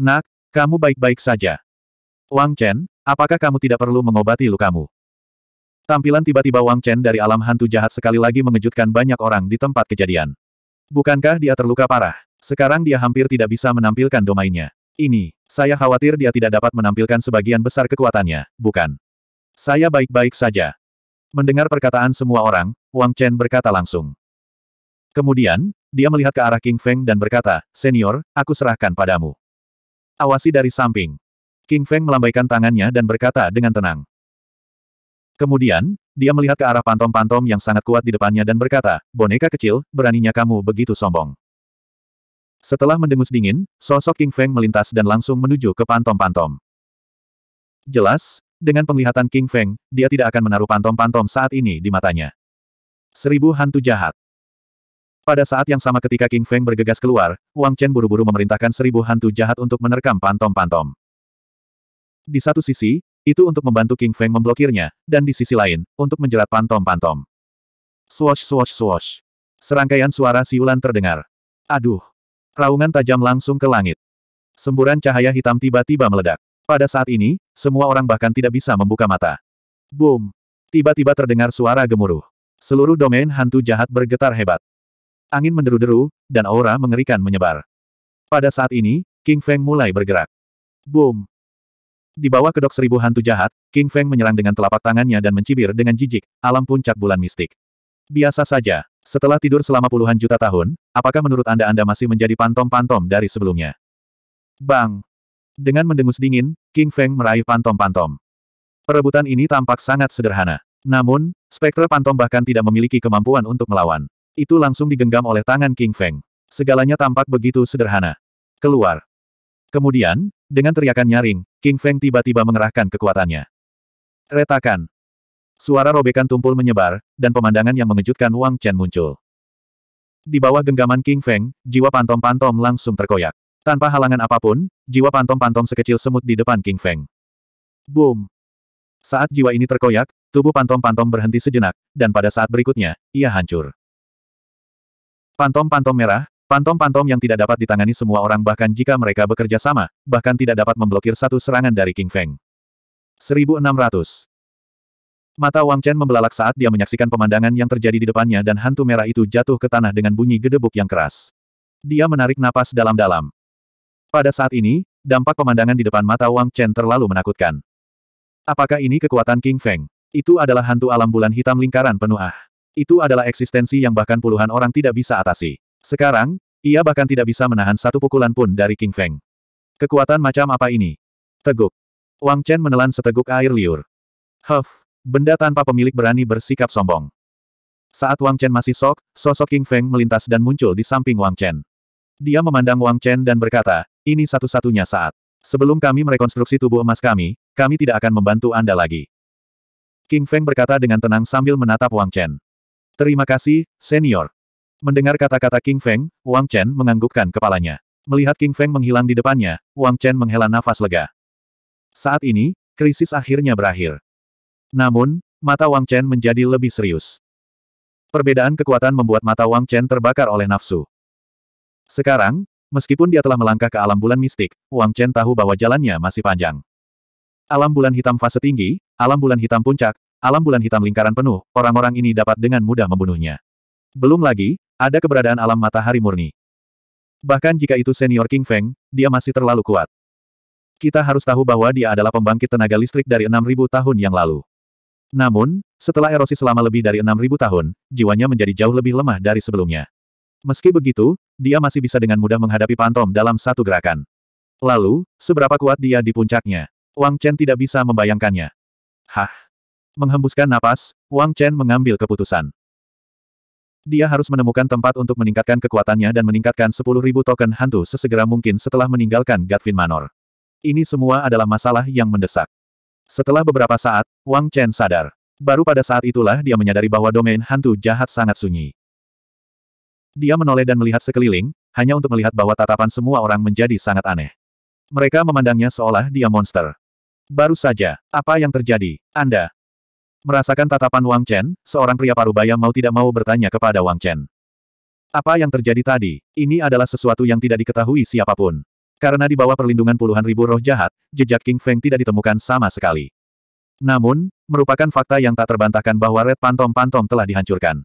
Nak, kamu baik-baik saja. Wang Chen, apakah kamu tidak perlu mengobati lukamu? Tampilan tiba-tiba Wang Chen dari alam hantu jahat sekali lagi mengejutkan banyak orang di tempat kejadian. Bukankah dia terluka parah? Sekarang dia hampir tidak bisa menampilkan domainnya. Ini, saya khawatir dia tidak dapat menampilkan sebagian besar kekuatannya, bukan? Saya baik-baik saja. Mendengar perkataan semua orang, Wang Chen berkata langsung. Kemudian, dia melihat ke arah King Feng dan berkata, Senior, aku serahkan padamu. Awasi dari samping. King Feng melambaikan tangannya dan berkata dengan tenang. Kemudian, dia melihat ke arah pantom-pantom yang sangat kuat di depannya dan berkata, boneka kecil, beraninya kamu begitu sombong. Setelah mendengus dingin, sosok King Feng melintas dan langsung menuju ke pantom-pantom. Jelas, dengan penglihatan King Feng, dia tidak akan menaruh pantom-pantom saat ini di matanya. Seribu hantu jahat. Pada saat yang sama ketika King Feng bergegas keluar, Wang Chen buru-buru memerintahkan seribu hantu jahat untuk menerkam pantom-pantom. Di satu sisi, itu untuk membantu King Feng memblokirnya, dan di sisi lain, untuk menjerat pantom-pantom. Swash swash swash. Serangkaian suara siulan terdengar. Aduh. Raungan tajam langsung ke langit. Semburan cahaya hitam tiba-tiba meledak. Pada saat ini, semua orang bahkan tidak bisa membuka mata. Boom! Tiba-tiba terdengar suara gemuruh. Seluruh domain hantu jahat bergetar hebat. Angin menderu-deru, dan aura mengerikan menyebar. Pada saat ini, King Feng mulai bergerak. Boom! Di bawah kedok seribu hantu jahat, King Feng menyerang dengan telapak tangannya dan mencibir dengan jijik, alam puncak bulan mistik. Biasa saja, setelah tidur selama puluhan juta tahun, apakah menurut Anda Anda masih menjadi pantom-pantom dari sebelumnya? Bang! Dengan mendengus dingin, King Feng meraih pantom-pantom. Perebutan ini tampak sangat sederhana. Namun, spektra pantom bahkan tidak memiliki kemampuan untuk melawan. Itu langsung digenggam oleh tangan King Feng. Segalanya tampak begitu sederhana. Keluar. Kemudian, dengan teriakan nyaring, King Feng tiba-tiba mengerahkan kekuatannya. Retakan. Suara robekan tumpul menyebar, dan pemandangan yang mengejutkan Wang Chen muncul. Di bawah genggaman King Feng, jiwa pantom-pantom langsung terkoyak. Tanpa halangan apapun, jiwa pantom-pantom sekecil semut di depan King Feng. Boom! Saat jiwa ini terkoyak, tubuh pantom-pantom berhenti sejenak, dan pada saat berikutnya, ia hancur. Pantom-pantom merah, pantom-pantom yang tidak dapat ditangani semua orang bahkan jika mereka bekerja sama, bahkan tidak dapat memblokir satu serangan dari King Feng. 1600. Mata Wang Chen membelalak saat dia menyaksikan pemandangan yang terjadi di depannya dan hantu merah itu jatuh ke tanah dengan bunyi gedebuk yang keras. Dia menarik napas dalam-dalam. Pada saat ini, dampak pemandangan di depan mata Wang Chen terlalu menakutkan. Apakah ini kekuatan King Feng? Itu adalah hantu alam bulan hitam lingkaran penuh ah. Itu adalah eksistensi yang bahkan puluhan orang tidak bisa atasi. Sekarang, ia bahkan tidak bisa menahan satu pukulan pun dari King Feng. Kekuatan macam apa ini? Teguk. Wang Chen menelan seteguk air liur. Huff, Benda tanpa pemilik berani bersikap sombong. Saat Wang Chen masih sok, sosok King Feng melintas dan muncul di samping Wang Chen. Dia memandang Wang Chen dan berkata, ini satu-satunya saat. Sebelum kami merekonstruksi tubuh emas kami, kami tidak akan membantu Anda lagi. King Feng berkata dengan tenang sambil menatap Wang Chen. Terima kasih, senior. Mendengar kata-kata King Feng, Wang Chen menganggukkan kepalanya. Melihat King Feng menghilang di depannya, Wang Chen menghela nafas lega. Saat ini, krisis akhirnya berakhir. Namun, mata Wang Chen menjadi lebih serius. Perbedaan kekuatan membuat mata Wang Chen terbakar oleh nafsu. Sekarang, meskipun dia telah melangkah ke alam bulan mistik, Wang Chen tahu bahwa jalannya masih panjang. Alam bulan hitam fase tinggi, alam bulan hitam puncak, alam bulan hitam lingkaran penuh, orang-orang ini dapat dengan mudah membunuhnya. Belum lagi, ada keberadaan alam matahari murni. Bahkan jika itu senior King Feng, dia masih terlalu kuat. Kita harus tahu bahwa dia adalah pembangkit tenaga listrik dari 6.000 tahun yang lalu. Namun, setelah erosi selama lebih dari 6.000 tahun, jiwanya menjadi jauh lebih lemah dari sebelumnya. Meski begitu, dia masih bisa dengan mudah menghadapi Pantom dalam satu gerakan. Lalu, seberapa kuat dia di puncaknya? Wang Chen tidak bisa membayangkannya. Hah? Menghembuskan napas, Wang Chen mengambil keputusan. Dia harus menemukan tempat untuk meningkatkan kekuatannya dan meningkatkan 10.000 token hantu sesegera mungkin setelah meninggalkan Gatvin Manor. Ini semua adalah masalah yang mendesak. Setelah beberapa saat, Wang Chen sadar. Baru pada saat itulah dia menyadari bahwa domain hantu jahat sangat sunyi. Dia menoleh dan melihat sekeliling, hanya untuk melihat bahwa tatapan semua orang menjadi sangat aneh. Mereka memandangnya seolah dia monster. Baru saja, apa yang terjadi, Anda? Merasakan tatapan Wang Chen, seorang pria parubaya mau tidak mau bertanya kepada Wang Chen. Apa yang terjadi tadi? Ini adalah sesuatu yang tidak diketahui siapapun. Karena di bawah perlindungan puluhan ribu roh jahat, jejak King Feng tidak ditemukan sama sekali. Namun, merupakan fakta yang tak terbantahkan bahwa Red Pantom-Pantom telah dihancurkan.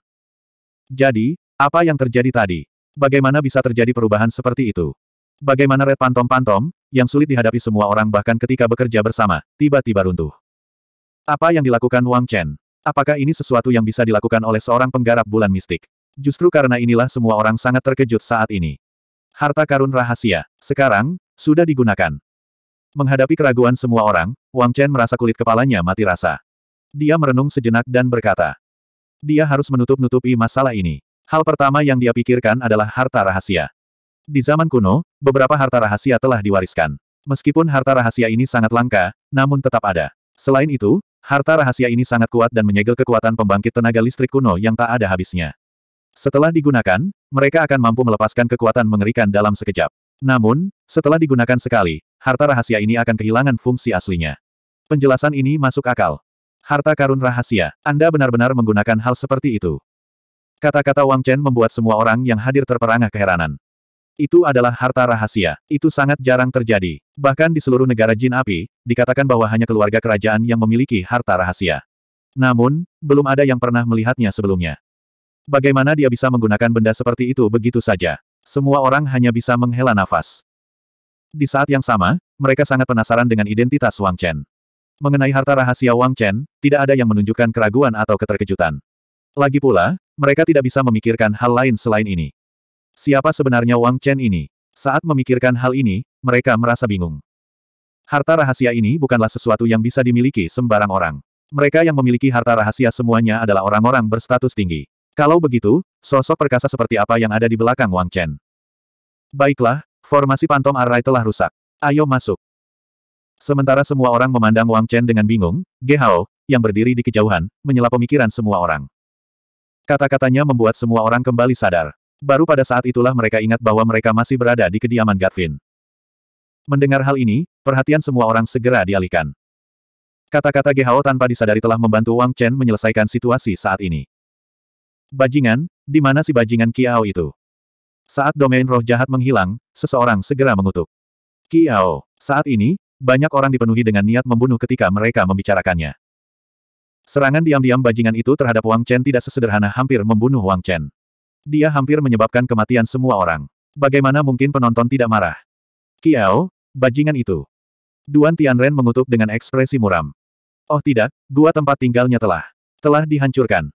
Jadi, apa yang terjadi tadi? Bagaimana bisa terjadi perubahan seperti itu? Bagaimana Red Pantom-Pantom, yang sulit dihadapi semua orang bahkan ketika bekerja bersama, tiba-tiba runtuh? Apa yang dilakukan Wang Chen? Apakah ini sesuatu yang bisa dilakukan oleh seorang penggarap bulan mistik? Justru karena inilah semua orang sangat terkejut saat ini. Harta karun rahasia. Sekarang, sudah digunakan. Menghadapi keraguan semua orang, Wang Chen merasa kulit kepalanya mati rasa. Dia merenung sejenak dan berkata. Dia harus menutup-nutupi masalah ini. Hal pertama yang dia pikirkan adalah harta rahasia. Di zaman kuno, beberapa harta rahasia telah diwariskan. Meskipun harta rahasia ini sangat langka, namun tetap ada. Selain itu, harta rahasia ini sangat kuat dan menyegel kekuatan pembangkit tenaga listrik kuno yang tak ada habisnya. Setelah digunakan, mereka akan mampu melepaskan kekuatan mengerikan dalam sekejap. Namun, setelah digunakan sekali, harta rahasia ini akan kehilangan fungsi aslinya. Penjelasan ini masuk akal. Harta karun rahasia, Anda benar-benar menggunakan hal seperti itu. Kata-kata Wang Chen membuat semua orang yang hadir terperangah keheranan. Itu adalah harta rahasia. Itu sangat jarang terjadi. Bahkan di seluruh negara jin api, dikatakan bahwa hanya keluarga kerajaan yang memiliki harta rahasia. Namun, belum ada yang pernah melihatnya sebelumnya. Bagaimana dia bisa menggunakan benda seperti itu begitu saja? Semua orang hanya bisa menghela nafas. Di saat yang sama, mereka sangat penasaran dengan identitas Wang Chen. Mengenai harta rahasia Wang Chen, tidak ada yang menunjukkan keraguan atau keterkejutan. Lagi pula, mereka tidak bisa memikirkan hal lain selain ini. Siapa sebenarnya Wang Chen ini? Saat memikirkan hal ini, mereka merasa bingung. Harta rahasia ini bukanlah sesuatu yang bisa dimiliki sembarang orang. Mereka yang memiliki harta rahasia semuanya adalah orang-orang berstatus tinggi. Kalau begitu, sosok perkasa seperti apa yang ada di belakang Wang Chen? Baiklah, formasi pantom Array telah rusak. Ayo masuk. Sementara semua orang memandang Wang Chen dengan bingung, Ge Hao, yang berdiri di kejauhan, menyela pemikiran semua orang. Kata-katanya membuat semua orang kembali sadar. Baru pada saat itulah mereka ingat bahwa mereka masih berada di kediaman Gatvin. Mendengar hal ini, perhatian semua orang segera dialihkan. Kata-kata Ge Hao tanpa disadari telah membantu Wang Chen menyelesaikan situasi saat ini. Bajingan, di mana si bajingan Kiao itu? Saat domain roh jahat menghilang, seseorang segera mengutuk. Kiao, saat ini, banyak orang dipenuhi dengan niat membunuh ketika mereka membicarakannya. Serangan diam-diam bajingan itu terhadap Wang Chen tidak sesederhana hampir membunuh Wang Chen. Dia hampir menyebabkan kematian semua orang. Bagaimana mungkin penonton tidak marah? Kiao, bajingan itu. Duan Tianren mengutuk dengan ekspresi muram. Oh tidak, gua tempat tinggalnya telah. Telah dihancurkan.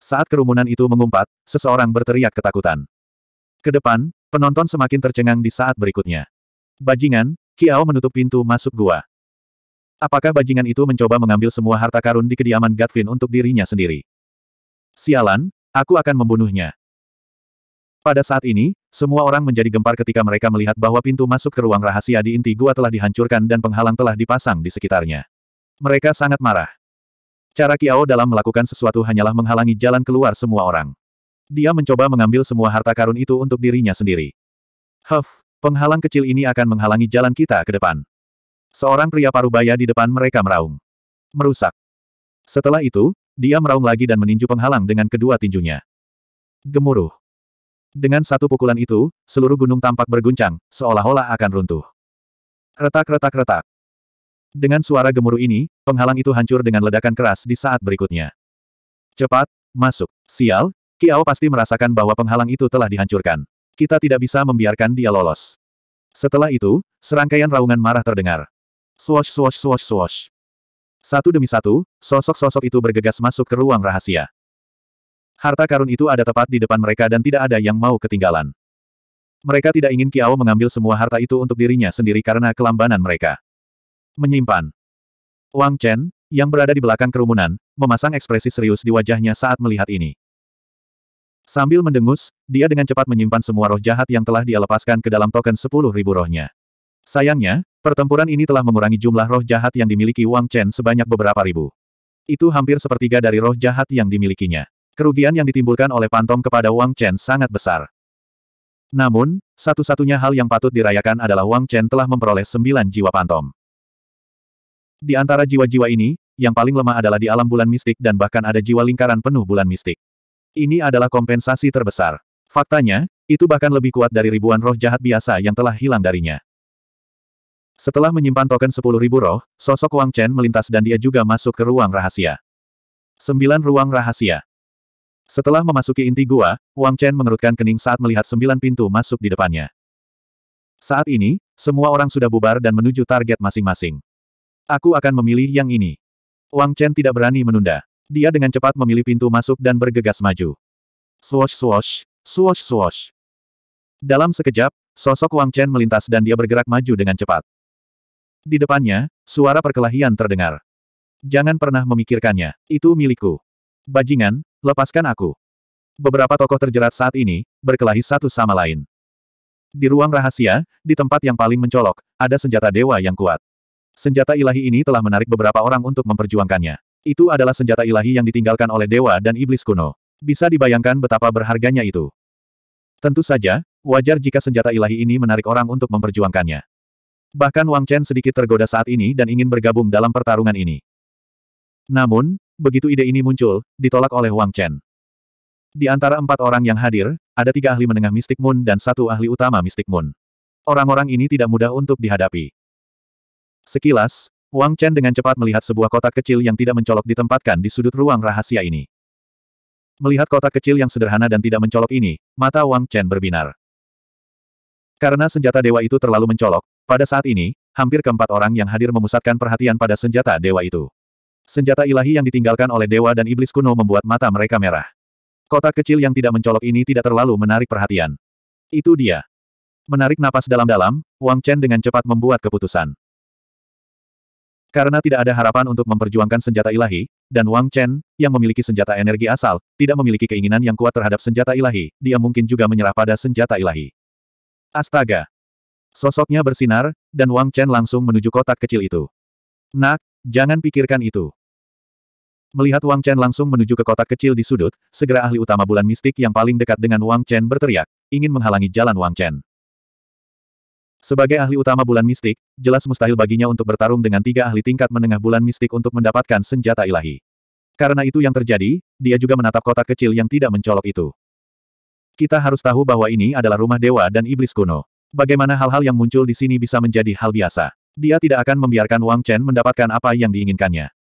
Saat kerumunan itu mengumpat, seseorang berteriak ketakutan. Kedepan, penonton semakin tercengang di saat berikutnya. Bajingan, Kiao menutup pintu masuk gua. Apakah bajingan itu mencoba mengambil semua harta karun di kediaman Gatvin untuk dirinya sendiri? Sialan, aku akan membunuhnya. Pada saat ini, semua orang menjadi gempar ketika mereka melihat bahwa pintu masuk ke ruang rahasia di inti gua telah dihancurkan dan penghalang telah dipasang di sekitarnya. Mereka sangat marah. Cara Kiao dalam melakukan sesuatu hanyalah menghalangi jalan keluar semua orang. Dia mencoba mengambil semua harta karun itu untuk dirinya sendiri. Huff, penghalang kecil ini akan menghalangi jalan kita ke depan. Seorang pria parubaya di depan mereka meraung. Merusak. Setelah itu, dia meraung lagi dan meninju penghalang dengan kedua tinjunya. Gemuruh. Dengan satu pukulan itu, seluruh gunung tampak berguncang, seolah-olah akan runtuh. Retak-retak-retak. Dengan suara gemuruh ini, penghalang itu hancur dengan ledakan keras di saat berikutnya. Cepat, masuk. Sial, Kiao pasti merasakan bahwa penghalang itu telah dihancurkan. Kita tidak bisa membiarkan dia lolos. Setelah itu, serangkaian raungan marah terdengar. Swash swash swash swash. Satu demi satu, sosok-sosok itu bergegas masuk ke ruang rahasia. Harta karun itu ada tepat di depan mereka dan tidak ada yang mau ketinggalan. Mereka tidak ingin Kiao mengambil semua harta itu untuk dirinya sendiri karena kelambanan mereka. Menyimpan. Wang Chen, yang berada di belakang kerumunan, memasang ekspresi serius di wajahnya saat melihat ini. Sambil mendengus, dia dengan cepat menyimpan semua roh jahat yang telah dia lepaskan ke dalam token sepuluh ribu rohnya. Sayangnya, pertempuran ini telah mengurangi jumlah roh jahat yang dimiliki Wang Chen sebanyak beberapa ribu. Itu hampir sepertiga dari roh jahat yang dimilikinya. Kerugian yang ditimbulkan oleh Pantom kepada Wang Chen sangat besar. Namun, satu-satunya hal yang patut dirayakan adalah Wang Chen telah memperoleh sembilan jiwa Pantom. Di antara jiwa-jiwa ini, yang paling lemah adalah di alam bulan mistik dan bahkan ada jiwa lingkaran penuh bulan mistik. Ini adalah kompensasi terbesar. Faktanya, itu bahkan lebih kuat dari ribuan roh jahat biasa yang telah hilang darinya. Setelah menyimpan token 10.000 roh, sosok Wang Chen melintas dan dia juga masuk ke ruang rahasia. 9 ruang rahasia. Setelah memasuki inti gua, Wang Chen mengerutkan kening saat melihat sembilan pintu masuk di depannya. Saat ini, semua orang sudah bubar dan menuju target masing-masing. Aku akan memilih yang ini. Wang Chen tidak berani menunda. Dia dengan cepat memilih pintu masuk dan bergegas maju. Swosh swosh, swosh swosh. Dalam sekejap, sosok Wang Chen melintas dan dia bergerak maju dengan cepat. Di depannya, suara perkelahian terdengar. Jangan pernah memikirkannya, itu milikku. Bajingan, lepaskan aku. Beberapa tokoh terjerat saat ini, berkelahi satu sama lain. Di ruang rahasia, di tempat yang paling mencolok, ada senjata dewa yang kuat. Senjata ilahi ini telah menarik beberapa orang untuk memperjuangkannya. Itu adalah senjata ilahi yang ditinggalkan oleh dewa dan iblis kuno. Bisa dibayangkan betapa berharganya itu. Tentu saja, wajar jika senjata ilahi ini menarik orang untuk memperjuangkannya. Bahkan Wang Chen sedikit tergoda saat ini dan ingin bergabung dalam pertarungan ini. Namun, begitu ide ini muncul, ditolak oleh Wang Chen. Di antara empat orang yang hadir, ada tiga ahli menengah mistik Moon dan satu ahli utama mistik Moon. Orang-orang ini tidak mudah untuk dihadapi. Sekilas, Wang Chen dengan cepat melihat sebuah kotak kecil yang tidak mencolok ditempatkan di sudut ruang rahasia ini. Melihat kotak kecil yang sederhana dan tidak mencolok ini, mata Wang Chen berbinar. Karena senjata dewa itu terlalu mencolok, pada saat ini, hampir keempat orang yang hadir memusatkan perhatian pada senjata dewa itu. Senjata ilahi yang ditinggalkan oleh dewa dan iblis kuno membuat mata mereka merah. Kotak kecil yang tidak mencolok ini tidak terlalu menarik perhatian. Itu dia. Menarik napas dalam-dalam, Wang Chen dengan cepat membuat keputusan. Karena tidak ada harapan untuk memperjuangkan senjata ilahi, dan Wang Chen, yang memiliki senjata energi asal, tidak memiliki keinginan yang kuat terhadap senjata ilahi, dia mungkin juga menyerah pada senjata ilahi. Astaga! Sosoknya bersinar, dan Wang Chen langsung menuju kotak kecil itu. Nak, jangan pikirkan itu. Melihat Wang Chen langsung menuju ke kotak kecil di sudut, segera ahli utama bulan mistik yang paling dekat dengan Wang Chen berteriak, ingin menghalangi jalan Wang Chen. Sebagai ahli utama bulan mistik, jelas mustahil baginya untuk bertarung dengan tiga ahli tingkat menengah bulan mistik untuk mendapatkan senjata ilahi. Karena itu yang terjadi, dia juga menatap kotak kecil yang tidak mencolok itu. Kita harus tahu bahwa ini adalah rumah dewa dan iblis kuno. Bagaimana hal-hal yang muncul di sini bisa menjadi hal biasa. Dia tidak akan membiarkan Wang Chen mendapatkan apa yang diinginkannya.